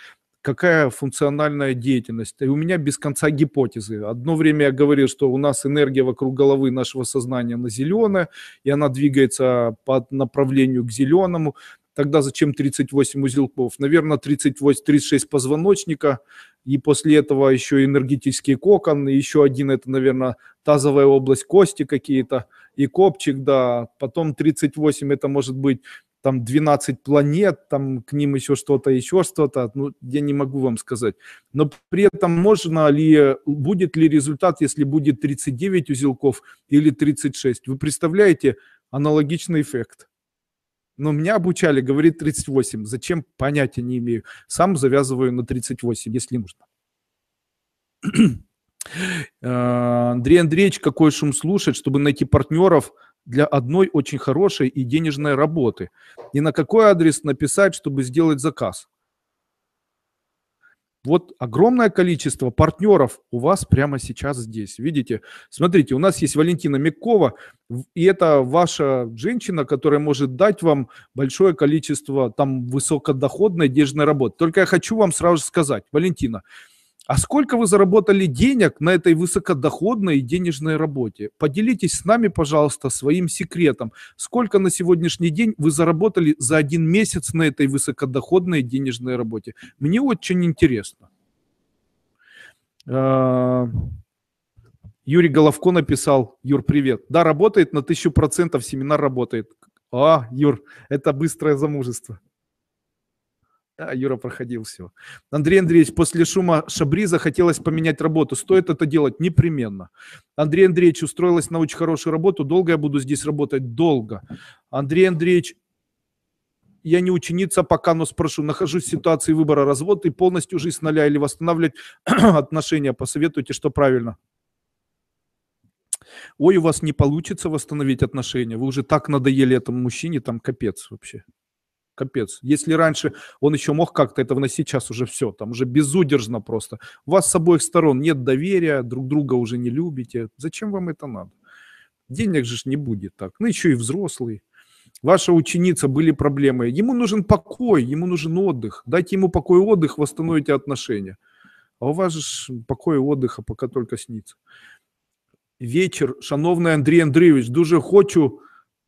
какая функциональная деятельность. И у меня без конца гипотезы. Одно время я говорил, что у нас энергия вокруг головы нашего сознания, на зеленая, и она двигается по направлению к зеленому. Тогда зачем 38 узелков? Наверное, 38, 36 позвоночника, и после этого еще энергетический кокон, и еще один, это, наверное, тазовая область кости какие-то, и копчик, да. Потом 38, это может быть там 12 планет, там к ним еще что-то, еще что-то, ну, я не могу вам сказать. Но при этом можно ли, будет ли результат, если будет 39 узелков или 36? Вы представляете аналогичный эффект? Но ну, меня обучали, говорит 38. Зачем, понятия не имею. Сам завязываю на 38, если нужно. Э, Андрей Андреевич, какой шум слушать, чтобы найти партнеров – для одной очень хорошей и денежной работы? И на какой адрес написать, чтобы сделать заказ? Вот огромное количество партнеров у вас прямо сейчас здесь. Видите, смотрите, у нас есть Валентина Мякова, и это ваша женщина, которая может дать вам большое количество там высокодоходной денежной работы. Только я хочу вам сразу же сказать, Валентина, а сколько вы заработали денег на этой высокодоходной денежной работе? Поделитесь с нами, пожалуйста, своим секретом. Сколько на сегодняшний день вы заработали за один месяц на этой высокодоходной денежной работе? Мне очень интересно. А, Юрий Головко написал, Юр, привет. Да, работает на тысячу процентов, семинар работает. А, Юр, это быстрое замужество. А, Юра проходил все. Андрей Андреевич, после шума Шабриза хотелось поменять работу. Стоит это делать? Непременно. Андрей Андреевич, устроилась на очень хорошую работу. Долго я буду здесь работать? Долго. Андрей Андреевич, я не ученица пока, но спрошу, нахожусь в ситуации выбора развод и полностью жизнь с нуля или восстанавливать отношения. Посоветуйте, что правильно. Ой, у вас не получится восстановить отношения. Вы уже так надоели этому мужчине, там капец вообще капец. Если раньше он еще мог как-то это вносить, сейчас уже все, там уже безудержно просто. У вас с обоих сторон нет доверия, друг друга уже не любите. Зачем вам это надо? Денег же не будет так. Ну, еще и взрослый. Ваша ученица, были проблемы. Ему нужен покой, ему нужен отдых. Дайте ему покой и отдых, восстановите отношения. А у вас же покой и отдыха пока только снится. Вечер. Шановний Андрей Андреевич, дуже хочу,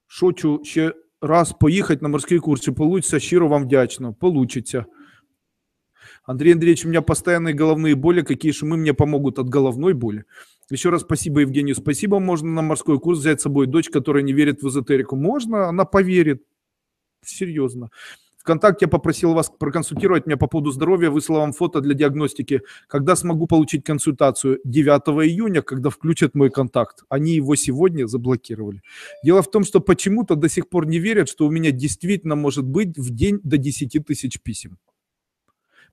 хочу ще раз поїхати на морські курси. Получится, щиро вам вдячно. Получится. Андрей Андреевич, у меня постоянные головные боли, какие шумы мне помогут от головной боли. Еще раз спасибо, Евгению, спасибо. Можно на морской курс взять с собой дочь, которая не верит в эзотерику. Можно, она поверит. Серьезно. ВКонтакте я попросил вас проконсультировать меня по поводу здоровья, выслал вам фото для диагностики. Когда смогу получить консультацию? 9 июня, когда включат мой контакт. Они его сегодня заблокировали. Дело в том, что почему-то до сих пор не верят, что у меня действительно может быть в день до 10 тысяч писем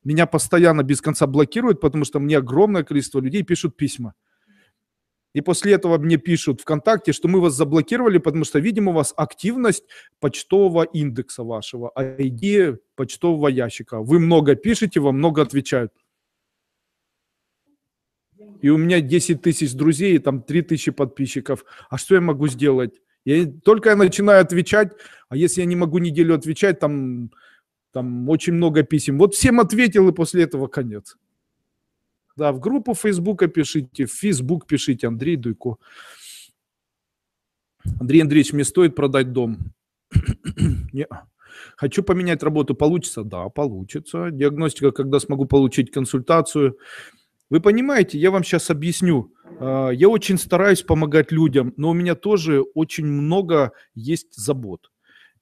меня постоянно без конца блокируют, потому что мне огромное количество людей пишут письма. И после этого мне пишут ВКонтакте, что мы вас заблокировали, потому что, видимо, у вас активность почтового индекса вашего, ID почтового ящика. Вы много пишете, вам много отвечают. И у меня 10 тысяч друзей, и там 3 тысячи подписчиков. А что я могу сделать? Я, только я начинаю отвечать, а если я не могу неделю отвечать, там, там очень много писем. Вот всем ответил, и после этого конец. Да, в группу Фейсбука пишите, в Фейсбук пишите Андрей Дуйко. Андрей Андреевич, мне стоит продать дом? Не. Хочу поменять работу, получится? Да, получится. Диагностика, когда смогу получить консультацию. Вы понимаете, я вам сейчас объясню. А, я очень стараюсь помогать людям, но у меня тоже очень много есть забот.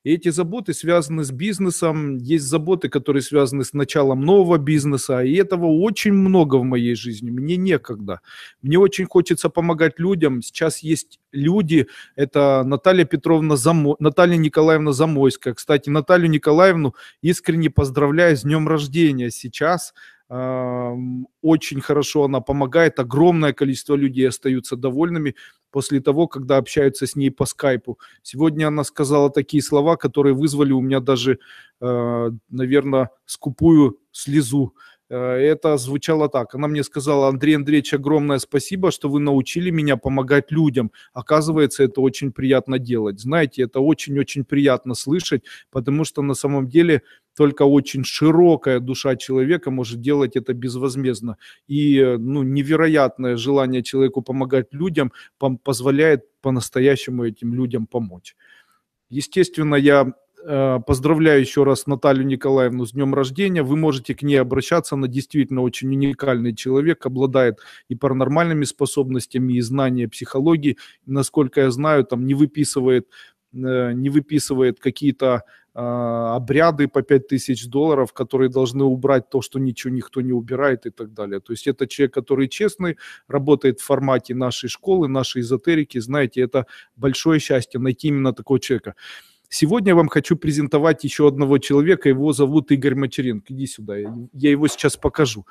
И эти заботы связаны с бизнесом, есть заботы, которые связаны с началом нового бизнеса, и этого очень много в моей жизни, мне некогда. Мне очень хочется помогать людям, сейчас есть люди, это Наталья Петровна Замо... Наталья Николаевна Замойская. Кстати, Наталью Николаевну искренне поздравляю с днем рождения сейчас, очень хорошо она помогает, огромное количество людей остаются довольными после того, когда общаются с ней по скайпу. Сегодня она сказала такие слова, которые вызвали у меня даже, э, наверное, скупую слезу. Э, это звучало так. Она мне сказала, Андрей Андреевич, огромное спасибо, что вы научили меня помогать людям. Оказывается, это очень приятно делать. Знаете, это очень-очень приятно слышать, потому что на самом деле только очень широкая душа человека может делать это безвозмездно. И э, ну, невероятное желание человеку помогать людям позволяет по-настоящему этим людям помочь. Естественно, я Э, поздравляю еще раз Наталью Николаевну с днем рождения. Вы можете к ней обращаться. Она действительно очень уникальный человек, обладает и паранормальными способностями, и знания психологии. И, насколько я знаю, там не выписывает, э, не выписывает какие-то э, обряды по 5000 долларов, которые должны убрать то, что ничего никто не убирает и так далее. То есть это человек, который честный, работает в формате нашей школы, нашей эзотерики. Знаете, это большое счастье найти именно такого человека. Сегодня я вам хочу презентовать еще одного человека. Его зовут Игорь Мочеренко. Иди сюда, я его сейчас покажу.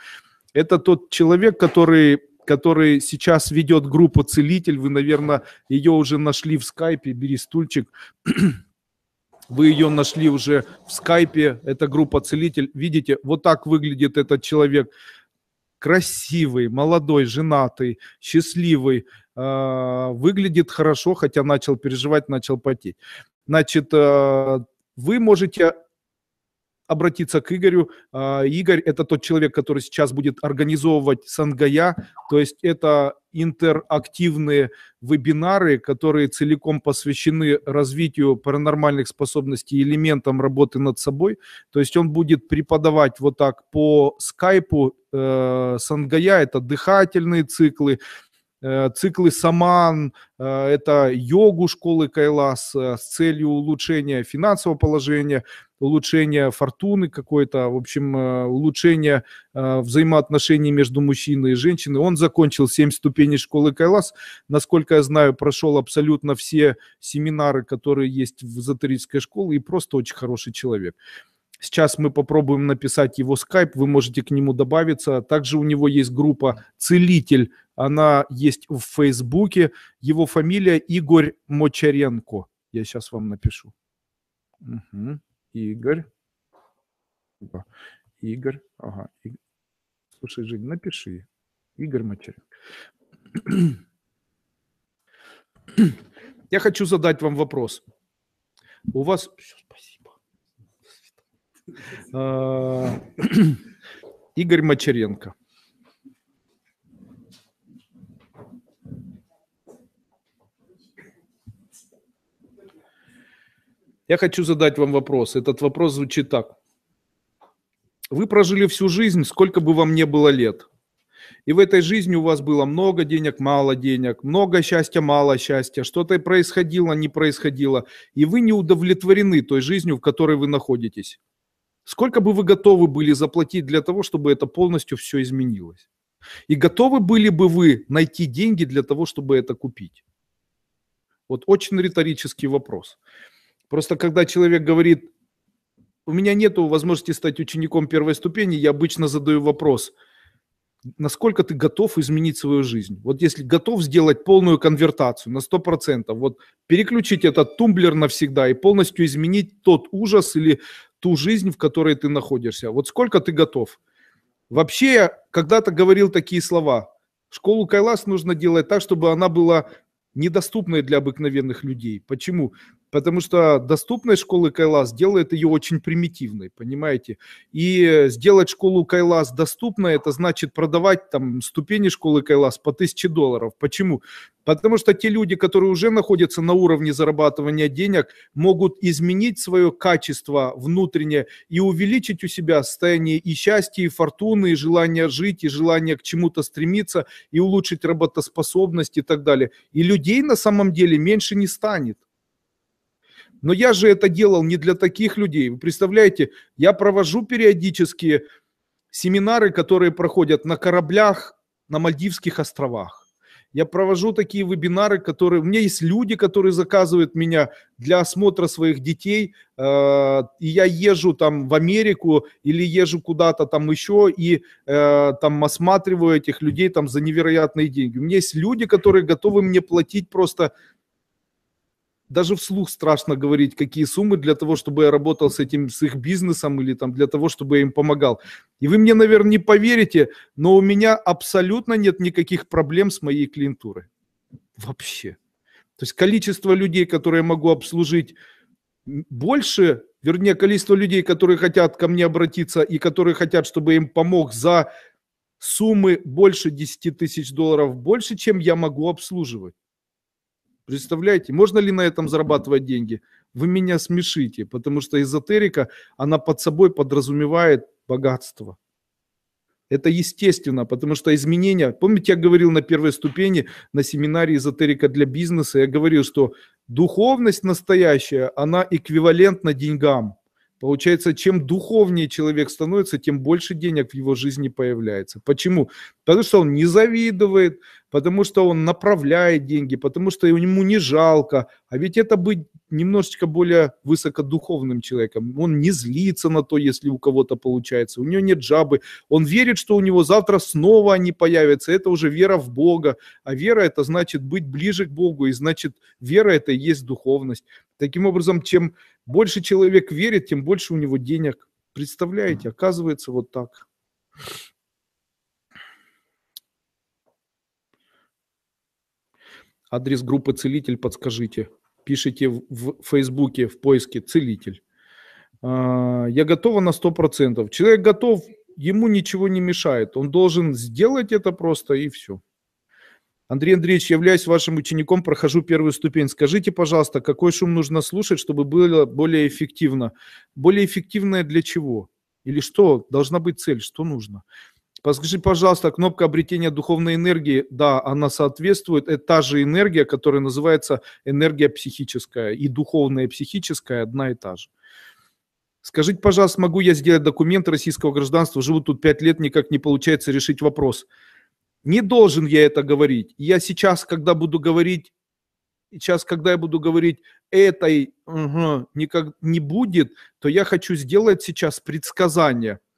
Это тот человек, который который сейчас ведет группу «Целитель». Вы, наверное, ее уже нашли в скайпе. Бери стульчик. Вы ее нашли уже в скайпе. Это группа «Целитель». Видите, вот так выглядит этот человек. Красивый, молодой, женатый, счастливый. А, выглядит хорошо, хотя начал переживать, начал потеть. Значит, э, вы можете обратиться к Игорю. Э, Игорь – это тот человек, который сейчас будет организовывать Сангая, то есть это интерактивные вебинары, которые целиком посвящены развитию паранормальных способностей, и элементам работы над собой. То есть он будет преподавать вот так по скайпу э, Сангая, это дыхательные циклы, Э, циклы саман, э, это йогу школы Кайлас э, с целью улучшения финансового положения, улучшения фортуны какой-то, в общем, улучшения взаимоотношений между мужчиной и женщиной. Он закончил 7 ступеней школы Кайлас. Насколько я знаю, прошел абсолютно все семинары, которые есть в эзотерической школе, и просто очень хороший человек. Сейчас мы попробуем написать его скайп, вы можете к нему добавиться. Также у него есть группа «Целитель», она есть в Фейсбуке. Его фамилия Игорь Мочаренко. Я сейчас вам напишу. Угу. Игорь. Игорь. Ага. Слушай, Жень, напиши. Игорь Мочаренко. Я хочу задать вам вопрос. У вас... Сейчас, а, Игорь Мочеренко. Я хочу задать вам вопрос. Этот вопрос звучит так. Вы прожили всю жизнь, сколько бы вам ни было лет. И в этой жизни у вас было много денег, мало денег, много счастья, мало счастья, что-то происходило, не происходило, и вы не удовлетворены той жизнью, в которой вы находитесь. Сколько бы вы готовы были заплатить для того, чтобы это полностью все изменилось? И готовы были бы вы найти деньги для того, чтобы это купить? Вот очень риторический вопрос. Просто когда человек говорит, у меня нет возможности стать учеником первой ступени, я обычно задаю вопрос, насколько ты готов изменить свою жизнь? Вот если готов сделать полную конвертацию на 100%, вот переключить этот тумблер навсегда и полностью изменить тот ужас или ту жизнь, в которой ты находишься. Вот сколько ты готов. Вообще, я когда-то говорил такие слова. Школу Кайлас нужно делать так, чтобы она была недоступной для обыкновенных людей. Почему? потому что доступность школы Кайлас делает ее очень примитивной, понимаете? И сделать школу Кайлас доступной, это значит продавать там ступени школы Кайлас по 1000 долларов. Почему? Потому что те люди, которые уже находятся на уровне зарабатывания денег, могут изменить свое качество внутреннее и увеличить у себя состояние и счастья, и фортуны, и желание жить, и желание к чему-то стремиться, и улучшить работоспособность и так далее. И людей на самом деле меньше не станет. Но я же это делал не для таких людей. Вы представляете, я провожу периодически семинары, которые проходят на кораблях на Мальдивских островах. Я провожу такие вебинары, которые... У меня есть люди, которые заказывают меня для осмотра своих детей. Э, и я езжу там в Америку или езжу куда-то там еще и э, там осматриваю этих людей там за невероятные деньги. У меня есть люди, которые готовы мне платить просто даже вслух страшно говорить, какие суммы для того, чтобы я работал с этим, с их бизнесом или там для того, чтобы я им помогал. И вы мне, наверное, не поверите, но у меня абсолютно нет никаких проблем с моей клиентурой. Вообще. То есть количество людей, которые я могу обслужить, больше, вернее, количество людей, которые хотят ко мне обратиться и которые хотят, чтобы я им помог за суммы больше 10 тысяч долларов, больше, чем я могу обслуживать. Представляете, можно ли на этом зарабатывать деньги? Вы меня смешите, потому что эзотерика, она под собой подразумевает богатство. Это естественно, потому что изменения... Помните, я говорил на первой ступени на семинаре «Эзотерика для бизнеса», я говорил, что духовность настоящая, она эквивалентна деньгам. Получается, чем духовнее человек становится, тем больше денег в его жизни появляется. Почему? Потому что он не завидует, потому что он направляет деньги, потому что ему не жалко. А ведь это быть немножечко более высокодуховным человеком. Он не злится на то, если у кого-то получается, у него нет жабы. Он верит, что у него завтра снова они появятся. Это уже вера в Бога. А вера – это значит быть ближе к Богу, и значит вера – это и есть духовность. Таким образом, чем больше человек верит, тем больше у него денег. Представляете, оказывается вот так. Адрес группы «Целитель» подскажите. Пишите в Фейсбуке в поиске «Целитель». А, я готова на 100%. Человек готов, ему ничего не мешает. Он должен сделать это просто и все. Андрей Андреевич, являюсь вашим учеником, прохожу первую ступень. Скажите, пожалуйста, какой шум нужно слушать, чтобы было более эффективно? Более эффективное для чего? Или что? Должна быть цель, что нужно? Подскажи, пожалуйста, кнопка обретения духовной энергии, да, она соответствует, это та же энергия, которая называется энергия психическая, и духовная и психическая одна и та же. Скажите, пожалуйста, могу я сделать документ российского гражданства, живу тут пять лет, никак не получается решить вопрос. Не должен я это говорить. Я сейчас, когда буду говорить, сейчас, когда я буду говорить, этой угу, никак не будет, то я хочу сделать сейчас предсказание –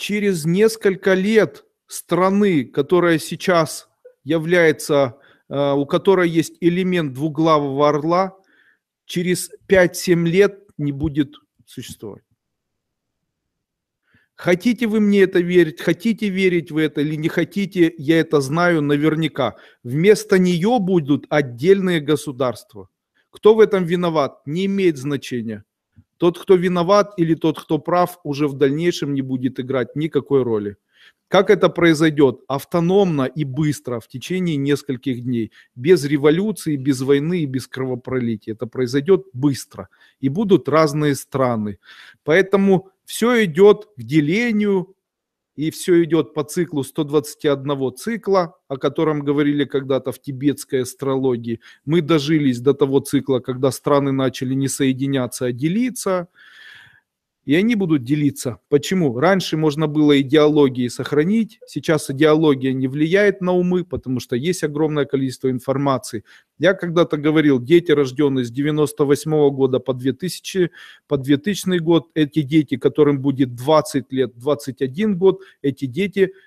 через несколько лет страны, которая сейчас является, э, у которой есть элемент двуглавого орла, через 5-7 лет не будет существовать. Хотите вы мне это верить, хотите верить в это или не хотите, я это знаю наверняка. Вместо нее будут отдельные государства. Кто в этом виноват, не имеет значения. Тот, кто виноват или тот, кто прав, уже в дальнейшем не будет играть никакой роли. Как это произойдет? Автономно и быстро, в течение нескольких дней, без революции, без войны и без кровопролития. Это произойдет быстро. И будут разные страны. Поэтому все идет к делению, и все идет по циклу 121 цикла, о котором говорили когда-то в тибетской астрологии. Мы дожились до того цикла, когда страны начали не соединяться, а делиться – и они будут делиться. Почему? Раньше можно было идеологии сохранить, сейчас идеология не влияет на умы, потому что есть огромное количество информации. Я когда-то говорил, дети, рожденные с 98 года по, 2000, по 2000 год, эти дети, которым будет 20 лет, 21 год, эти дети –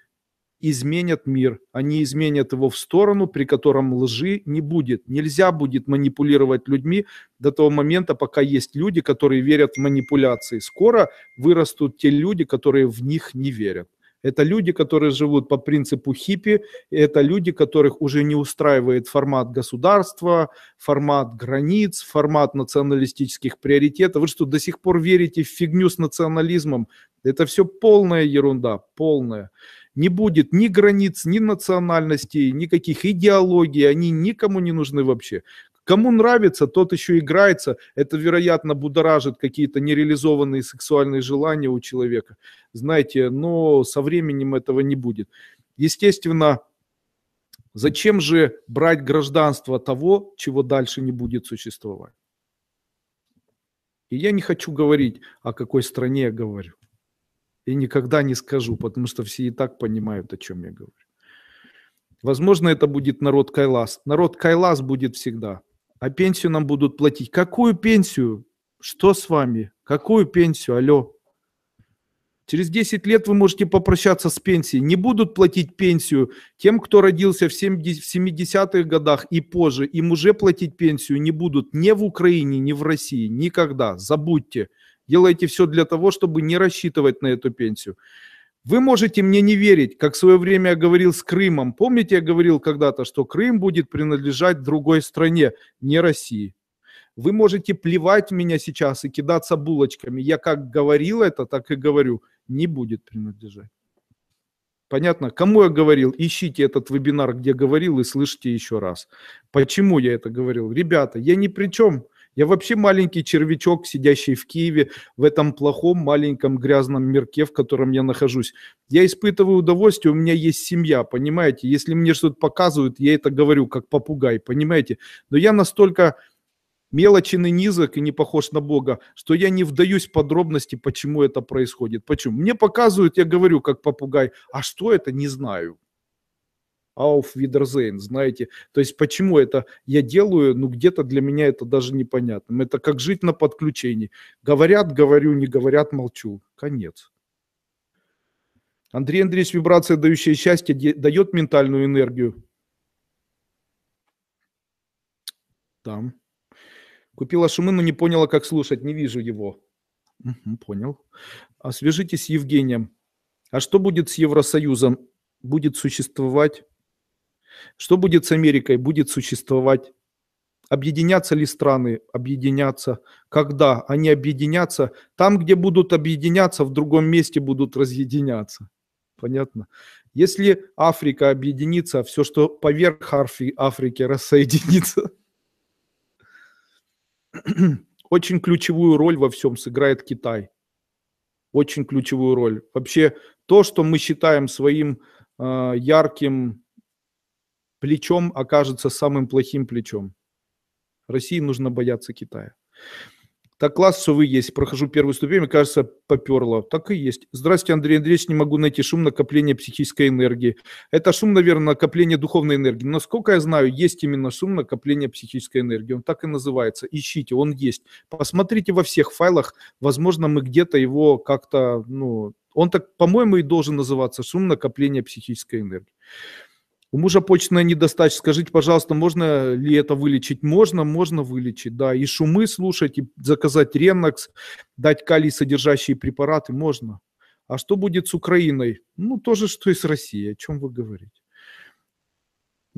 изменят мир, они изменят его в сторону, при котором лжи не будет. Нельзя будет манипулировать людьми до того момента, пока есть люди, которые верят в манипуляции. Скоро вырастут те люди, которые в них не верят. Это люди, которые живут по принципу хиппи, это люди, которых уже не устраивает формат государства, формат границ, формат националистических приоритетов. Вы что, до сих пор верите в фигню с национализмом? Это все полная ерунда, полная не будет ни границ, ни национальностей, никаких идеологий, они никому не нужны вообще. Кому нравится, тот еще играется. Это, вероятно, будоражит какие-то нереализованные сексуальные желания у человека. Знаете, но со временем этого не будет. Естественно, зачем же брать гражданство того, чего дальше не будет существовать? И я не хочу говорить, о какой стране я говорю и никогда не скажу, потому что все и так понимают, о чем я говорю. Возможно, это будет народ Кайлас. Народ Кайлас будет всегда. А пенсию нам будут платить. Какую пенсию? Что с вами? Какую пенсию? Алло. Через 10 лет вы можете попрощаться с пенсией. Не будут платить пенсию тем, кто родился в 70-х годах и позже. Им уже платить пенсию не будут ни в Украине, ни в России. Никогда. Забудьте делаете все для того, чтобы не рассчитывать на эту пенсию. Вы можете мне не верить, как в свое время я говорил с Крымом. Помните, я говорил когда-то, что Крым будет принадлежать другой стране, не России. Вы можете плевать меня сейчас и кидаться булочками. Я как говорил это, так и говорю. Не будет принадлежать. Понятно? Кому я говорил? Ищите этот вебинар, где говорил, и слышите еще раз. Почему я это говорил? Ребята, я ни при чем. Я вообще маленький червячок, сидящий в Киеве, в этом плохом, маленьком, грязном мирке, в котором я нахожусь. Я испытываю удовольствие, у меня есть семья, понимаете? Если мне что-то показывают, я это говорю как попугай, понимаете? Но я настолько мелочен и низок и не похож на Бога, что я не вдаюсь в подробности, почему это происходит. Почему? Мне показывают, я говорю как попугай, а что это, не знаю auf Wiedersehen, знаете. То есть почему это я делаю, ну где-то для меня это даже непонятно. Это как жить на подключении. Говорят, говорю, не говорят, молчу. Конец. Андрей Андреевич, вибрация, дающая счастье, дает ментальную энергию? Там. Купила шумы, но не поняла, как слушать, не вижу его. Угу, понял. А свяжитесь с Евгением. А что будет с Евросоюзом? Будет существовать что будет с Америкой? Будет существовать Объединятся ли страны? Объединятся. Когда они объединятся? Там, где будут объединяться, в другом месте будут разъединяться. Понятно? Если Африка объединится, все, что поверх Афри, Африки, рассоединится. Очень ключевую роль во всем сыграет Китай. Очень ключевую роль. Вообще то, что мы считаем своим э, ярким плечом окажется самым плохим плечом. России нужно бояться Китая. Так класс классовый есть. Прохожу первую ступень, и, кажется, поперло. Так и есть. Здравствуйте, Андрей Андреевич. Не могу найти шум накопления психической энергии. Это шум, наверное, накопления духовной энергии. Насколько я знаю, есть именно шум накопления психической энергии. Он так и называется. Ищите, он есть. Посмотрите во всех файлах. Возможно, мы где-то его как-то, ну, он так, по-моему, и должен называться шум накопления психической энергии. У мужа почечная недостача. Скажите, пожалуйста, можно ли это вылечить? Можно, можно вылечить, да. И шумы слушать, и заказать Ренокс, дать калий содержащие препараты можно. А что будет с Украиной? Ну, то же, что и с Россией. О чем вы говорите?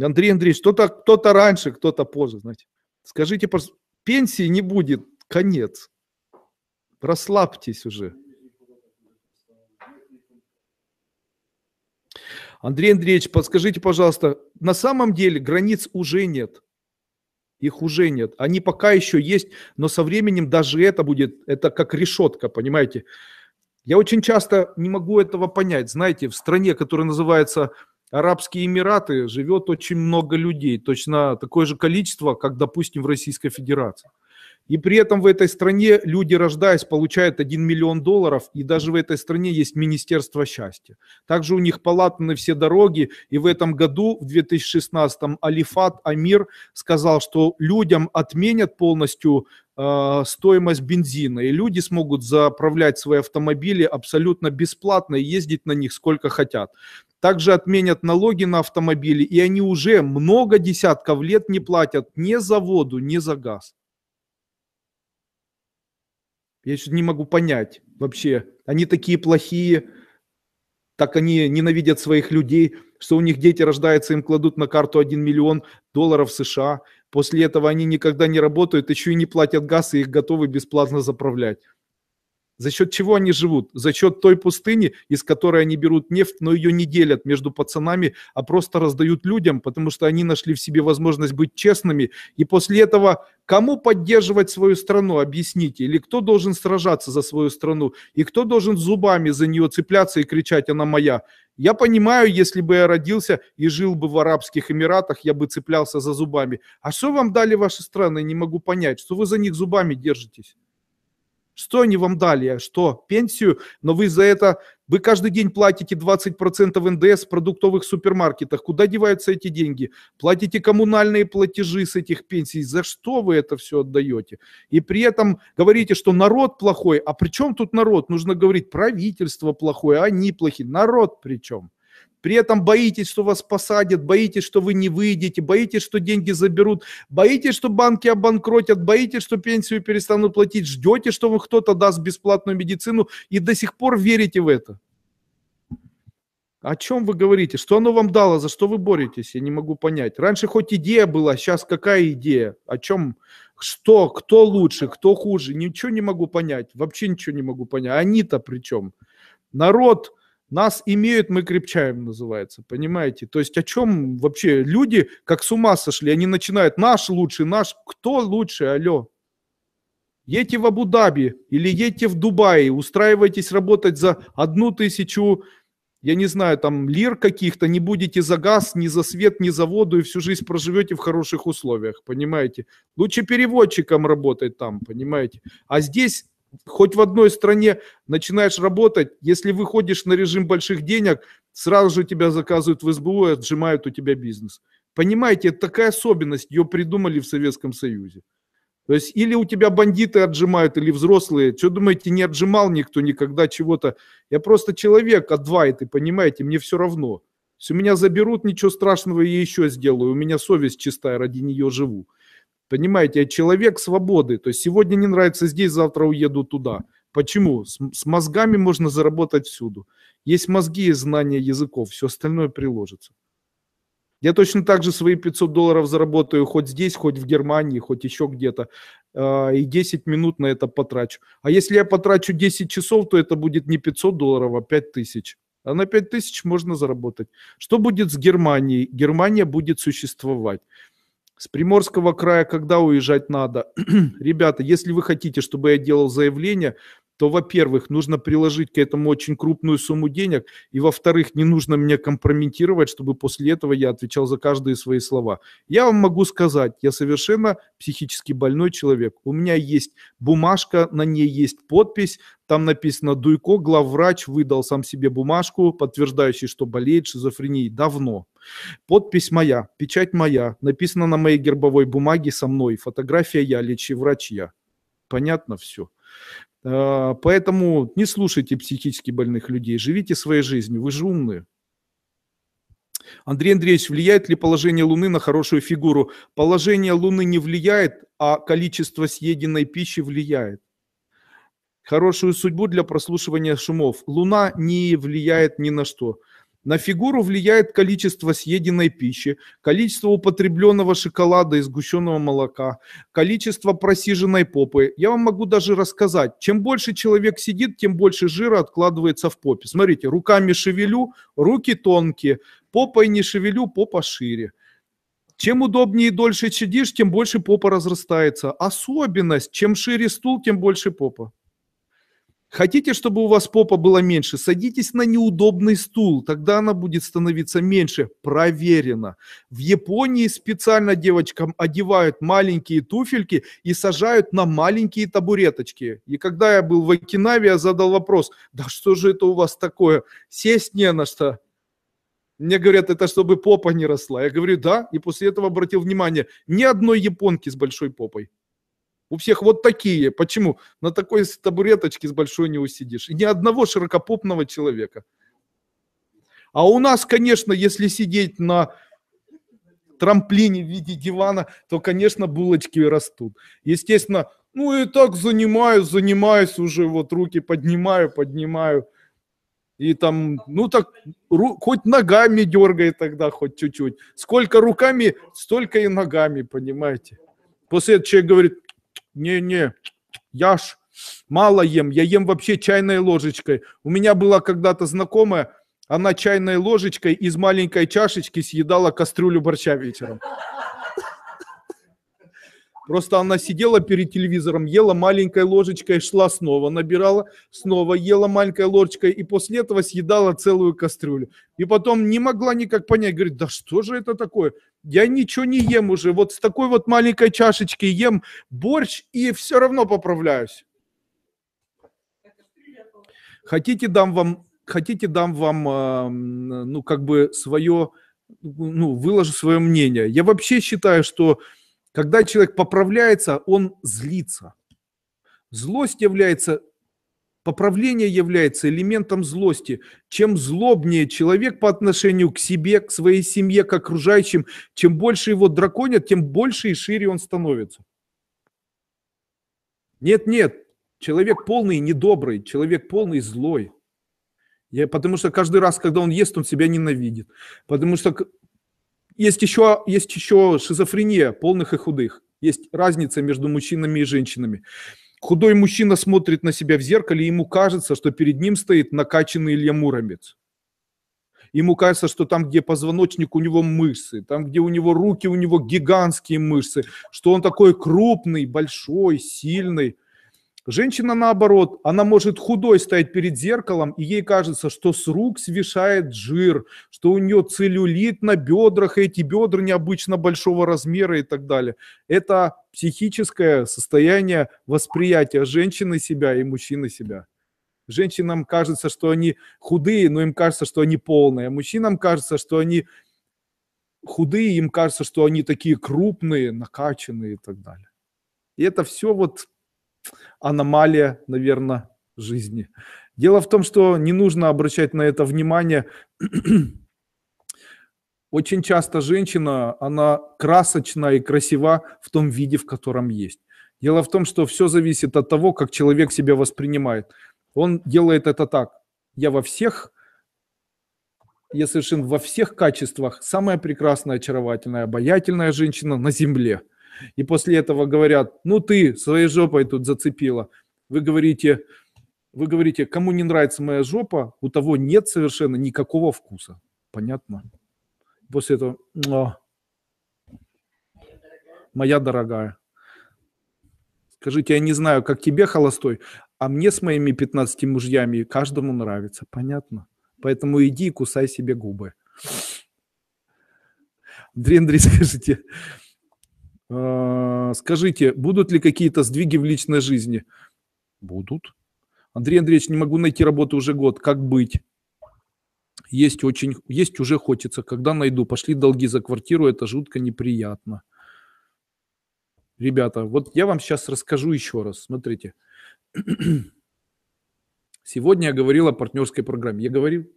Андрей Андреевич, кто-то кто раньше, кто-то позже, знаете. Скажите, пенсии не будет, конец. Расслабьтесь уже. Андрей Андреевич, подскажите, пожалуйста, на самом деле границ уже нет. Их уже нет. Они пока еще есть, но со временем даже это будет, это как решетка, понимаете. Я очень часто не могу этого понять. Знаете, в стране, которая называется Арабские Эмираты, живет очень много людей, точно такое же количество, как, допустим, в Российской Федерации. И при этом в этой стране люди, рождаясь, получают 1 миллион долларов, и даже в этой стране есть Министерство счастья. Также у них полатаны все дороги, и в этом году, в 2016-м, Алифат Амир сказал, что людям отменят полностью э, стоимость бензина, и люди смогут заправлять свои автомобили абсолютно бесплатно и ездить на них сколько хотят. Также отменят налоги на автомобили, и они уже много десятков лет не платят ни за воду, ни за газ. Я что не могу понять вообще. Они такие плохие, так они ненавидят своих людей, что у них дети рождаются, им кладут на карту 1 миллион долларов США. После этого они никогда не работают, еще и не платят газ, и их готовы бесплатно заправлять. За счет чего они живут? За счет той пустыни, из которой они берут нефть, но ее не делят между пацанами, а просто раздают людям, потому что они нашли в себе возможность быть честными. И после этого кому поддерживать свою страну, объясните? Или кто должен сражаться за свою страну? И кто должен зубами за нее цепляться и кричать «она моя»? Я понимаю, если бы я родился и жил бы в Арабских Эмиратах, я бы цеплялся за зубами. А что вам дали ваши страны? Не могу понять. Что вы за них зубами держитесь? Что они вам дали? Что? Пенсию? Но вы за это, вы каждый день платите 20% НДС в продуктовых супермаркетах. Куда деваются эти деньги? Платите коммунальные платежи с этих пенсий. За что вы это все отдаете? И при этом говорите, что народ плохой. А при чем тут народ? Нужно говорить, правительство плохое, а они плохие. Народ при чем? при этом боитесь, что вас посадят, боитесь, что вы не выйдете, боитесь, что деньги заберут, боитесь, что банки обанкротят, боитесь, что пенсию перестанут платить, ждете, что вам кто-то даст бесплатную медицину и до сих пор верите в это. О чем вы говорите? Что оно вам дало? За что вы боретесь? Я не могу понять. Раньше хоть идея была, сейчас какая идея? О чем? Что? Кто лучше? Кто хуже? Ничего не могу понять. Вообще ничего не могу понять. Они-то при чем? Народ нас имеют, мы крепчаем, называется, понимаете? То есть о чем вообще люди как с ума сошли? Они начинают, наш лучший, наш, кто лучше, алло? Едьте в Абу-Даби или едьте в Дубай, устраивайтесь работать за одну тысячу, я не знаю, там лир каких-то, не будете за газ, ни за свет, ни за воду и всю жизнь проживете в хороших условиях, понимаете? Лучше переводчиком работать там, понимаете? А здесь хоть в одной стране начинаешь работать, если выходишь на режим больших денег, сразу же тебя заказывают в СБУ и отжимают у тебя бизнес. Понимаете, это такая особенность, ее придумали в Советском Союзе. То есть или у тебя бандиты отжимают, или взрослые. Что думаете, не отжимал никто никогда чего-то? Я просто человек, и понимаете, мне все равно. Если меня заберут, ничего страшного я еще сделаю. У меня совесть чистая, ради нее живу. Понимаете, человек свободы. То есть сегодня не нравится здесь, завтра уеду туда. Почему? С, с мозгами можно заработать всюду. Есть мозги и знания языков, все остальное приложится. Я точно так же свои 500 долларов заработаю хоть здесь, хоть в Германии, хоть еще где-то, а, и 10 минут на это потрачу. А если я потрачу 10 часов, то это будет не 500 долларов, а 5000. А на 5000 можно заработать. Что будет с Германией? Германия будет существовать. С Приморского края когда уезжать надо? Ребята, если вы хотите, чтобы я делал заявление, то, во-первых, нужно приложить к этому очень крупную сумму денег, и, во-вторых, не нужно меня компрометировать, чтобы после этого я отвечал за каждые свои слова. Я вам могу сказать, я совершенно психически больной человек. У меня есть бумажка, на ней есть подпись, там написано «Дуйко, главврач, выдал сам себе бумажку, подтверждающий, что болеет шизофренией давно». Подпись моя, печать моя, написано на моей гербовой бумаге со мной, фотография я, лечи врач я. Понятно все. А, поэтому не слушайте психически больных людей, живите своей жизнью, вы же умные. Андрей Андреевич, влияет ли положение Луны на хорошую фигуру? Положение Луны не влияет, а количество съеденной пищи влияет. Хорошую судьбу для прослушивания шумов. Луна не влияет ни на что. На фигуру влияет количество съеденной пищи, количество употребленного шоколада и сгущенного молока, количество просиженной попы. Я вам могу даже рассказать, чем больше человек сидит, тем больше жира откладывается в попе. Смотрите, руками шевелю, руки тонкие, попой не шевелю, попа шире. Чем удобнее и дольше сидишь, тем больше попа разрастается. Особенность, чем шире стул, тем больше попа. Хотите, чтобы у вас попа была меньше? Садитесь на неудобный стул, тогда она будет становиться меньше. Проверено. В Японии специально девочкам одевают маленькие туфельки и сажают на маленькие табуреточки. И когда я был в Окинаве, я задал вопрос, да что же это у вас такое? Сесть не на что. Мне говорят, это чтобы попа не росла. Я говорю, да, и после этого обратил внимание, ни одной японки с большой попой. У всех вот такие. Почему? На такой табуреточке с большой не усидишь. И ни одного широкопопного человека. А у нас, конечно, если сидеть на трамплине в виде дивана, то, конечно, булочки растут. Естественно, ну и так занимаюсь, занимаюсь уже, вот руки поднимаю, поднимаю. И там, ну так, ру, хоть ногами дергай тогда, хоть чуть-чуть. Сколько руками, столько и ногами, понимаете. После этого человек говорит, не-не, я ж мало ем, я ем вообще чайной ложечкой. У меня была когда-то знакомая, она чайной ложечкой из маленькой чашечки съедала кастрюлю борща вечером. Просто она сидела перед телевизором, ела маленькой ложечкой, шла снова, набирала, снова ела маленькой ложечкой и после этого съедала целую кастрюлю. И потом не могла никак понять, говорит, да что же это такое? я ничего не ем уже. Вот с такой вот маленькой чашечки ем борщ и все равно поправляюсь. Хотите, дам вам, хотите, дам вам, ну, как бы свое, ну, выложу свое мнение. Я вообще считаю, что когда человек поправляется, он злится. Злость является Поправление является элементом злости. Чем злобнее человек по отношению к себе, к своей семье, к окружающим, чем больше его драконят, тем больше и шире он становится. Нет, нет, человек полный недобрый, человек полный злой. Я, потому что каждый раз, когда он ест, он себя ненавидит. Потому что есть еще, есть еще шизофрения полных и худых. Есть разница между мужчинами и женщинами. Худой мужчина смотрит на себя в зеркале, и ему кажется, что перед ним стоит накачанный Илья Муромец. Ему кажется, что там, где позвоночник, у него мышцы, там, где у него руки, у него гигантские мышцы, что он такой крупный, большой, сильный. Женщина, наоборот, она может худой стоять перед зеркалом, и ей кажется, что с рук свешает жир, что у нее целлюлит на бедрах, и эти бедра необычно большого размера и так далее. Это психическое состояние восприятия женщины себя и мужчины себя. Женщинам кажется, что они худые, но им кажется, что они полные. Мужчинам кажется, что они худые, им кажется, что они такие крупные, накачанные и так далее. И это все вот аномалия, наверное, жизни. Дело в том, что не нужно обращать на это внимание. Очень часто женщина, она красочна и красива в том виде, в котором есть. Дело в том, что все зависит от того, как человек себя воспринимает. Он делает это так. Я во всех, я совершенно во всех качествах самая прекрасная, очаровательная, обаятельная женщина на земле – и после этого говорят, ну ты своей жопой тут зацепила. Вы говорите, вы говорите, кому не нравится моя жопа, у того нет совершенно никакого вкуса. Понятно? После этого, моя дорогая, скажите, я не знаю, как тебе холостой, а мне с моими 15 мужьями каждому нравится. Понятно? Поэтому иди и кусай себе губы. Дрендри, скажите, а, скажите, будут ли какие-то сдвиги в личной жизни? Будут. Андрей Андреевич, не могу найти работу уже год. Как быть? Есть очень, есть уже хочется. Когда найду? Пошли долги за квартиру, это жутко неприятно. Ребята, вот я вам сейчас расскажу еще раз. Смотрите. Сегодня я говорил о партнерской программе. Я говорил?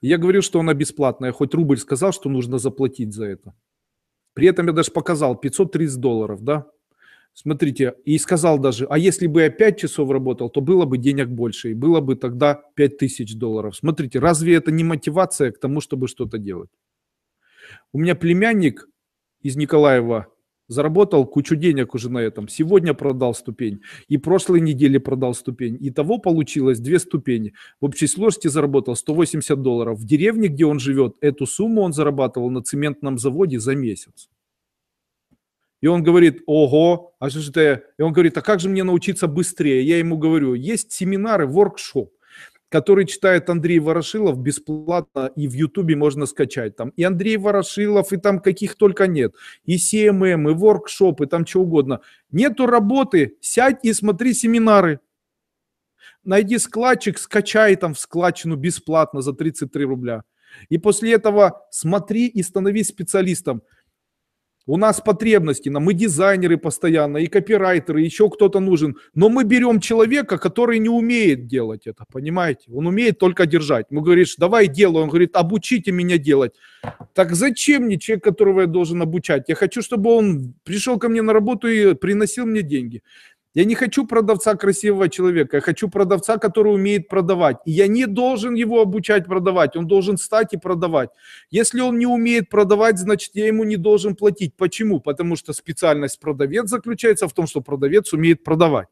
Я говорил, что она бесплатная. Хоть рубль сказал, что нужно заплатить за это. При этом я даже показал 530 долларов, да? Смотрите, и сказал даже, а если бы я 5 часов работал, то было бы денег больше, и было бы тогда 5000 долларов. Смотрите, разве это не мотивация к тому, чтобы что-то делать? У меня племянник из Николаева, заработал кучу денег уже на этом, сегодня продал ступень, и прошлой неделе продал ступень, и того получилось две ступени. В общей сложности заработал 180 долларов. В деревне, где он живет, эту сумму он зарабатывал на цементном заводе за месяц. И он говорит, ого, а что же это? И он говорит, а как же мне научиться быстрее? Я ему говорю, есть семинары, воркшоп который читает Андрей Ворошилов бесплатно и в Ютубе можно скачать. Там и Андрей Ворошилов, и там каких только нет. И CMM, эм эм, и воркшопы, там что угодно. Нету работы, сядь и смотри семинары. Найди складчик, скачай там в складчину бесплатно за 33 рубля. И после этого смотри и становись специалистом у нас потребности, нам и дизайнеры постоянно, и копирайтеры, еще кто-то нужен. Но мы берем человека, который не умеет делать это, понимаете? Он умеет только держать. Мы говоришь, давай делай. Он говорит, обучите меня делать. Так зачем мне человек, которого я должен обучать? Я хочу, чтобы он пришел ко мне на работу и приносил мне деньги. Я не хочу продавца красивого человека, я хочу продавца, который умеет продавать. И я не должен его обучать продавать, он должен стать и продавать. Если он не умеет продавать, значит я ему не должен платить. Почему? Потому что специальность продавец заключается в том, что продавец умеет продавать.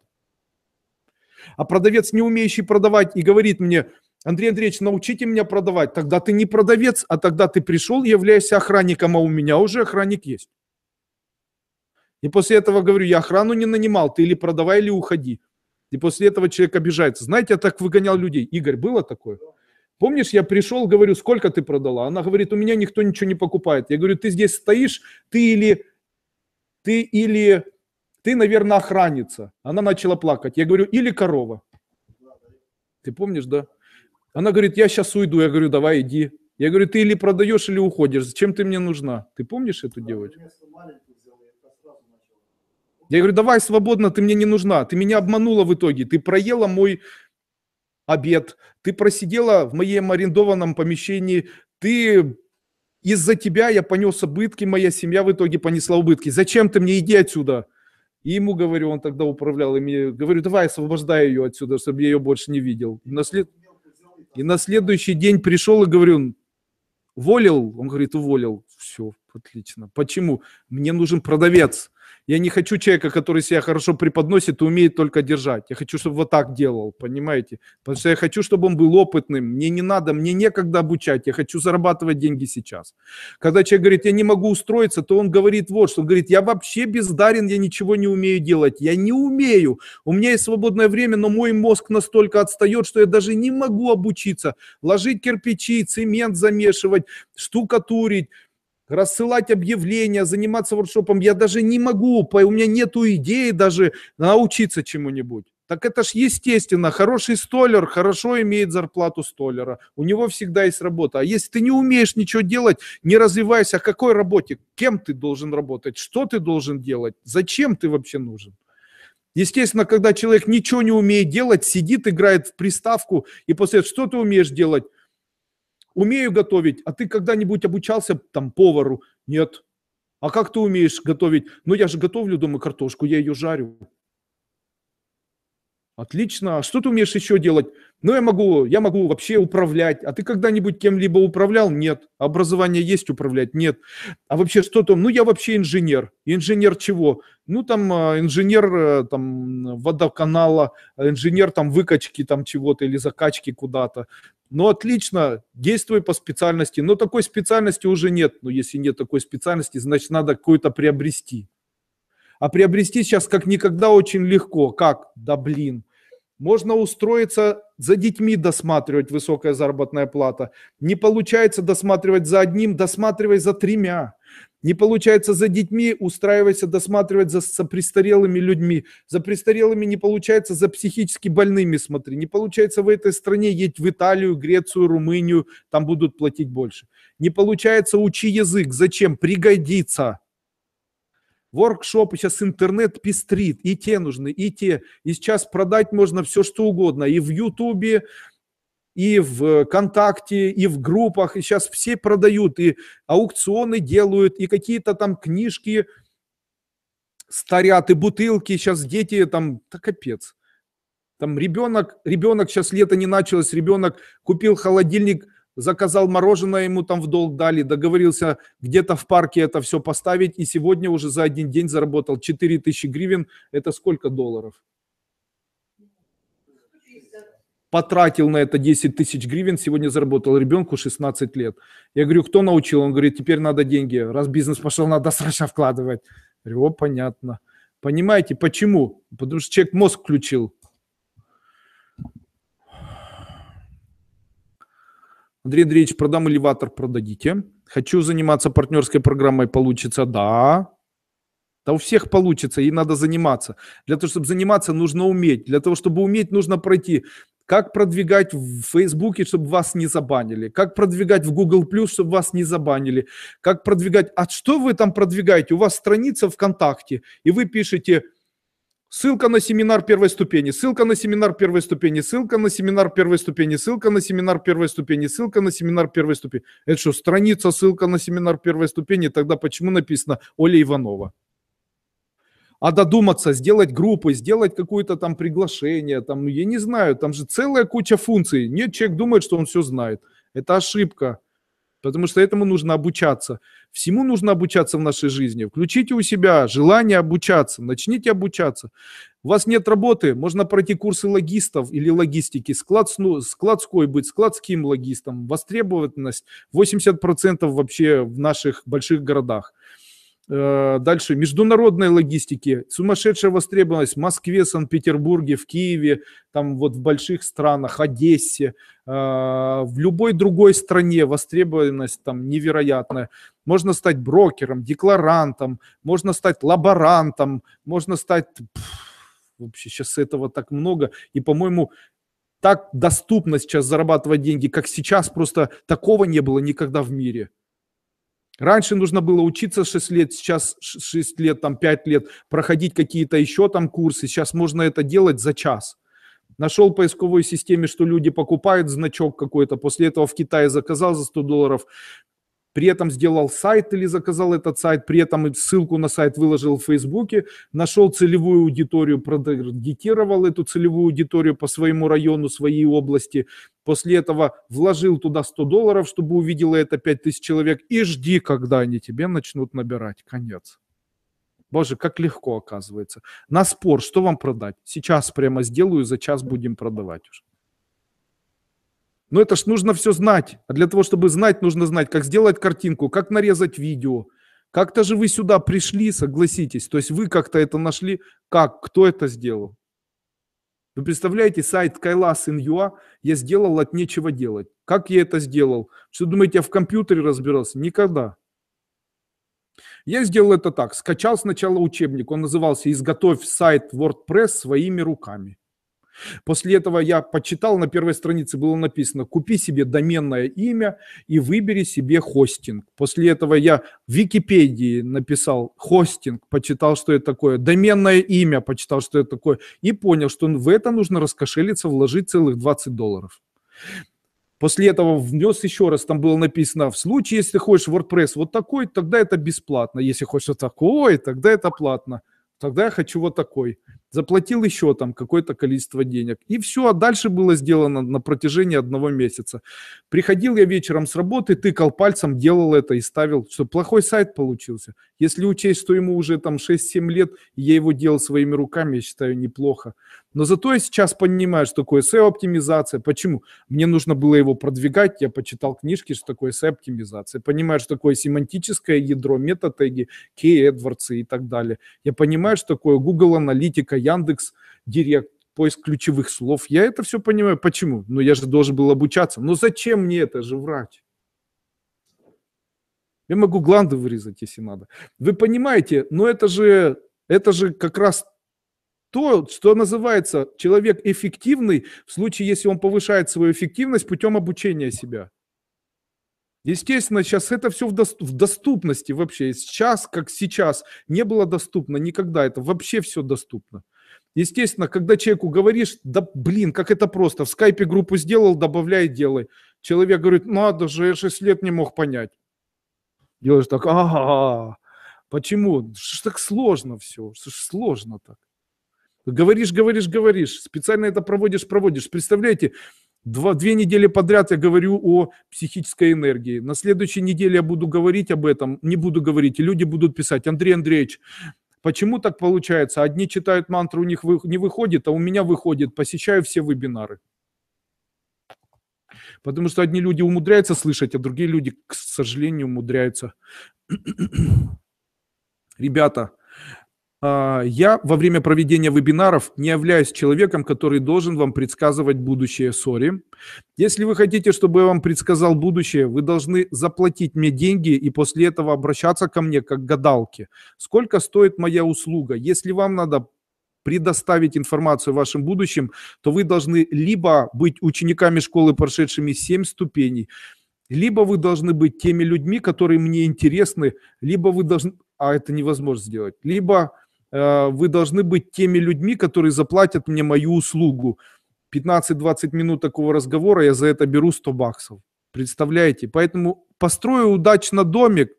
А продавец, не умеющий продавать, и говорит мне, Андрей Андреевич, научите меня продавать. Тогда ты не продавец, а тогда ты пришел, являешься охранником, а у меня уже охранник есть. И после этого говорю, я охрану не нанимал, ты или продавай, или уходи. И после этого человек обижается. Знаете, я так выгонял людей. Игорь, было такое? Помнишь, я пришел, говорю, сколько ты продала? Она говорит, у меня никто ничего не покупает. Я говорю, ты здесь стоишь, ты или, ты или, ты, наверное, охранница. Она начала плакать. Я говорю, или корова. Ты помнишь, да? Она говорит, я сейчас уйду. Я говорю, давай, иди. Я говорю, ты или продаешь, или уходишь. Зачем ты мне нужна? Ты помнишь эту девочку? Я говорю, давай свободно, ты мне не нужна. Ты меня обманула в итоге. Ты проела мой обед. Ты просидела в моем арендованном помещении. Ты из-за тебя я понес убытки, моя семья в итоге понесла убытки. Зачем ты мне? Иди отсюда. И ему говорю, он тогда управлял, и мне говорю, давай освобождаю ее отсюда, чтобы я ее больше не видел. И на, след... и на следующий день пришел и говорю, уволил? Он говорит, уволил. Все, отлично. Почему? Мне нужен продавец. Я не хочу человека, который себя хорошо преподносит и умеет только держать. Я хочу, чтобы вот так делал, понимаете? Потому что я хочу, чтобы он был опытным. Мне не надо, мне некогда обучать. Я хочу зарабатывать деньги сейчас. Когда человек говорит, я не могу устроиться, то он говорит вот что. Он говорит, я вообще бездарен, я ничего не умею делать. Я не умею. У меня есть свободное время, но мой мозг настолько отстает, что я даже не могу обучиться. Ложить кирпичи, цемент замешивать, штукатурить, рассылать объявления, заниматься воршопом, Я даже не могу, у меня нету идеи даже научиться чему-нибудь. Так это ж естественно, хороший столер хорошо имеет зарплату столера, у него всегда есть работа. А если ты не умеешь ничего делать, не развивайся, о какой работе, кем ты должен работать, что ты должен делать, зачем ты вообще нужен. Естественно, когда человек ничего не умеет делать, сидит, играет в приставку, и после этого, что ты умеешь делать? умею готовить, а ты когда-нибудь обучался там повару? Нет. А как ты умеешь готовить? Ну, я же готовлю дома картошку, я ее жарю. Отлично. а Что ты умеешь еще делать? Ну, я могу, я могу вообще управлять. А ты когда-нибудь кем-либо управлял? Нет. А образование есть управлять? Нет. А вообще что там? Ну, я вообще инженер. Инженер чего? Ну, там, а, инженер э, там, водоканала, инженер там выкачки там чего-то или закачки куда-то. Ну, отлично, действуй по специальности. Но такой специальности уже нет. Но ну, если нет такой специальности, значит, надо какую-то приобрести. А приобрести сейчас как никогда очень легко. Как? Да блин, можно устроиться за детьми досматривать высокая заработная плата. Не получается досматривать за одним, досматривай за тремя. Не получается за детьми, устраивайся досматривать за, за престарелыми людьми. За престарелыми не получается, за психически больными смотри. Не получается в этой стране, едь в Италию, Грецию, Румынию, там будут платить больше. Не получается, учи язык. Зачем? Пригодится. Воркшопы сейчас интернет пестрит, и те нужны, и те. И сейчас продать можно все, что угодно. И в Ютубе, и в ВКонтакте, и в группах. И сейчас все продают, и аукционы делают, и какие-то там книжки старят, и бутылки. Сейчас дети там, да капец. Там ребенок, ребенок сейчас лето не началось, ребенок купил холодильник – заказал мороженое, ему там в долг дали, договорился где-то в парке это все поставить, и сегодня уже за один день заработал 4000 гривен, это сколько долларов? потратил на это 10 тысяч гривен, сегодня заработал ребенку 16 лет. Я говорю, кто научил? Он говорит, теперь надо деньги. Раз бизнес пошел, надо срочно вкладывать. Я говорю, о, понятно. Понимаете, почему? Потому что человек мозг включил. Андрей Андреевич, продам элеватор, продадите. Хочу заниматься партнерской программой, получится, да. Да у всех получится, и надо заниматься. Для того, чтобы заниматься, нужно уметь. Для того, чтобы уметь, нужно пройти как продвигать в Фейсбуке, чтобы вас не забанили? Как продвигать в Google+, чтобы вас не забанили? Как продвигать... А что вы там продвигаете? У вас страница ВКонтакте, и вы пишете Ссылка на семинар первой ступени, ссылка на семинар первой ступени, ссылка на семинар первой ступени, ссылка на семинар первой ступени, ссылка на семинар первой ступени. Это что, страница, ссылка на семинар первой ступени, тогда почему написано Оля Иванова? А додуматься, сделать группы, сделать какое-то там приглашение, там, я не знаю, там же целая куча функций. Нет, человек думает, что он все знает. Это ошибка потому что этому нужно обучаться. Всему нужно обучаться в нашей жизни. Включите у себя желание обучаться, начните обучаться. У вас нет работы, можно пройти курсы логистов или логистики, склад, ну, складской быть, складским логистом, востребованность 80% вообще в наших больших городах. Э, дальше международной логистики, сумасшедшая востребованность в Москве, Санкт-Петербурге, в Киеве, там вот в больших странах, Одессе, э, в любой другой стране востребованность там невероятная. Можно стать брокером, декларантом, можно стать лаборантом, можно стать... Пфф, вообще сейчас этого так много. И, по-моему, так доступно сейчас зарабатывать деньги, как сейчас, просто такого не было никогда в мире. Раньше нужно было учиться 6 лет, сейчас 6 лет, там 5 лет, проходить какие-то еще там курсы. Сейчас можно это делать за час. Нашел в поисковой системе, что люди покупают значок какой-то, после этого в Китае заказал за 100 долларов, при этом сделал сайт или заказал этот сайт, при этом ссылку на сайт выложил в Фейсбуке, нашел целевую аудиторию, протаргетировал эту целевую аудиторию по своему району, своей области, после этого вложил туда 100 долларов, чтобы увидела это 5000 человек, и жди, когда они тебе начнут набирать. Конец. Боже, как легко оказывается. На спор, что вам продать? Сейчас прямо сделаю, за час будем продавать уже. Но это ж нужно все знать. А для того, чтобы знать, нужно знать, как сделать картинку, как нарезать видео. Как-то же вы сюда пришли, согласитесь. То есть вы как-то это нашли. Как? Кто это сделал? Вы представляете, сайт Kailas.in.ua я сделал от нечего делать. Как я это сделал? Что думаете, я в компьютере разбирался? Никогда. Я сделал это так. Скачал сначала учебник. Он назывался «Изготовь сайт WordPress своими руками». После этого я почитал, на первой странице было написано, купи себе доменное имя и выбери себе хостинг. После этого я в Википедии написал хостинг, почитал, что это такое, доменное имя, почитал, что это такое, и понял, что в это нужно раскошелиться, вложить целых 20 долларов. После этого внес еще раз, там было написано, в случае, если хочешь WordPress вот такой, тогда это бесплатно, если хочешь вот такой, тогда это платно, тогда я хочу вот такой заплатил еще там какое-то количество денег. И все, а дальше было сделано на протяжении одного месяца. Приходил я вечером с работы, тыкал пальцем, делал это и ставил, что плохой сайт получился. Если учесть, что ему уже там 6-7 лет, я его делал своими руками, я считаю, неплохо. Но зато я сейчас понимаю, что такое SEO-оптимизация. Почему? Мне нужно было его продвигать, я почитал книжки, что такое SEO-оптимизация. Понимаю, что такое семантическое ядро, метатеги, key эдвардсы и так далее. Я понимаю, что такое Google-аналитика, поиска Яндекс, Директ, поиск ключевых слов. Я это все понимаю. Почему? Ну, я же должен был обучаться. Но ну, зачем мне это же врать? Я могу гланды вырезать, если надо. Вы понимаете, но это же, это же как раз то, что называется человек эффективный в случае, если он повышает свою эффективность путем обучения себя. Естественно, сейчас это все в, дост- в доступности вообще. Сейчас, как сейчас, не было доступно никогда. Это вообще все доступно. Естественно, когда человеку говоришь, да блин, как это просто, в скайпе группу сделал, добавляй, делай. Человек говорит, надо же, я 6 лет не мог понять. Делаешь так, ага, почему? Что ж так сложно все, что ж сложно так. Говоришь, говоришь, говоришь, специально это проводишь, проводишь. Представляете, Два, две недели подряд я говорю о психической энергии. На следующей неделе я буду говорить об этом, не буду говорить, и люди будут писать, Андрей Андреевич, почему так получается? Одни читают мантру, у них вы, не выходит, а у меня выходит, посещаю все вебинары. Потому что одни люди умудряются слышать, а другие люди, к сожалению, умудряются. Ребята, а, я во время проведения вебинаров не являюсь человеком, который должен вам предсказывать будущее. Сори. Если вы хотите, чтобы я вам предсказал будущее, вы должны заплатить мне деньги и после этого обращаться ко мне как гадалки. Сколько стоит моя услуга? Если вам надо предоставить информацию о вашем будущем, то вы должны либо быть учениками школы, прошедшими 7 ступеней, либо вы должны быть теми людьми, которые мне интересны, либо вы должны... А это невозможно сделать. Либо Э, вы должны быть теми людьми, которые заплатят мне мою услугу. 15-20 минут такого разговора, я за это беру 100 баксов. Представляете? Поэтому построю удачно домик.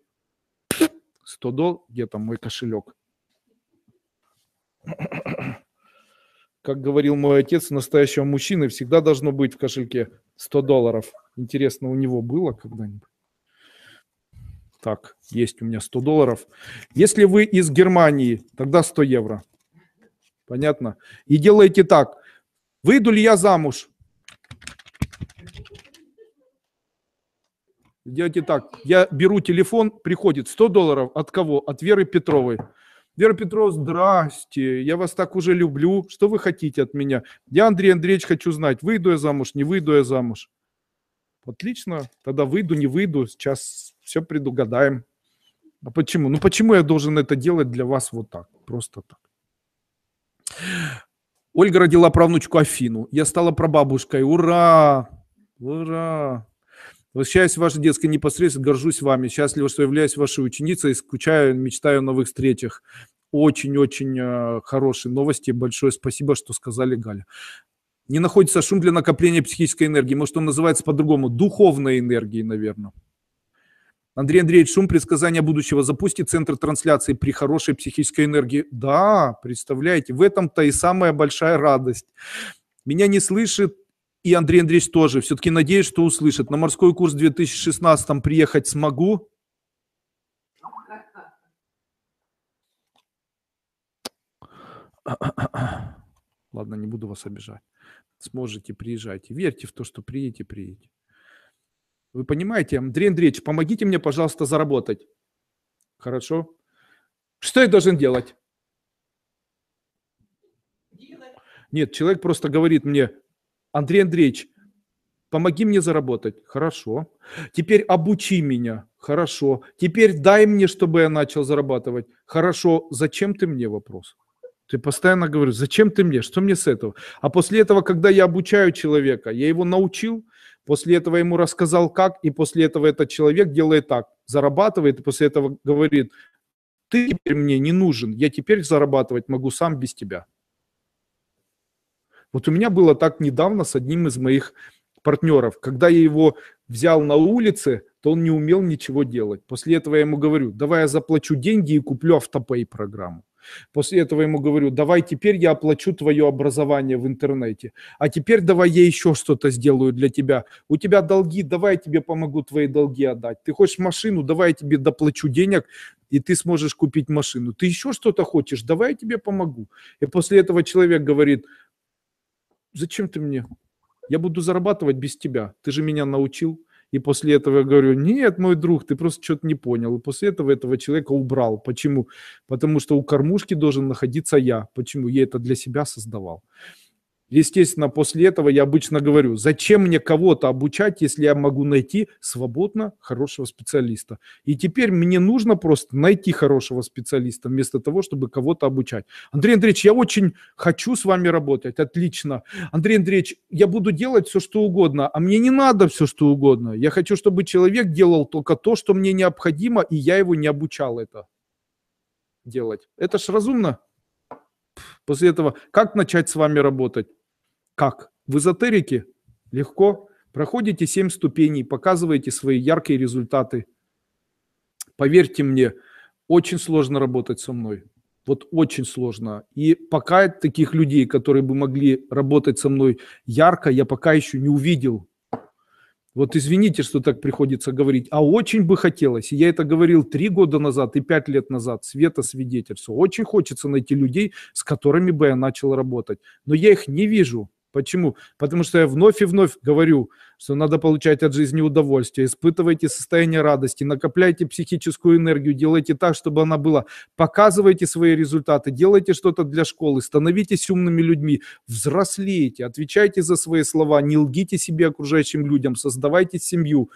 100 долларов, где там мой кошелек? Как говорил мой отец, настоящего мужчины всегда должно быть в кошельке 100 долларов. Интересно, у него было когда-нибудь? Так, есть у меня 100 долларов. Если вы из Германии, тогда 100 евро. Понятно? И делайте так. Выйду ли я замуж? Делайте так. Я беру телефон, приходит 100 долларов. От кого? От Веры Петровой. Вера Петров, здрасте, я вас так уже люблю. Что вы хотите от меня? Я, Андрей Андреевич, хочу знать, выйду я замуж, не выйду я замуж. Отлично, тогда выйду, не выйду. Сейчас все предугадаем. А почему? Ну почему я должен это делать для вас вот так, просто так? Ольга родила правнучку Афину. Я стала прабабушкой. Ура! Ура! Восхищаюсь вашей детской детское непосредственно, горжусь вами. Счастлива, что являюсь вашей ученицей. Скучаю, мечтаю о новых встречах. Очень-очень э, хорошие новости. Большое спасибо, что сказали, Галя. Не находится шум для накопления психической энергии. Может, он называется по-другому. Духовной энергии, наверное. Андрей Андреевич, шум предсказания будущего. Запусти центр трансляции при хорошей психической энергии. Да, представляете, в этом-то и самая большая радость. Меня не слышит и Андрей Андреевич тоже. Все-таки надеюсь, что услышит. На морской курс в 2016 приехать смогу. Ладно, не буду вас обижать. Сможете, приезжайте. Верьте в то, что приедете, приедете. Вы понимаете? Андрей Андреевич, помогите мне, пожалуйста, заработать. Хорошо. Что я должен делать? Нет, человек просто говорит мне, Андрей Андреевич, помоги мне заработать. Хорошо. Теперь обучи меня. Хорошо. Теперь дай мне, чтобы я начал зарабатывать. Хорошо. Зачем ты мне вопрос? Ты постоянно говоришь, зачем ты мне, что мне с этого? А после этого, когда я обучаю человека, я его научил, после этого ему рассказал как, и после этого этот человек делает так, зарабатывает, и после этого говорит, ты теперь мне не нужен, я теперь зарабатывать могу сам без тебя. Вот у меня было так недавно с одним из моих партнеров, когда я его взял на улице, что он не умел ничего делать. После этого я ему говорю, давай я заплачу деньги и куплю автопей программу. После этого ему говорю, давай теперь я оплачу твое образование в интернете, а теперь давай я еще что-то сделаю для тебя. У тебя долги, давай я тебе помогу твои долги отдать. Ты хочешь машину, давай я тебе доплачу денег, и ты сможешь купить машину. Ты еще что-то хочешь, давай я тебе помогу. И после этого человек говорит, зачем ты мне? Я буду зарабатывать без тебя, ты же меня научил и после этого я говорю, нет, мой друг, ты просто что-то не понял. И после этого этого человека убрал. Почему? Потому что у кормушки должен находиться я. Почему? Я это для себя создавал. Естественно, после этого я обычно говорю, зачем мне кого-то обучать, если я могу найти свободно хорошего специалиста. И теперь мне нужно просто найти хорошего специалиста вместо того, чтобы кого-то обучать. Андрей Андреевич, я очень хочу с вами работать, отлично. Андрей Андреевич, я буду делать все, что угодно, а мне не надо все, что угодно. Я хочу, чтобы человек делал только то, что мне необходимо, и я его не обучал это делать. Это ж разумно. После этого, как начать с вами работать? Как? В эзотерике? Легко. Проходите 7 ступеней, показываете свои яркие результаты. Поверьте мне, очень сложно работать со мной. Вот очень сложно. И пока таких людей, которые бы могли работать со мной ярко, я пока еще не увидел. Вот извините, что так приходится говорить, а очень бы хотелось. И я это говорил три года назад и пять лет назад, света свидетельство. Очень хочется найти людей, с которыми бы я начал работать. Но я их не вижу. Почему? Потому что я вновь и вновь говорю, что надо получать от жизни удовольствие, испытывайте состояние радости, накопляйте психическую энергию, делайте так, чтобы она была, показывайте свои результаты, делайте что-то для школы, становитесь умными людьми, взрослейте, отвечайте за свои слова, не лгите себе окружающим людям, создавайте семью,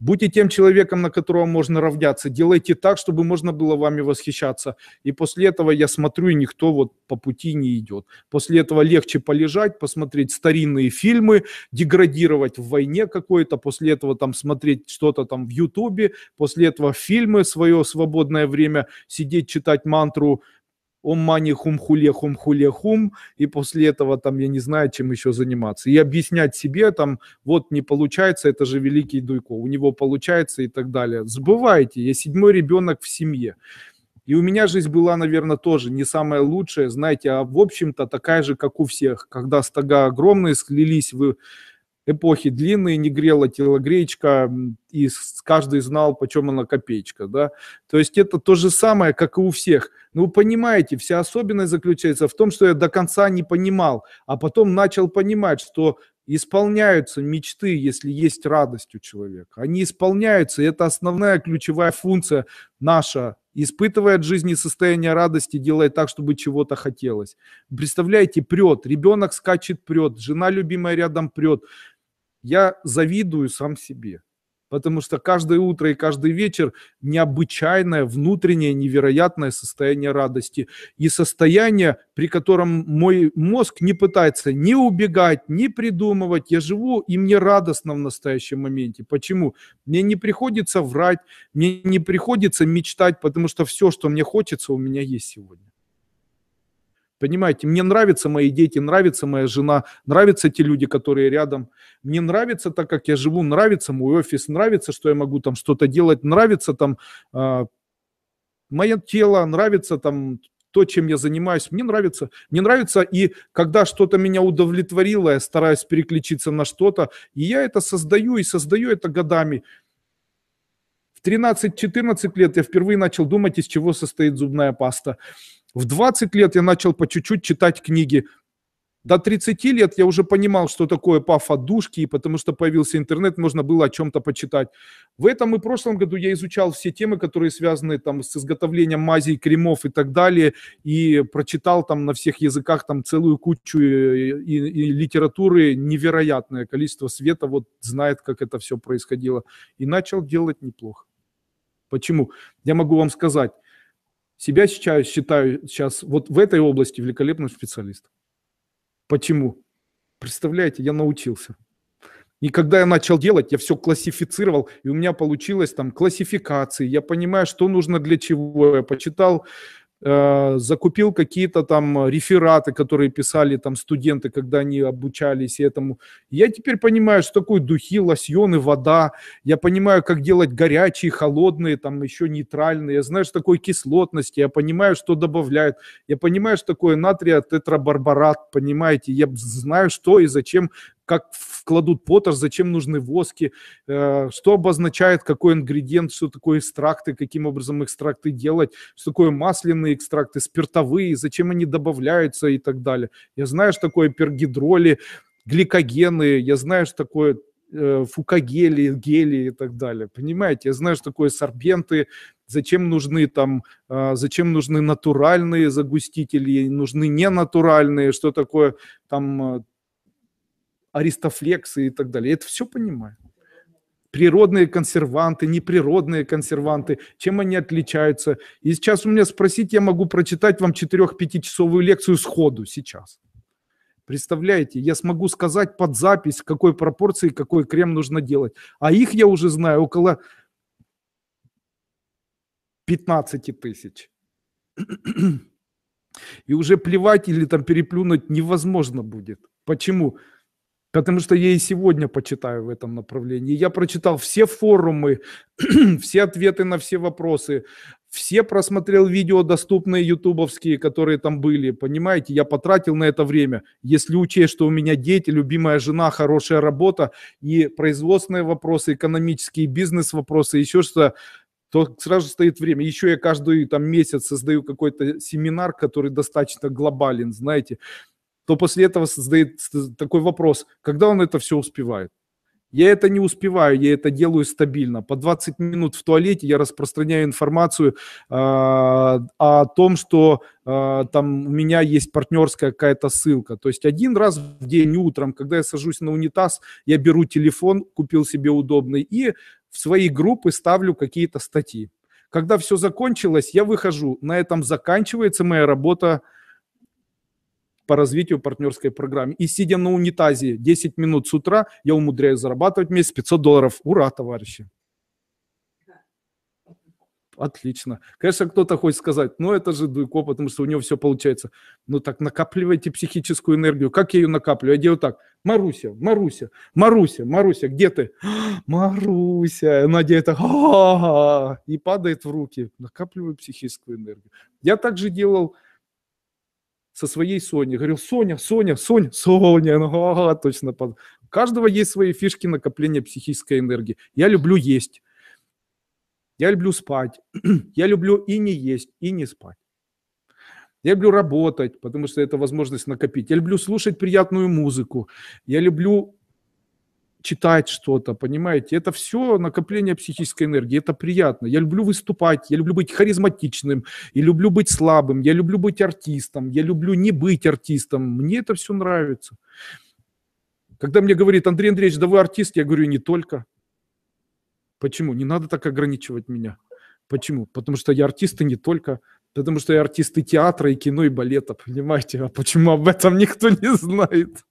Будьте тем человеком, на которого можно равняться. Делайте так, чтобы можно было вами восхищаться. И после этого я смотрю, и никто вот по пути не идет. После этого легче полежать, посмотреть старинные фильмы, деградировать в войне какой-то, после этого там смотреть что-то там в Ютубе, после этого фильмы, свое свободное время сидеть, читать мантру – Ом мани хум хуле хум хуле хум, и после этого там я не знаю, чем еще заниматься. И объяснять себе там, вот не получается, это же великий Дуйко, у него получается и так далее. Забывайте, я седьмой ребенок в семье. И у меня жизнь была, наверное, тоже не самая лучшая, знаете, а в общем-то такая же, как у всех, когда стога огромные слились вы эпохи длинные, не грела телогреечка, и каждый знал, почем она копеечка, да. То есть это то же самое, как и у всех. Ну, вы понимаете, вся особенность заключается в том, что я до конца не понимал, а потом начал понимать, что исполняются мечты, если есть радость у человека. Они исполняются, и это основная ключевая функция наша Испытывает от жизни состояние радости, делает так, чтобы чего-то хотелось. Представляете, прет, ребенок скачет, прет, жена любимая рядом прет, я завидую сам себе. Потому что каждое утро и каждый вечер необычайное, внутреннее, невероятное состояние радости. И состояние, при котором мой мозг не пытается ни убегать, ни придумывать. Я живу, и мне радостно в настоящем моменте. Почему? Мне не приходится врать, мне не приходится мечтать, потому что все, что мне хочется, у меня есть сегодня. Понимаете, мне нравятся мои дети, нравится моя жена, нравятся те люди, которые рядом. Мне нравится, так как я живу, нравится мой офис, нравится, что я могу там что-то делать, нравится там э, мое тело, нравится там то, чем я занимаюсь, мне нравится. Мне нравится, и когда что-то меня удовлетворило, я стараюсь переключиться на что-то, и я это создаю, и создаю это годами. В 13-14 лет я впервые начал думать, из чего состоит зубная паста. В 20 лет я начал по чуть-чуть читать книги. До 30 лет я уже понимал, что такое паф душки, и потому что появился интернет, можно было о чем-то почитать. В этом и прошлом году я изучал все темы, которые связаны там, с изготовлением мазей, кремов и так далее, и прочитал там на всех языках там, целую кучу и, э, и, и литературы, невероятное количество света вот знает, как это все происходило. И начал делать неплохо. Почему? Я могу вам сказать, себя сейчас считаю сейчас вот в этой области великолепным специалистом. Почему? Представляете, я научился. И когда я начал делать, я все классифицировал, и у меня получилось там классификации, я понимаю, что нужно для чего. Я почитал Э, закупил какие-то там рефераты, которые писали там студенты, когда они обучались этому. Я теперь понимаю, что такое духи, лосьоны, вода. Я понимаю, как делать горячие, холодные, там еще нейтральные. Я знаю, что такое кислотность. Я понимаю, что добавляют. Я понимаю, что такое натрия, тетрабарбарат, понимаете. Я знаю, что и зачем как вкладут Поттер, зачем нужны воски, э, что обозначает какой ингредиент, что такое экстракты, каким образом экстракты делать, что такое масляные экстракты, спиртовые, зачем они добавляются и так далее. Я знаю, что такое пергидроли, гликогены, я знаю, что такое э, фукагели, гели и так далее. Понимаете, я знаю, что такое сорбенты, зачем нужны там, э, зачем нужны натуральные загустители, нужны ненатуральные, что такое там э, аристофлексы и так далее. Я это все понимаю. Природные консерванты, неприродные консерванты, чем они отличаются. И сейчас у меня спросить, я могу прочитать вам 4-5-часовую лекцию сходу сейчас. Представляете, я смогу сказать под запись, какой пропорции, какой крем нужно делать. А их я уже знаю около 15 тысяч. И уже плевать или там переплюнуть невозможно будет. Почему? потому что я и сегодня почитаю в этом направлении. Я прочитал все форумы, все ответы на все вопросы, все просмотрел видео, доступные ютубовские, которые там были, понимаете, я потратил на это время. Если учесть, что у меня дети, любимая жена, хорошая работа и производственные вопросы, экономические, бизнес-вопросы, еще что-то, то сразу стоит время. Еще я каждый там месяц создаю какой-то семинар, который достаточно глобален, знаете то после этого создает э, такой вопрос, когда он это все успевает. Я это не успеваю, я это делаю стабильно. По 20 минут в туалете я распространяю информацию э, о том, что э, там у меня есть партнерская какая-то ссылка. То есть один раз в день утром, когда я сажусь на унитаз, я беру телефон, купил себе удобный, и в свои группы ставлю какие-то статьи. Когда все закончилось, я выхожу. На этом заканчивается моя работа по развитию партнерской программы. И сидя на унитазе 10 минут с утра, я умудряюсь зарабатывать месяц 500 долларов. Ура, товарищи! Отлично. Конечно, кто-то хочет сказать, ну это же Дуйко, потому что у него все получается. Ну так накапливайте психическую энергию. Как я ее накапливаю? Я делаю так. Маруся, Маруся, Маруся, Маруся, где ты? «А, Маруся. Надя это и падает в руки. Накапливаю психическую энергию. Я также делал со своей Соней. Говорил, Соня, Соня, Соня, Соня, ну, ага, точно. У каждого есть свои фишки накопления психической энергии. Я люблю есть. Я люблю спать. Я люблю и не есть, и не спать. Я люблю работать, потому что это возможность накопить. Я люблю слушать приятную музыку. Я люблю читать что-то, понимаете? Это все накопление психической энергии, это приятно. Я люблю выступать, я люблю быть харизматичным, я люблю быть слабым, я люблю быть артистом, я люблю не быть артистом. Мне это все нравится. Когда мне говорит Андрей Андреевич, да вы артист, я говорю, не только. Почему? Не надо так ограничивать меня. Почему? Потому что я артист и не только. Потому что я артист и театра, и кино, и балета, понимаете? А почему об этом никто не знает?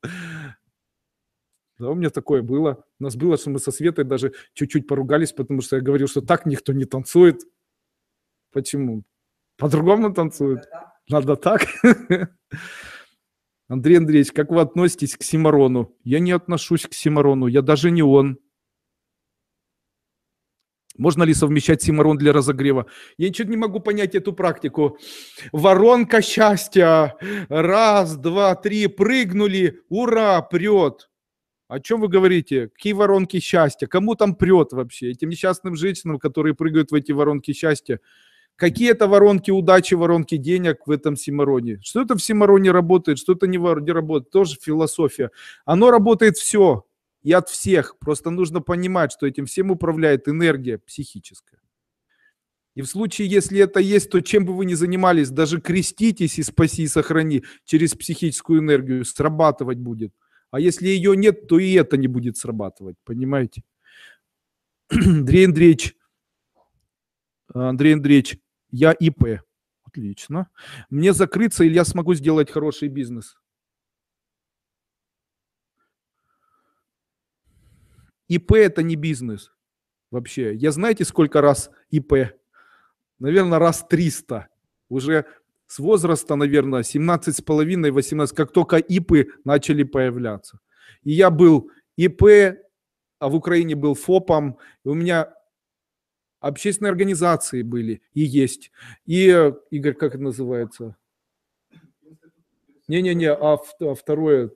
Да, у меня такое было. У нас было, что мы со Светой даже чуть-чуть поругались, потому что я говорил, что так никто не танцует. Почему? По-другому танцуют. Надо так. Андрей Андреевич, как вы относитесь к Симарону? Я не отношусь к Симарону, я даже не он. Можно ли совмещать симарон для разогрева? Я ничего не могу понять эту практику. Воронка счастья. Раз, два, три, прыгнули. Ура, прет. О чем вы говорите? Какие воронки счастья? Кому там прет вообще? Этим несчастным женщинам, которые прыгают в эти воронки счастья. Какие это воронки удачи, воронки денег в этом Симароне? Что это в Симароне работает, что это не, не работает? Тоже философия. Оно работает все и от всех. Просто нужно понимать, что этим всем управляет энергия психическая. И в случае, если это есть, то чем бы вы ни занимались, даже креститесь и спаси, и сохрани, через психическую энергию срабатывать будет – а если ее нет, то и это не будет срабатывать, понимаете? Андрей Андреевич, Андрей Андреевич, я ИП. Отлично. Мне закрыться или я смогу сделать хороший бизнес? ИП это не бизнес вообще. Я знаете, сколько раз ИП? Наверное, раз 300. Уже с возраста, наверное, 17,5-18, как только ИПы начали появляться. И я был ИП, а в Украине был ФОПом, и у меня общественные организации были и есть. И, Игорь, как это называется? Не-не-не, а, а второе,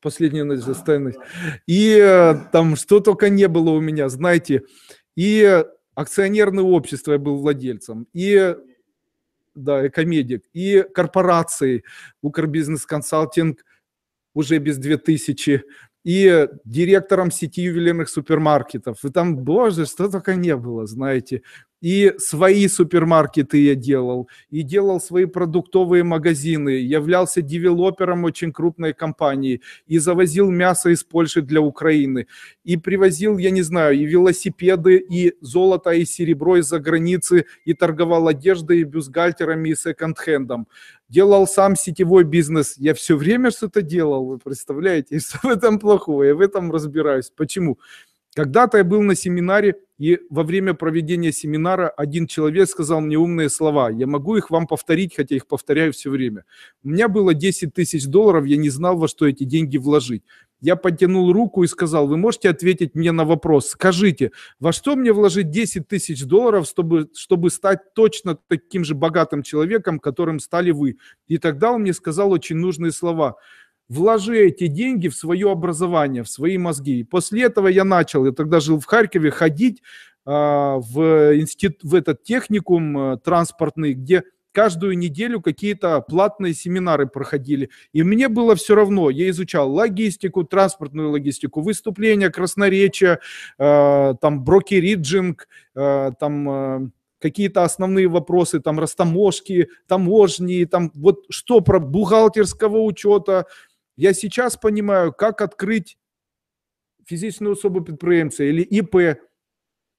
последнее, надежда, И э, там что только не было у меня, знаете. И акционерное общество я был владельцем, и да, экомедик и корпорации, Укрбизнес-консалтинг уже без 2000, и директором сети ювелирных супермаркетов. И там, боже, что только не было, знаете и свои супермаркеты я делал, и делал свои продуктовые магазины, являлся девелопером очень крупной компании, и завозил мясо из Польши для Украины, и привозил, я не знаю, и велосипеды, и золото, и серебро из-за границы, и торговал одеждой, и бюстгальтерами, и секонд-хендом делал сам сетевой бизнес. Я все время что-то делал, вы представляете? И что в этом плохого? Я в этом разбираюсь. Почему? Когда-то я был на семинаре и во время проведения семинара один человек сказал мне умные слова. Я могу их вам повторить, хотя их повторяю все время. У меня было 10 тысяч долларов, я не знал, во что эти деньги вложить. Я подтянул руку и сказал, вы можете ответить мне на вопрос, скажите, во что мне вложить 10 тысяч долларов, чтобы, чтобы стать точно таким же богатым человеком, которым стали вы? И тогда он мне сказал очень нужные слова – вложи эти деньги в свое образование, в свои мозги. И после этого я начал, я тогда жил в Харькове, ходить э, в, институт, в этот техникум э, транспортный, где каждую неделю какие-то платные семинары проходили. И мне было все равно. Я изучал логистику, транспортную логистику, выступления, красноречие, э, там брокериджинг, э, там э, какие-то основные вопросы, там растаможки, таможни, там вот что про бухгалтерского учета, я сейчас понимаю, как открыть физическую особу підприємця, или ИП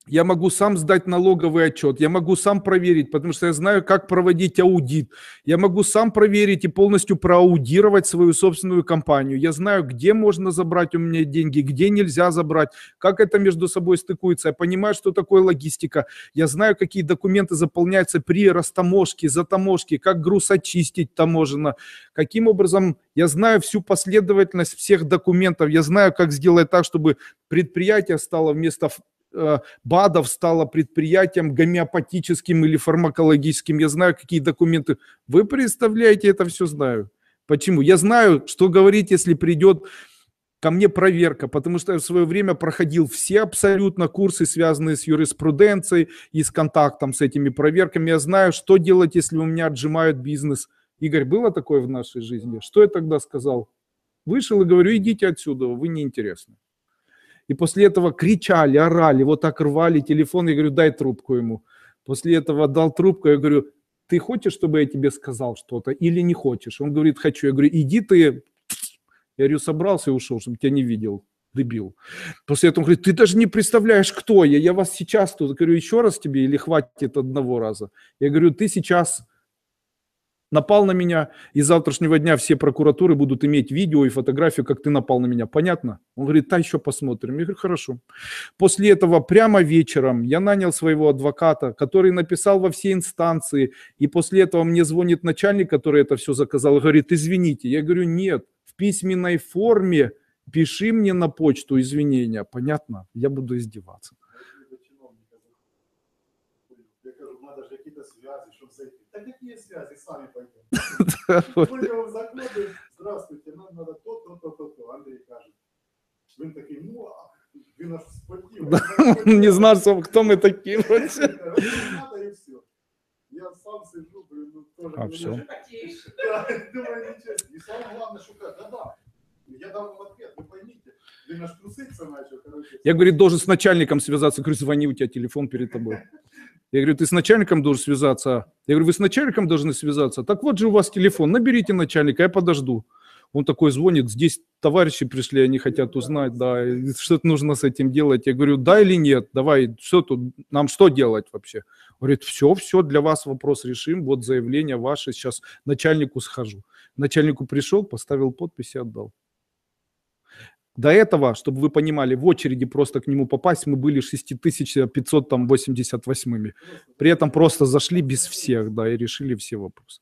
я могу сам сдать налоговый отчет, я могу сам проверить, потому что я знаю, как проводить аудит, я могу сам проверить и полностью проаудировать свою собственную компанию, я знаю, где можно забрать у меня деньги, где нельзя забрать, как это между собой стыкуется, я понимаю, что такое логистика, я знаю, какие документы заполняются при растаможке, затаможке, как груз очистить таможенно, каким образом я знаю всю последовательность всех документов, я знаю, как сделать так, чтобы предприятие стало вместо Э, БАДов стало предприятием гомеопатическим или фармакологическим. Я знаю, какие документы. Вы представляете, это все знаю. Почему? Я знаю, что говорить, если придет ко мне проверка, потому что я в свое время проходил все абсолютно курсы, связанные с юриспруденцией и с контактом с этими проверками. Я знаю, что делать, если у меня отжимают бизнес. Игорь, было такое в нашей жизни? Что я тогда сказал? Вышел и говорю, идите отсюда, вы неинтересны. И после этого кричали, орали, вот так рвали телефон. Я говорю, дай трубку ему. После этого дал трубку, я говорю, ты хочешь, чтобы я тебе сказал что-то или не хочешь? Он говорит, хочу. Я говорю, иди ты. Я говорю, собрался и ушел, чтобы тебя не видел дебил. После этого он говорит, ты даже не представляешь, кто я, я вас сейчас тут. говорю, еще раз тебе или хватит одного раза? Я говорю, ты сейчас напал на меня, и с завтрашнего дня все прокуратуры будут иметь видео и фотографию, как ты напал на меня. Понятно? Он говорит, да, еще посмотрим. Я говорю, хорошо. После этого прямо вечером я нанял своего адвоката, который написал во все инстанции, и после этого мне звонит начальник, который это все заказал, и говорит, извините. Я говорю, нет, в письменной форме пиши мне на почту извинения. Понятно? Я буду издеваться. Я говорю, надо же какие-то связи да какие связи, сами пойдем. Сколько вам заходит, здравствуйте, нам надо то, то, то, то, то. Андрей кажет. Він такий, ну, ви нас спотіли. Не знав, хто ми такі. Я сам сижу, блин, ну, тоже. А, все. Думаю, ничего. И самое главное, что да-да, я дам вам ответ, вы поймите, я, говорю, должен с начальником связаться. Говорю, звони, у тебя телефон перед тобой. Я говорю, ты с начальником должен связаться. Я говорю, вы с начальником должны связаться. Так вот же у вас телефон, наберите начальника, я подожду. Он такой звонит, здесь товарищи пришли, они хотят узнать, да, что-то нужно с этим делать. Я говорю, да или нет, давай, Все тут, нам что делать вообще? Говорит, все, все, для вас вопрос решим, вот заявление ваше, сейчас начальнику схожу. Начальнику пришел, поставил подпись и отдал. До этого, чтобы вы понимали, в очереди просто к нему попасть мы были 6588. При этом просто зашли без всех, да, и решили все вопросы.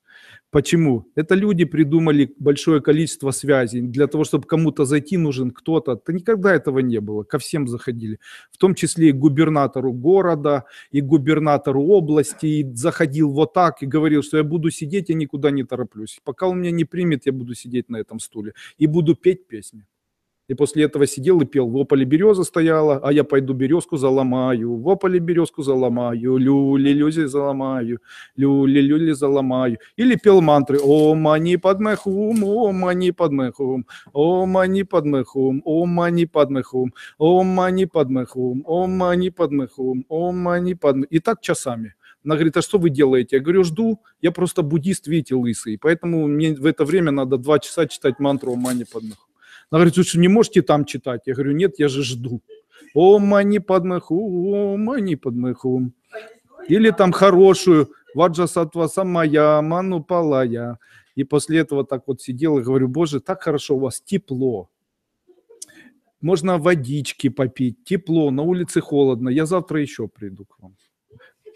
Почему? Это люди придумали большое количество связей. Для того, чтобы кому-то зайти, нужен кто-то. Да никогда этого не было. Ко всем заходили. В том числе и губернатору города, и губернатору области. И заходил вот так и говорил, что я буду сидеть, я никуда не тороплюсь. Пока он меня не примет, я буду сидеть на этом стуле и буду петь песни. И после этого сидел и пел. В ополе береза стояла, а я пойду березку заломаю. В ополе березку заломаю, люли-люзи заломаю, люли-люли заломаю. Или пел мантры. О, мани под мехум, о, мани под мехум, о, мани под мехум, о, мани под мехум, о, мани под мехум, о, мани под мехум, о, мани под И так часами. Она говорит, а что вы делаете? Я говорю, жду, я просто буддист, видите, лысый, поэтому мне в это время надо два часа читать мантру о мане под мехум. Она говорит, вы что, не можете там читать? Я говорю, нет, я же жду. О, мани под маху, о, мани под Или там хорошую, ваджа сатва самая, ману палая. И после этого так вот сидел и говорю, боже, так хорошо у вас, тепло. Можно водички попить, тепло, на улице холодно, я завтра еще приду к вам.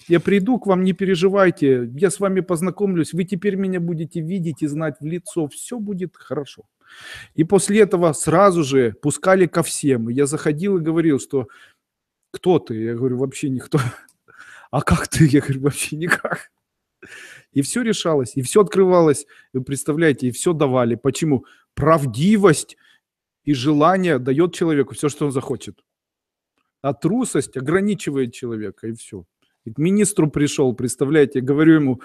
Я приду к вам, не переживайте, я с вами познакомлюсь, вы теперь меня будете видеть и знать в лицо, все будет хорошо. И после этого сразу же пускали ко всем. Я заходил и говорил, что кто ты? Я говорю, вообще никто. А как ты? Я говорю, вообще никак. И все решалось, и все открывалось, вы представляете, и все давали. Почему? Правдивость и желание дает человеку все, что он захочет. А трусость ограничивает человека, и все. И к министру пришел, представляете, говорю ему,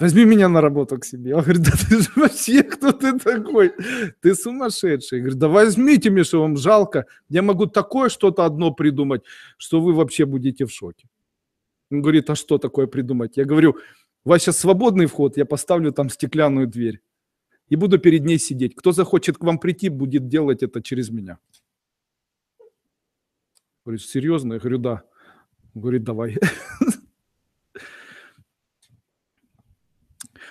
возьми меня на работу к себе. Я говорю, да ты же вообще, кто ты такой? Ты сумасшедший. Я говорю, да возьмите меня, что вам жалко. Я могу такое что-то одно придумать, что вы вообще будете в шоке. Он говорит, а что такое придумать? Я говорю, у вас сейчас свободный вход, я поставлю там стеклянную дверь и буду перед ней сидеть. Кто захочет к вам прийти, будет делать это через меня. Говорит, серьезно? Я говорю, да. Он говорит, давай.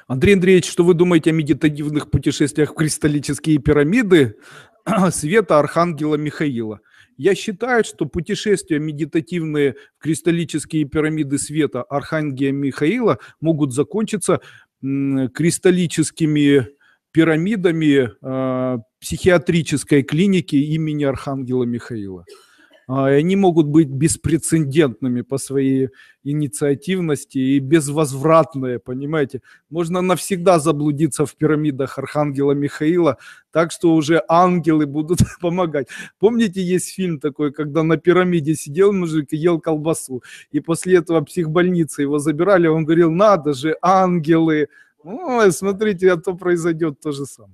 Андрей Андреевич, что вы думаете о медитативных путешествиях в кристаллические пирамиды света Архангела Михаила? Я считаю, что путешествия медитативные в кристаллические пирамиды света Архангела Михаила могут закончиться кристаллическими пирамидами э, психиатрической клиники имени Архангела Михаила. А, они могут быть беспрецедентными по своей инициативности и безвозвратные, понимаете. Можно навсегда заблудиться в пирамидах Архангела Михаила, так что уже ангелы будут помогать. Помните, есть фильм такой, когда на пирамиде сидел мужик и ел колбасу, и после этого психбольницы его забирали, он говорил, надо же, ангелы, ну, смотрите, а то произойдет то же самое.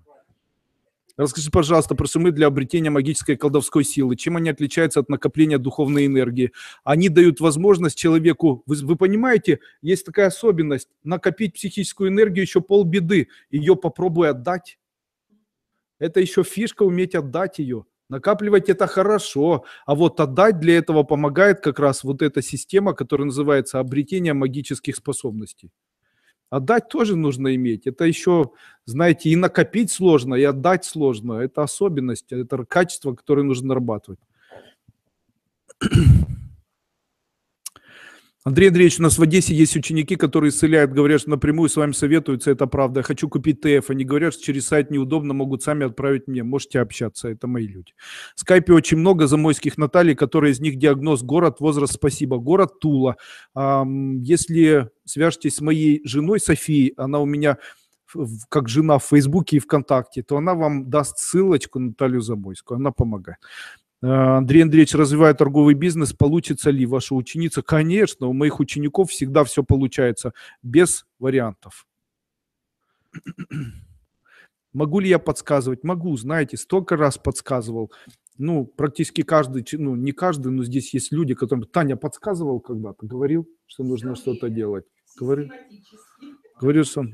Расскажи, пожалуйста, про суммы для обретения магической колдовской силы. Чем они отличаются от накопления духовной энергии? Они дают возможность человеку... Вы, вы понимаете, есть такая особенность. Накопить психическую энергию еще полбеды. Ее попробуй отдать. Это еще фишка уметь отдать ее. Накапливать это хорошо, а вот отдать для этого помогает как раз вот эта система, которая называется обретение магических способностей. Отдать тоже нужно иметь. Это еще, знаете, и накопить сложно, и отдать сложно. Это особенность, это качество, которое нужно нарабатывать. Андрей Андреевич, у нас в Одессе есть ученики, которые исцеляют, говорят, что напрямую с вами советуются, это правда. Я хочу купить ТФ. Они говорят, что через сайт неудобно, могут сами отправить мне. Можете общаться, это мои люди. В скайпе очень много замойских Натальи, которые из них диагноз город, возраст, спасибо. Город Тула. Если свяжетесь с моей женой Софией, она у меня как жена в Фейсбуке и ВКонтакте, то она вам даст ссылочку на Наталью Замойскую, она помогает. А, Андрей Андреевич, развивает торговый бизнес, получится ли ваша ученица? Конечно, у моих учеников всегда все получается, без вариантов. Могу ли я подсказывать? Могу, знаете, столько раз подсказывал. Ну, практически каждый, ну, не каждый, но здесь есть люди, которым... Таня подсказывал когда-то, говорил, что нужно что-то делать. Говорил, говорил, что...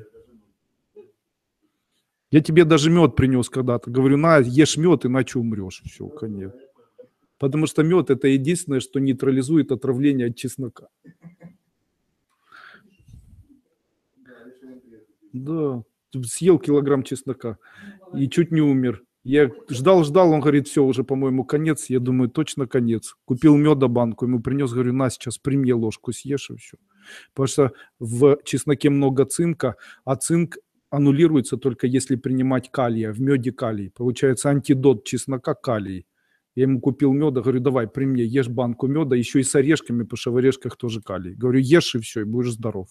Я тебе даже мед принес когда-то. Говорю, на, ешь мед, иначе умрешь. Все, конечно потому что мед – это единственное, что нейтрализует отравление от чеснока. Да, съел килограмм чеснока и чуть не умер. Я ждал-ждал, он говорит, все, уже, по-моему, конец. Я думаю, точно конец. Купил меда банку, ему принес, говорю, на, сейчас прими ложку, съешь и все. Потому что в чесноке много цинка, а цинк аннулируется только если принимать калия, а в меде калий. Получается антидот чеснока калий. Я ему купил меда, говорю, давай, при мне, ешь банку меда, еще и с орешками, потому что в орешках тоже калий. Говорю, ешь и все, и будешь здоров.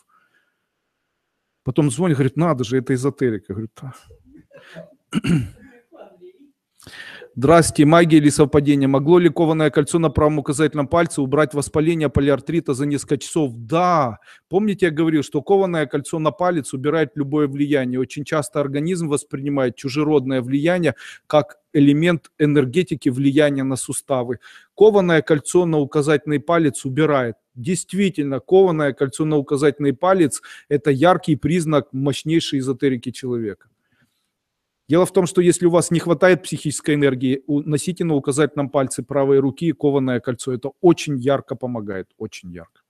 Потом звонит, говорит, надо же, это эзотерика. говорю, да. Здравствуйте, магия или совпадение? Могло ли кованое кольцо на правом указательном пальце убрать воспаление полиартрита за несколько часов? Да. Помните, я говорил, что кованое кольцо на палец убирает любое влияние. Очень часто организм воспринимает чужеродное влияние как элемент энергетики влияния на суставы. Кованое кольцо на указательный палец убирает. Действительно, кованое кольцо на указательный палец – это яркий признак мощнейшей эзотерики человека. Дело в том, что если у вас не хватает психической энергии, носите на указательном пальце правой руки кованое кольцо. Это очень ярко помогает, очень ярко.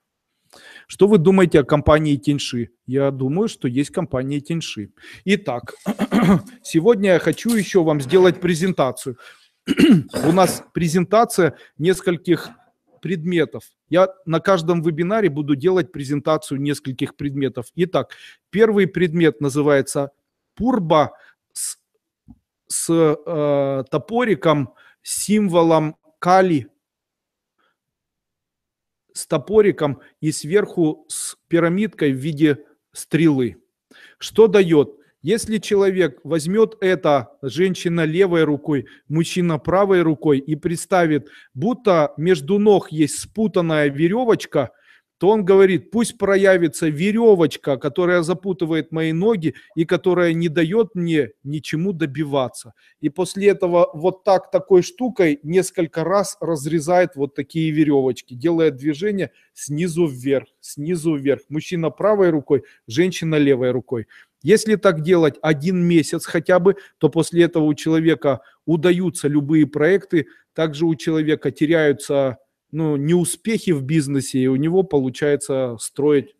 Что вы думаете о компании Тиньши? Я думаю, что есть компания Тиньши. Итак, сегодня я хочу еще вам сделать презентацию. У нас презентация нескольких предметов. Я на каждом вебинаре буду делать презентацию нескольких предметов. Итак, первый предмет называется «Пурба – с э, топориком, символом Кали, с топориком и сверху с пирамидкой в виде стрелы. Что дает? Если человек возьмет это, женщина левой рукой, мужчина правой рукой и представит, будто между ног есть спутанная веревочка – то он говорит, пусть проявится веревочка, которая запутывает мои ноги и которая не дает мне ничему добиваться. И после этого вот так такой штукой несколько раз разрезает вот такие веревочки, делая движение снизу вверх, снизу вверх. Мужчина правой рукой, женщина левой рукой. Если так делать один месяц хотя бы, то после этого у человека удаются любые проекты, также у человека теряются ну, неуспехи в бизнесе, и у него получается строить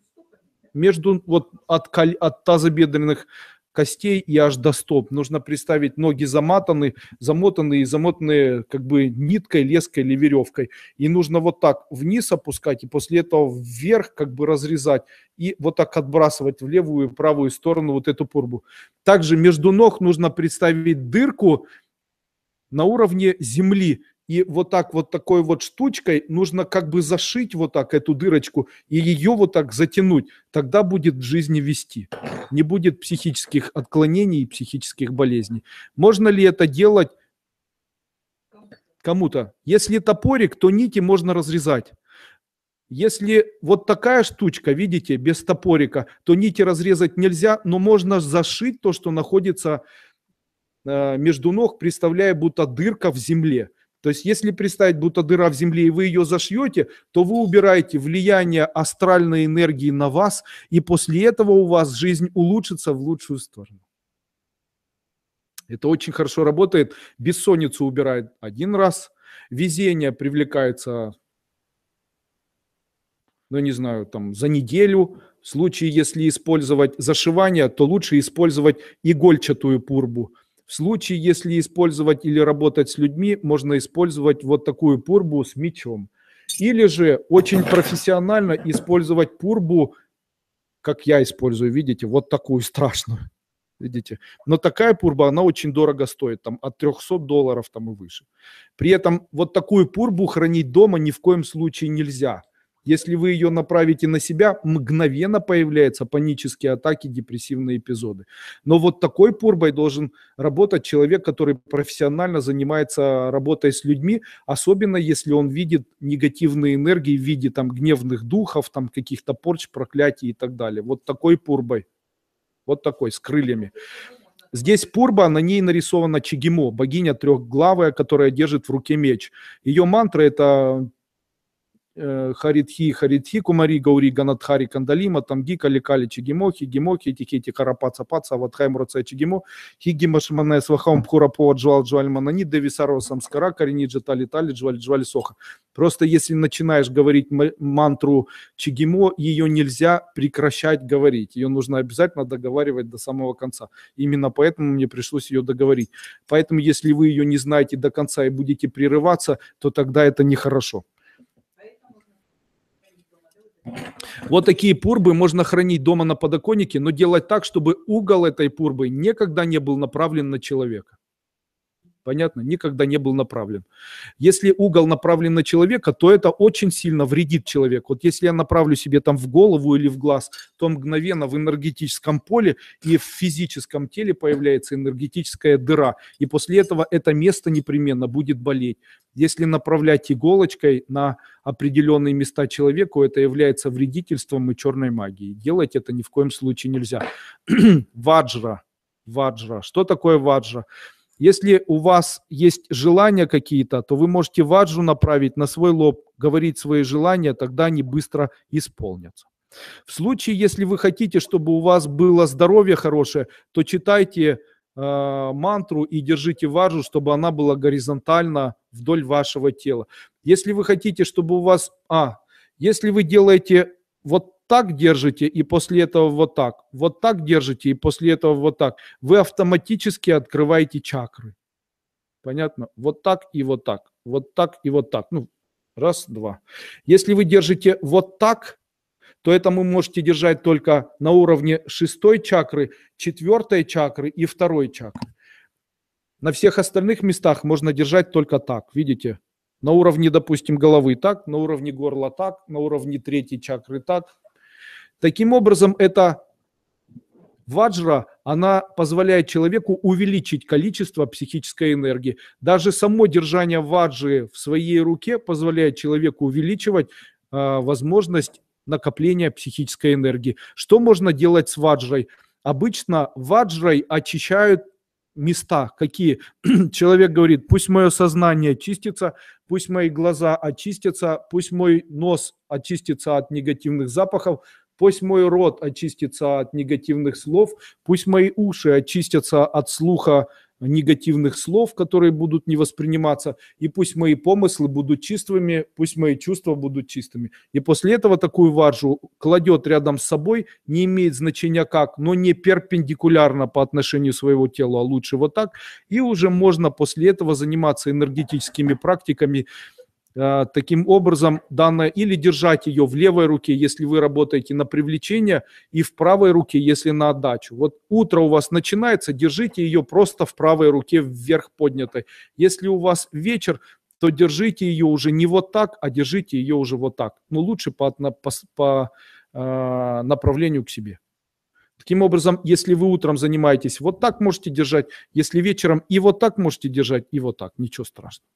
между вот от, от тазобедренных костей и аж до стоп. Нужно представить ноги заматаны, замотаны и замотанные как бы ниткой, леской или веревкой. И нужно вот так вниз опускать и после этого вверх как бы разрезать и вот так отбрасывать в левую и правую сторону вот эту пурбу. Также между ног нужно представить дырку на уровне земли и вот так вот такой вот штучкой нужно как бы зашить вот так эту дырочку и ее вот так затянуть. Тогда будет в жизни вести. Не будет психических отклонений и психических болезней. Можно ли это делать кому-то? Если топорик, то нити можно разрезать. Если вот такая штучка, видите, без топорика, то нити разрезать нельзя, но можно зашить то, что находится э, между ног, представляя, будто дырка в земле. То есть если представить, будто дыра в земле, и вы ее зашьете, то вы убираете влияние астральной энергии на вас, и после этого у вас жизнь улучшится в лучшую сторону. Это очень хорошо работает. Бессонницу убирает один раз, везение привлекается, ну не знаю, там за неделю. В случае, если использовать зашивание, то лучше использовать игольчатую пурбу – в случае, если использовать или работать с людьми, можно использовать вот такую пурбу с мечом. Или же очень профессионально использовать пурбу, как я использую, видите, вот такую страшную. Видите? Но такая пурба, она очень дорого стоит, там от 300 долларов там и выше. При этом вот такую пурбу хранить дома ни в коем случае нельзя – если вы ее направите на себя, мгновенно появляются панические атаки, депрессивные эпизоды. Но вот такой пурбой должен работать человек, который профессионально занимается работой с людьми, особенно если он видит негативные энергии в виде там гневных духов, там каких-то порч, проклятий и так далее. Вот такой пурбой. Вот такой, с крыльями. Здесь Пурба, на ней нарисована Чигимо, богиня трехглавая, которая держит в руке меч. Ее мантра – это Э, харитхи, харитхи, Кумари, Гаури, Ганадхари, Кандалима, Тамги, Каликали, Чигимо, Хигимо, Хитихити, Карапаца, Паца, Ватхайм, Роца, Чигимо, Хигима, Шмане, Свахам, Пхурапо, Джуал, Джуаль, Манани, Девисаро, Самскара, Карини, Джатали, Тали, Джуаль, Джуаль, Соха. Просто если начинаешь говорить мантру Чигимо, ее нельзя прекращать говорить. Ее нужно обязательно договаривать до самого конца. Именно поэтому мне пришлось ее договорить. Поэтому, если вы ее не знаете до конца и будете прерываться, то тогда это нехорошо. Вот такие пурбы можно хранить дома на подоконнике, но делать так, чтобы угол этой пурбы никогда не был направлен на человека понятно, никогда не был направлен. Если угол направлен на человека, то это очень сильно вредит человеку. Вот если я направлю себе там в голову или в глаз, то мгновенно в энергетическом поле и в физическом теле появляется энергетическая дыра. И после этого это место непременно будет болеть. Если направлять иголочкой на определенные места человеку, это является вредительством и черной магией. Делать это ни в коем случае нельзя. ваджра. Ваджра. Что такое ваджра? Ваджра. Если у вас есть желания какие-то, то вы можете ваджу направить на свой лоб, говорить свои желания, тогда они быстро исполнятся. В случае, если вы хотите, чтобы у вас было здоровье хорошее, то читайте э, мантру и держите ваджу, чтобы она была горизонтально вдоль вашего тела. Если вы хотите, чтобы у вас... А, если вы делаете вот так держите и после этого вот так, вот так держите и после этого вот так, вы автоматически открываете чакры. Понятно? Вот так и вот так, вот так и вот так. Ну, раз, два. Если вы держите вот так, то это вы можете держать только на уровне шестой чакры, четвертой чакры и второй чакры. На всех остальных местах можно держать только так, видите? На уровне, допустим, головы так, на уровне горла так, на уровне третьей чакры так, Таким образом, эта ваджра, она позволяет человеку увеличить количество психической энергии. Даже само держание ваджи в своей руке позволяет человеку увеличивать э, возможность накопления психической энергии. Что можно делать с ваджрой? Обычно ваджрой очищают места, какие человек говорит, пусть мое сознание очистится, пусть мои глаза очистятся, пусть мой нос очистится от негативных запахов, Пусть мой рот очистится от негативных слов, пусть мои уши очистятся от слуха негативных слов, которые будут не восприниматься, и пусть мои помыслы будут чистыми, пусть мои чувства будут чистыми. И после этого такую варжу кладет рядом с собой, не имеет значения как, но не перпендикулярно по отношению своего тела, а лучше вот так. И уже можно после этого заниматься энергетическими практиками, Э, таким образом данное, или держать ее в левой руке, если вы работаете на привлечение, и в правой руке, если на отдачу. Вот утро у вас начинается, держите ее просто в правой руке вверх поднятой. Если у вас вечер, то держите ее уже не вот так, а держите ее уже вот так. Но ну, лучше по, по, по э, направлению к себе. Таким образом, если вы утром занимаетесь вот так, можете держать. Если вечером и вот так можете держать, и вот так. Ничего страшного.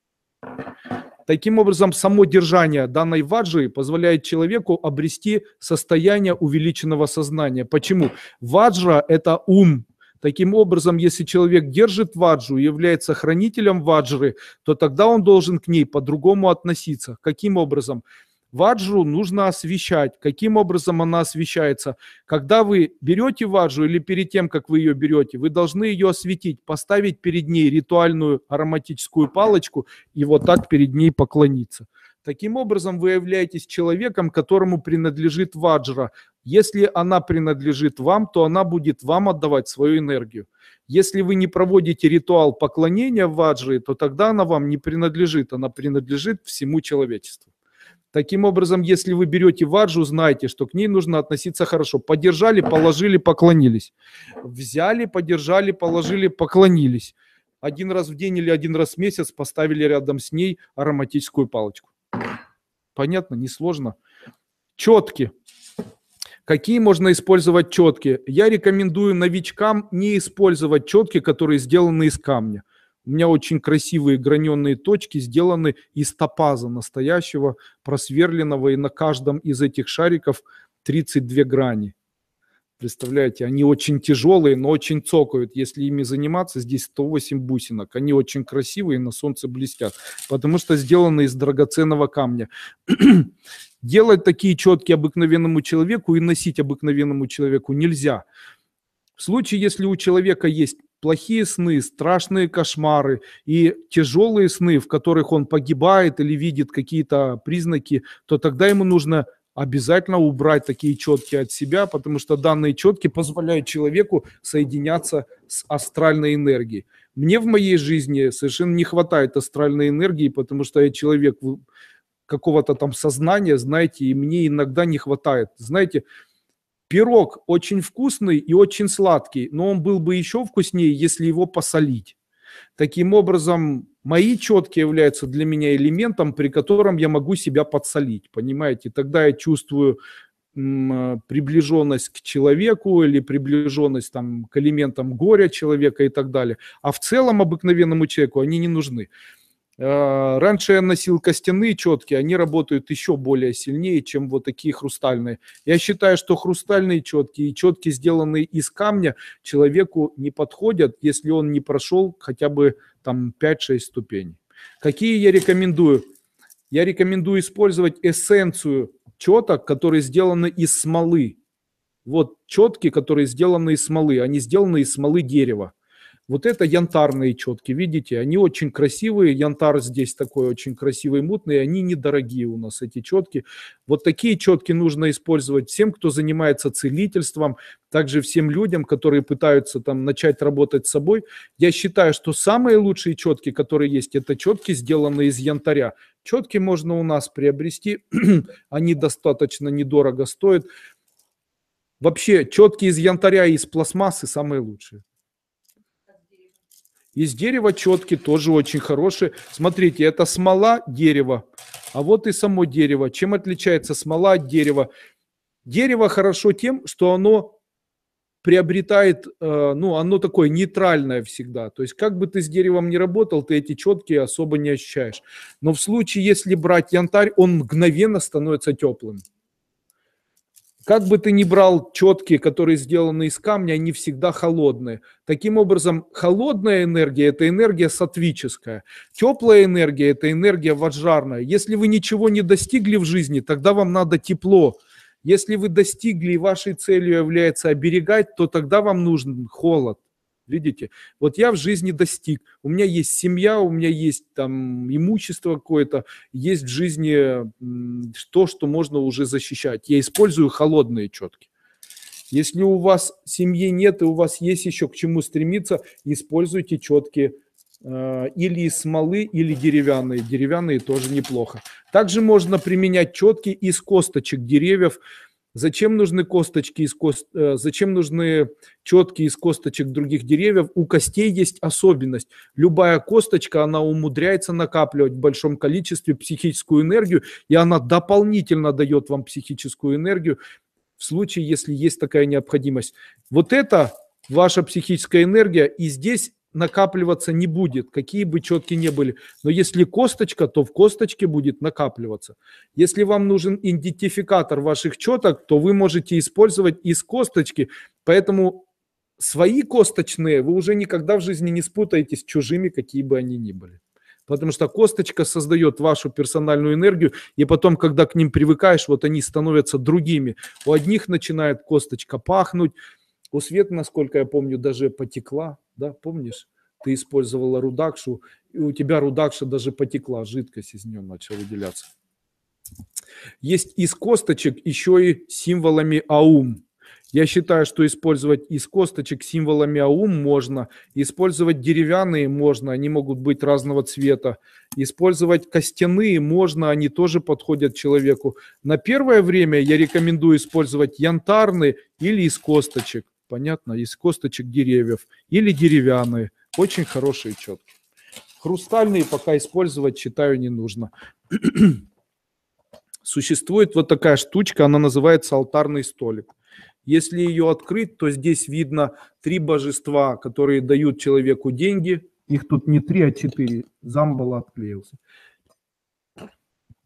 Таким образом, само держание данной ваджи позволяет человеку обрести состояние увеличенного сознания. Почему? Ваджра – это ум, Таким образом, если человек держит ваджу и является хранителем ваджры, то тогда он должен к ней по-другому относиться. Каким образом? ваджу нужно освещать. Каким образом она освещается? Когда вы берете ваджу или перед тем, как вы ее берете, вы должны ее осветить, поставить перед ней ритуальную ароматическую палочку и вот так перед ней поклониться. Таким образом, вы являетесь человеком, которому принадлежит ваджра. Если она принадлежит вам, то она будет вам отдавать свою энергию. Если вы не проводите ритуал поклонения ваджре, то тогда она вам не принадлежит, она принадлежит всему человечеству. Таким образом, если вы берете варжу, знайте, что к ней нужно относиться хорошо. Подержали, положили, поклонились. Взяли, подержали, положили, поклонились. Один раз в день или один раз в месяц поставили рядом с ней ароматическую палочку. Понятно, несложно. Четки. Какие можно использовать четки? Я рекомендую новичкам не использовать четки, которые сделаны из камня. У меня очень красивые граненые точки сделаны из топаза настоящего, просверленного, и на каждом из этих шариков 32 грани. Представляете, они очень тяжелые, но очень цокают. Если ими заниматься, здесь 108 бусинок. Они очень красивые, на солнце блестят, потому что сделаны из драгоценного камня. Делать такие четкие обыкновенному человеку и носить обыкновенному человеку нельзя. В случае, если у человека есть плохие сны, страшные кошмары и тяжелые сны, в которых он погибает или видит какие-то признаки, то тогда ему нужно обязательно убрать такие четки от себя, потому что данные четки позволяют человеку соединяться с астральной энергией. Мне в моей жизни совершенно не хватает астральной энергии, потому что я человек какого-то там сознания, знаете, и мне иногда не хватает. Знаете, Пирог очень вкусный и очень сладкий, но он был бы еще вкуснее, если его посолить. Таким образом, мои четки являются для меня элементом, при котором я могу себя подсолить, понимаете? Тогда я чувствую э, приближенность к человеку или приближенность там, к элементам горя человека и так далее. А в целом обыкновенному человеку они не нужны. Э, раньше я носил костяные четки, они работают еще более сильнее, чем вот такие хрустальные. Я считаю, что хрустальные четки и четки, сделанные из камня, человеку не подходят, если он не прошел хотя бы там 5-6 ступеней. Какие я рекомендую? Я рекомендую использовать эссенцию четок, которые сделаны из смолы. Вот четки, которые сделаны из смолы, они сделаны из смолы дерева. Вот это янтарные четки, видите, они очень красивые, янтар здесь такой очень красивый, мутный, они недорогие у нас, эти четки. Вот такие четки нужно использовать всем, кто занимается целительством, также всем людям, которые пытаются там начать работать с собой. Я считаю, что самые лучшие четки, которые есть, это четки, сделанные из янтаря. Четки можно у нас приобрести, они достаточно недорого стоят. Вообще, четки из янтаря и из пластмассы самые лучшие. Из дерева четки тоже очень хорошие. Смотрите, это смола дерева, а вот и само дерево. Чем отличается смола от дерева? Дерево хорошо тем, что оно приобретает, э, ну, оно такое нейтральное всегда. То есть, как бы ты с деревом не работал, ты эти четкие особо не ощущаешь. Но в случае, если брать янтарь, он мгновенно становится теплым. Как бы ты ни брал четкие, которые сделаны из камня, они всегда холодные. Таким образом, холодная энергия – это энергия сатвическая. Теплая энергия – это энергия ваджарная. Если вы ничего не достигли в жизни, тогда вам надо тепло. Если вы достигли и вашей целью является оберегать, то тогда вам нужен холод. Видите? Вот я в жизни достиг. У меня есть семья, у меня есть там имущество какое-то, есть в жизни то, что можно уже защищать. Я использую холодные четки. Если у вас семьи нет и у вас есть еще к чему стремиться, используйте четки э, или из смолы, или деревянные. Деревянные тоже неплохо. Также можно применять четки из косточек деревьев, Зачем нужны косточки из кост... Э, зачем нужны четки из косточек других деревьев? У костей есть особенность. Любая косточка, она умудряется накапливать в большом количестве психическую энергию, и она дополнительно дает вам психическую энергию в случае, если есть такая необходимость. Вот это ваша психическая энергия, и здесь накапливаться не будет, какие бы четкие не были. Но если косточка, то в косточке будет накапливаться. Если вам нужен идентификатор ваших четок, то вы можете использовать из косточки. Поэтому свои косточные вы уже никогда в жизни не спутаете с чужими, какие бы они ни были. Потому что косточка создает вашу персональную энергию, и потом, когда к ним привыкаешь, вот они становятся другими. У одних начинает косточка пахнуть, у Свет, насколько я помню, даже потекла да, помнишь? Ты использовала рудакшу, и у тебя рудакша даже потекла, жидкость из нее начала выделяться. Есть из косточек еще и символами аум. Я считаю, что использовать из косточек символами аум можно, использовать деревянные можно, они могут быть разного цвета, использовать костяные можно, они тоже подходят человеку. На первое время я рекомендую использовать янтарные или из косточек понятно, из косточек деревьев, или деревянные, очень хорошие четки. Хрустальные пока использовать, считаю, не нужно. Существует вот такая штучка, она называется алтарный столик. Если ее открыть, то здесь видно три божества, которые дают человеку деньги. Их тут не три, а четыре. Замбала отклеился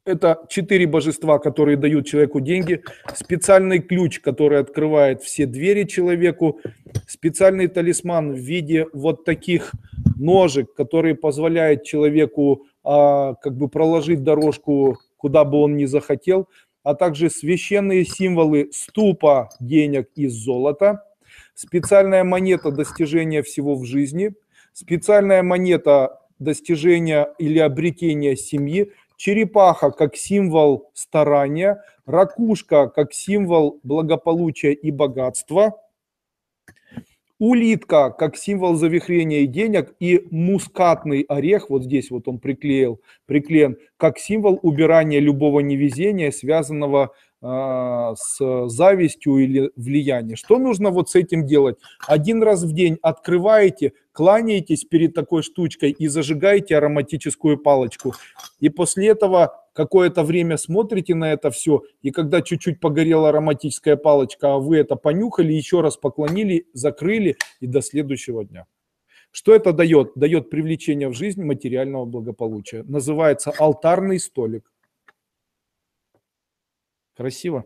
это четыре божества, которые дают человеку деньги, специальный ключ, который открывает все двери человеку, специальный талисман в виде вот таких ножек, которые позволяют человеку а, как бы проложить дорожку, куда бы он ни захотел, а также священные символы ступа денег из золота, специальная монета достижения всего в жизни, специальная монета достижения или обретения семьи черепаха как символ старания, ракушка как символ благополучия и богатства, улитка как символ завихрения и денег и мускатный орех, вот здесь вот он приклеил, приклеен, как символ убирания любого невезения, связанного с а, с завистью или влиянием. Что нужно вот с этим делать? Один раз в день открываете, кланяетесь перед такой штучкой и зажигаете ароматическую палочку. И после этого какое-то время смотрите на это все, и когда чуть-чуть погорела ароматическая палочка, а вы это понюхали, еще раз поклонили, закрыли и до следующего дня. Что это дает? Дает привлечение в жизнь материального благополучия. Называется алтарный столик. Красиво?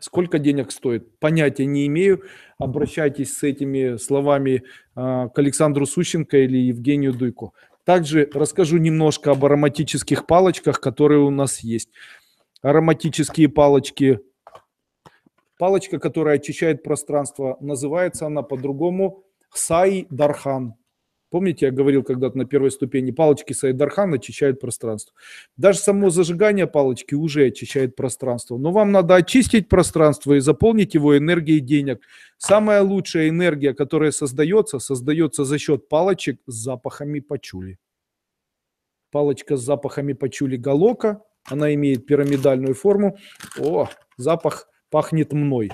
Сколько денег стоит? Понятия не имею. Обращайтесь с этими словами а, к Александру Сущенко или Евгению Дуйко. Также расскажу немножко об ароматических палочках, которые у нас есть. Ароматические палочки. Палочка, которая очищает пространство, называется она по-другому Сай Дархан. Помните, я говорил когда-то на первой ступени, палочки Сайдархан очищают пространство. Даже само зажигание палочки уже очищает пространство. Но вам надо очистить пространство и заполнить его энергией денег. Самая лучшая энергия, которая создается, создается за счет палочек с запахами пачули. Палочка с запахами пачули галока, она имеет пирамидальную форму. О, запах пахнет мной.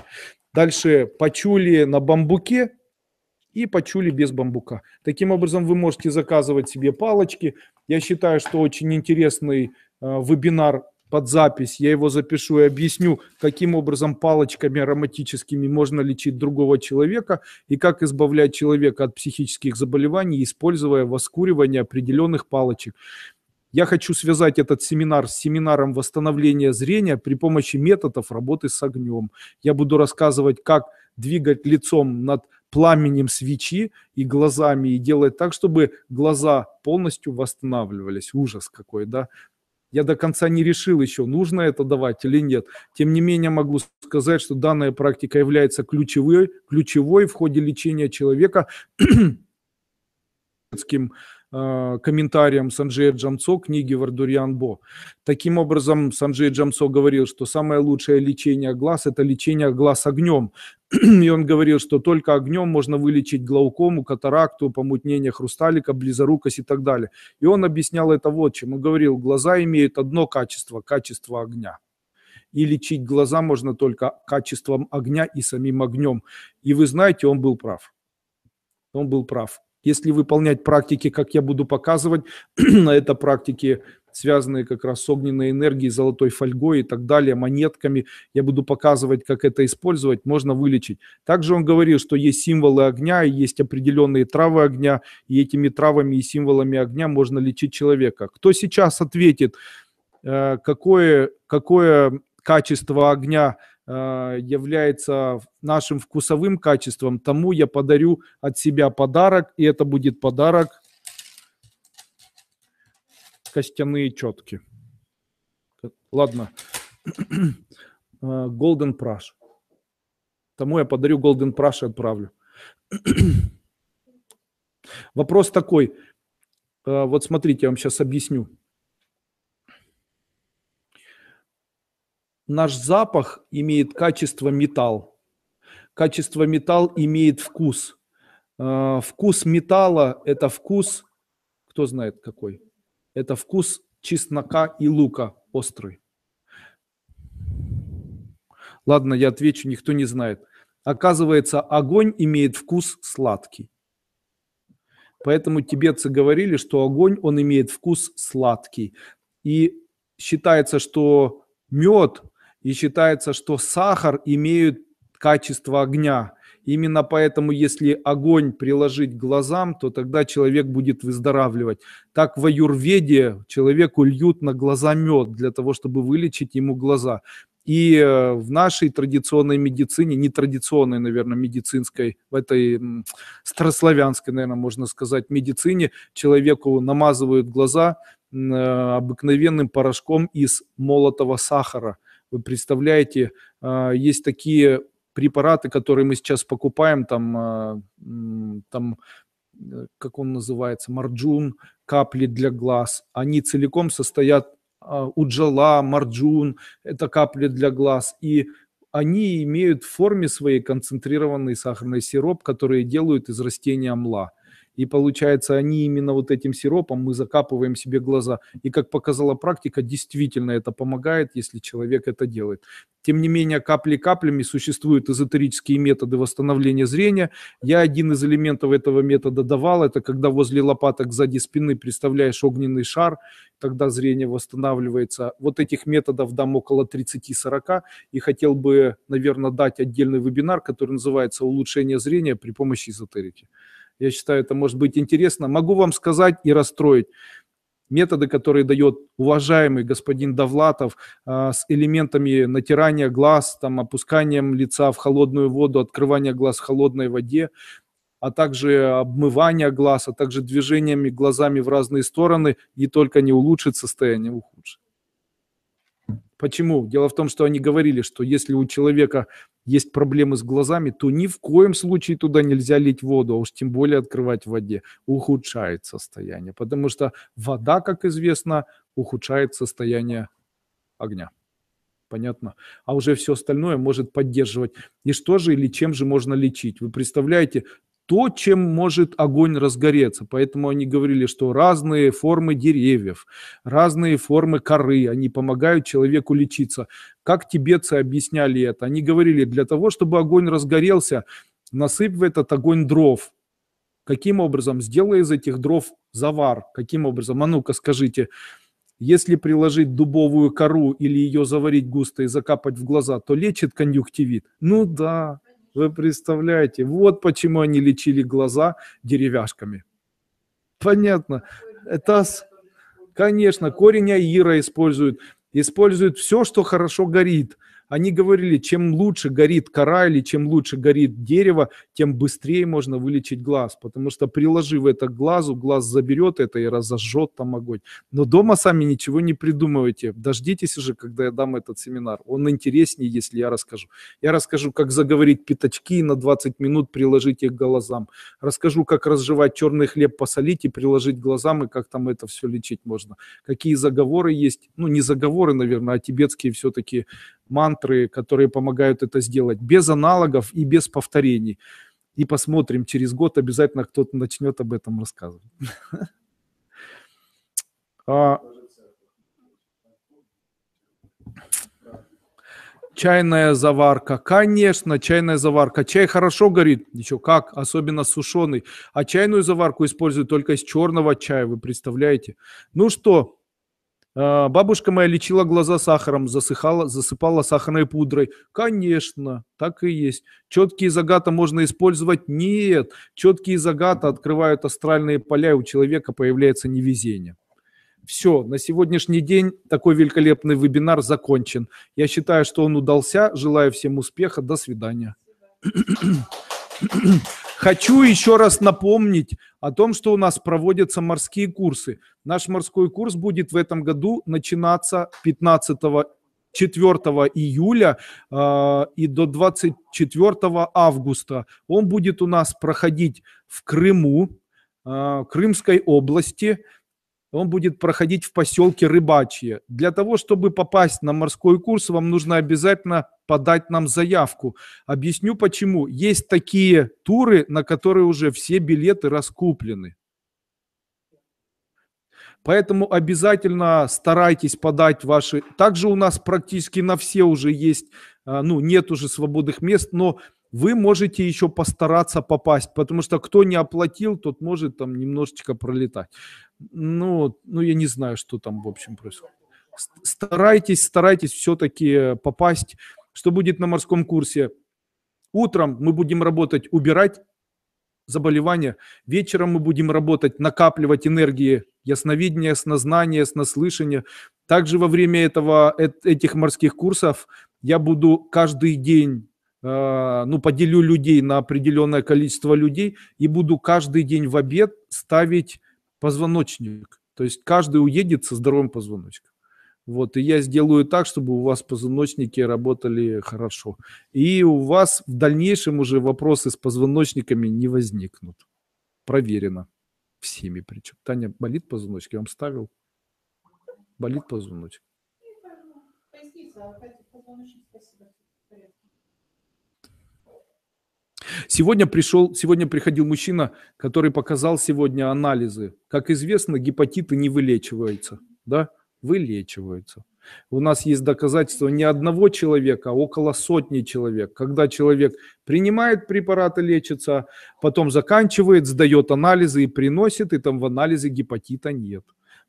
Дальше пачули на бамбуке, и почули без бамбука. Таким образом, вы можете заказывать себе палочки. Я считаю, что очень интересный э, вебинар под запись, я его запишу и объясню, каким образом палочками ароматическими можно лечить другого человека и как избавлять человека от психических заболеваний, используя воскуривание определенных палочек. Я хочу связать этот семинар с семинаром восстановления зрения при помощи методов работы с огнем. Я буду рассказывать, как двигать лицом над пламенем свечи и глазами, и делает так, чтобы глаза полностью восстанавливались. Ужас какой, да? Я до конца не решил еще, нужно это давать или нет. Тем не менее, могу сказать, что данная практика является ключевой, ключевой в ходе лечения человека Э, комментариям Санджея Джамцо книги Вардурьян Бо. Таким образом, Санджей Джамцо говорил, что самое лучшее лечение глаз – это лечение глаз огнем. И он говорил, что только огнем можно вылечить глаукому, катаракту, помутнение хрусталика, близорукость и так далее. И он объяснял это вот чем. Он говорил, глаза имеют одно качество – качество огня и лечить глаза можно только качеством огня и самим огнем. И вы знаете, он был прав. Он был прав. Если выполнять практики, как я буду показывать, на это практики связанные как раз с огненной энергией, золотой фольгой и так далее, монетками. Я буду показывать, как это использовать, можно вылечить. Также он говорил, что есть символы огня, есть определенные травы огня, и этими травами и символами огня можно лечить человека. Кто сейчас ответит, э, какое, какое качество огня – Э, является нашим вкусовым качеством, тому я подарю от себя подарок, и это будет подарок костяные четки. Ладно. Э, Golden Prash. Тому я подарю Golden Prash и отправлю. Вопрос такой. Э, вот смотрите, я вам сейчас объясню. Наш запах имеет качество металл. Качество металл имеет вкус. Э, вкус металла – это вкус, кто знает какой? Это вкус чеснока и лука острый. Ладно, я отвечу, никто не знает. Оказывается, огонь имеет вкус сладкий. Поэтому тибетцы говорили, что огонь, он имеет вкус сладкий. И считается, что мед и считается, что сахар имеет качество огня. Именно поэтому, если огонь приложить глазам, то тогда человек будет выздоравливать. Так в аюрведе человеку льют на глаза мед для того, чтобы вылечить ему глаза. И э, в нашей традиционной медицине, не традиционной, наверное, медицинской, в этой старославянской, наверное, можно сказать, медицине, человеку намазывают глаза э, обыкновенным порошком из молотого сахара – вы представляете, а, есть такие препараты, которые мы сейчас покупаем, там, а, там э, как он называется, марджун, капли для глаз, они целиком состоят а, уджала, марджун, это капли для глаз, и они имеют в форме своей концентрированный сахарный сироп, который делают из растения мла – и получается, они именно вот этим сиропом мы закапываем себе глаза. И как показала практика, действительно это помогает, если человек это делает. Тем не менее, капли каплями существуют эзотерические методы восстановления зрения. Я один из элементов этого метода давал. Это когда возле лопаток сзади спины представляешь огненный шар, тогда зрение восстанавливается. Вот этих методов дам около 30-40. И хотел бы, наверное, дать отдельный вебинар, который называется «Улучшение зрения при помощи эзотерики». Я считаю, это может быть интересно. Могу вам сказать и расстроить методы, которые дает уважаемый господин Давлатов э, а, с элементами натирания глаз, там, опусканием лица в холодную воду, открывания глаз в холодной воде, а также обмывание глаз, а также движениями глазами в разные стороны, не только не улучшит состояние, ухудшит. Почему? Дело в том, что они говорили, что если у человека есть проблемы с глазами, то ни в коем случае туда нельзя лить воду, а уж тем более открывать в воде. Ухудшает состояние, потому что вода, как известно, ухудшает состояние огня. Понятно? А уже все остальное может поддерживать. И что же или чем же можно лечить? Вы представляете, то, чем может огонь разгореться. Поэтому они говорили, что разные формы деревьев, разные формы коры, они помогают человеку лечиться. Как тибетцы объясняли это? Они говорили, для того, чтобы огонь разгорелся, насыпь в этот огонь дров. Каким образом? Сделай из этих дров завар. Каким образом? А ну-ка скажите, если приложить дубовую кору или ее заварить густо и закапать в глаза, то лечит конъюнктивит? Ну да. Вы представляете? Вот почему они лечили глаза деревяшками. Понятно. Это, конечно, корень аира используют. Используют все, что хорошо горит. Они говорили, чем лучше горит кора или чем лучше горит дерево, тем быстрее можно вылечить глаз, потому что приложив это к глазу, глаз заберет это и разожжет там огонь. Но дома сами ничего не придумывайте. Дождитесь уже, когда я дам этот семинар. Он интереснее, если я расскажу. Я расскажу, как заговорить пятачки и на 20 минут приложить их к глазам. Расскажу, как разжевать черный хлеб, посолить и приложить глазам, и как там это все лечить можно. Какие заговоры есть, ну не заговоры, наверное, а тибетские все-таки мантры, которые помогают это сделать, без аналогов и без повторений. И посмотрим, через год обязательно кто-то начнет об этом рассказывать. А, чайная заварка. Конечно, чайная заварка. Чай хорошо горит. Еще как, особенно сушеный. А чайную заварку используют только из черного чая, вы представляете? Ну что, а, бабушка моя лечила глаза сахаром, засыхала, засыпала сахарной пудрой. Конечно, так и есть. Четкие загата можно использовать? Нет. Четкие загата открывают астральные поля, и у человека появляется невезение. Все, на сегодняшний день такой великолепный вебинар закончен. Я считаю, что он удался. Желаю всем успеха. До свидания. Спасибо. Хочу еще раз напомнить о том, что у нас проводятся морские курсы. Наш морской курс будет в этом году начинаться 15 4 июля э, и до 24 августа. Он будет у нас проходить в Крыму, э, Крымской области он будет проходить в поселке Рыбачье. Для того, чтобы попасть на морской курс, вам нужно обязательно подать нам заявку. Объясню почему. Есть такие туры, на которые уже все билеты раскуплены. Поэтому обязательно старайтесь подать ваши... Также у нас практически на все уже есть, а, ну, нет уже свободных мест, но вы можете еще постараться попасть, потому что кто не оплатил, тот может там немножечко пролетать. Ну, ну я не знаю, что там в общем происходит. Старайтесь, старайтесь все-таки э, попасть. Что будет на морском курсе? Утром мы будем работать, убирать заболевания. Вечером мы будем работать, накапливать энергии ясновидения, снознания, снослышания. Также во время этого, э, этих морских курсов я буду каждый день Э, ну, поделю людей на определенное количество людей и буду каждый день в обед ставить позвоночник. То есть каждый уедет со здоровым позвоночником. Вот, и я сделаю так, чтобы у вас позвоночники работали хорошо. И у вас в дальнейшем уже вопросы с позвоночниками не возникнут. Проверено. Всеми причем. Таня, болит позвоночник? Я вам ставил. Болит позвоночник. Спасибо. А, Сегодня, пришел, сегодня приходил мужчина, который показал сегодня анализы. Как известно, гепатиты не вылечиваются. Да? Вылечиваются. У нас есть доказательства не одного человека, а около сотни человек. Когда человек принимает препараты, лечится, потом заканчивает, сдает анализы и приносит, и там в анализе гепатита нет.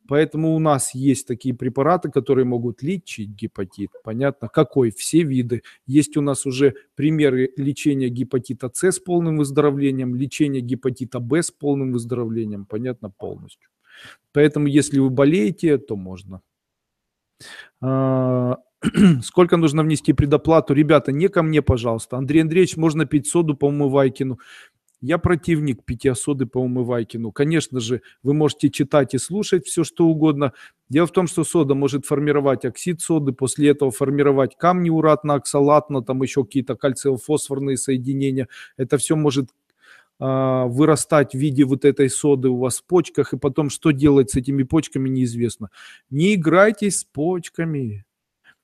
Поэтому у нас есть такие препараты, которые могут лечить гепатит. Понятно, какой? Все виды. Есть у нас уже примеры лечения гепатита С с полным выздоровлением, лечения гепатита Б с полным выздоровлением. Понятно полностью. Поэтому, если вы болеете, то можно. А, сколько нужно внести предоплату? Ребята, не ко мне, пожалуйста. Андрей Андреевич, можно пить соду по умывайкину. Я противник пятиосоды по умывайке, Умывайкину. Конечно же, вы можете читать и слушать все, что угодно. Дело в том, что сода может формировать оксид соды, после этого формировать камни уратно, оксалатно, там еще какие-то кальциофосфорные соединения. Это все может а, вырастать в виде вот этой соды у вас в почках, и потом что делать с этими почками, неизвестно. Не играйтесь с почками.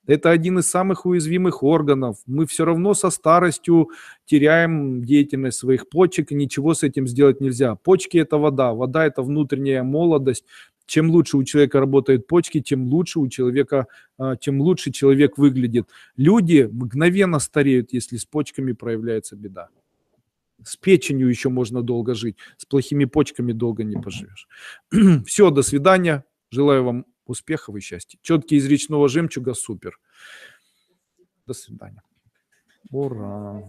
Это один из самых уязвимых органов. Мы все равно со старостью теряем деятельность своих почек, и ничего с этим сделать нельзя. Почки – это вода, вода – это внутренняя молодость. Чем лучше у человека работают почки, тем лучше у человека, а, тем лучше человек выглядит. Люди мгновенно стареют, если с почками проявляется беда. С печенью еще можно долго жить, с плохими почками долго не поживешь. Все, до свидания. Желаю вам Успехов и счастья. Четкий из речного жемчуга супер. До свидания. Ура.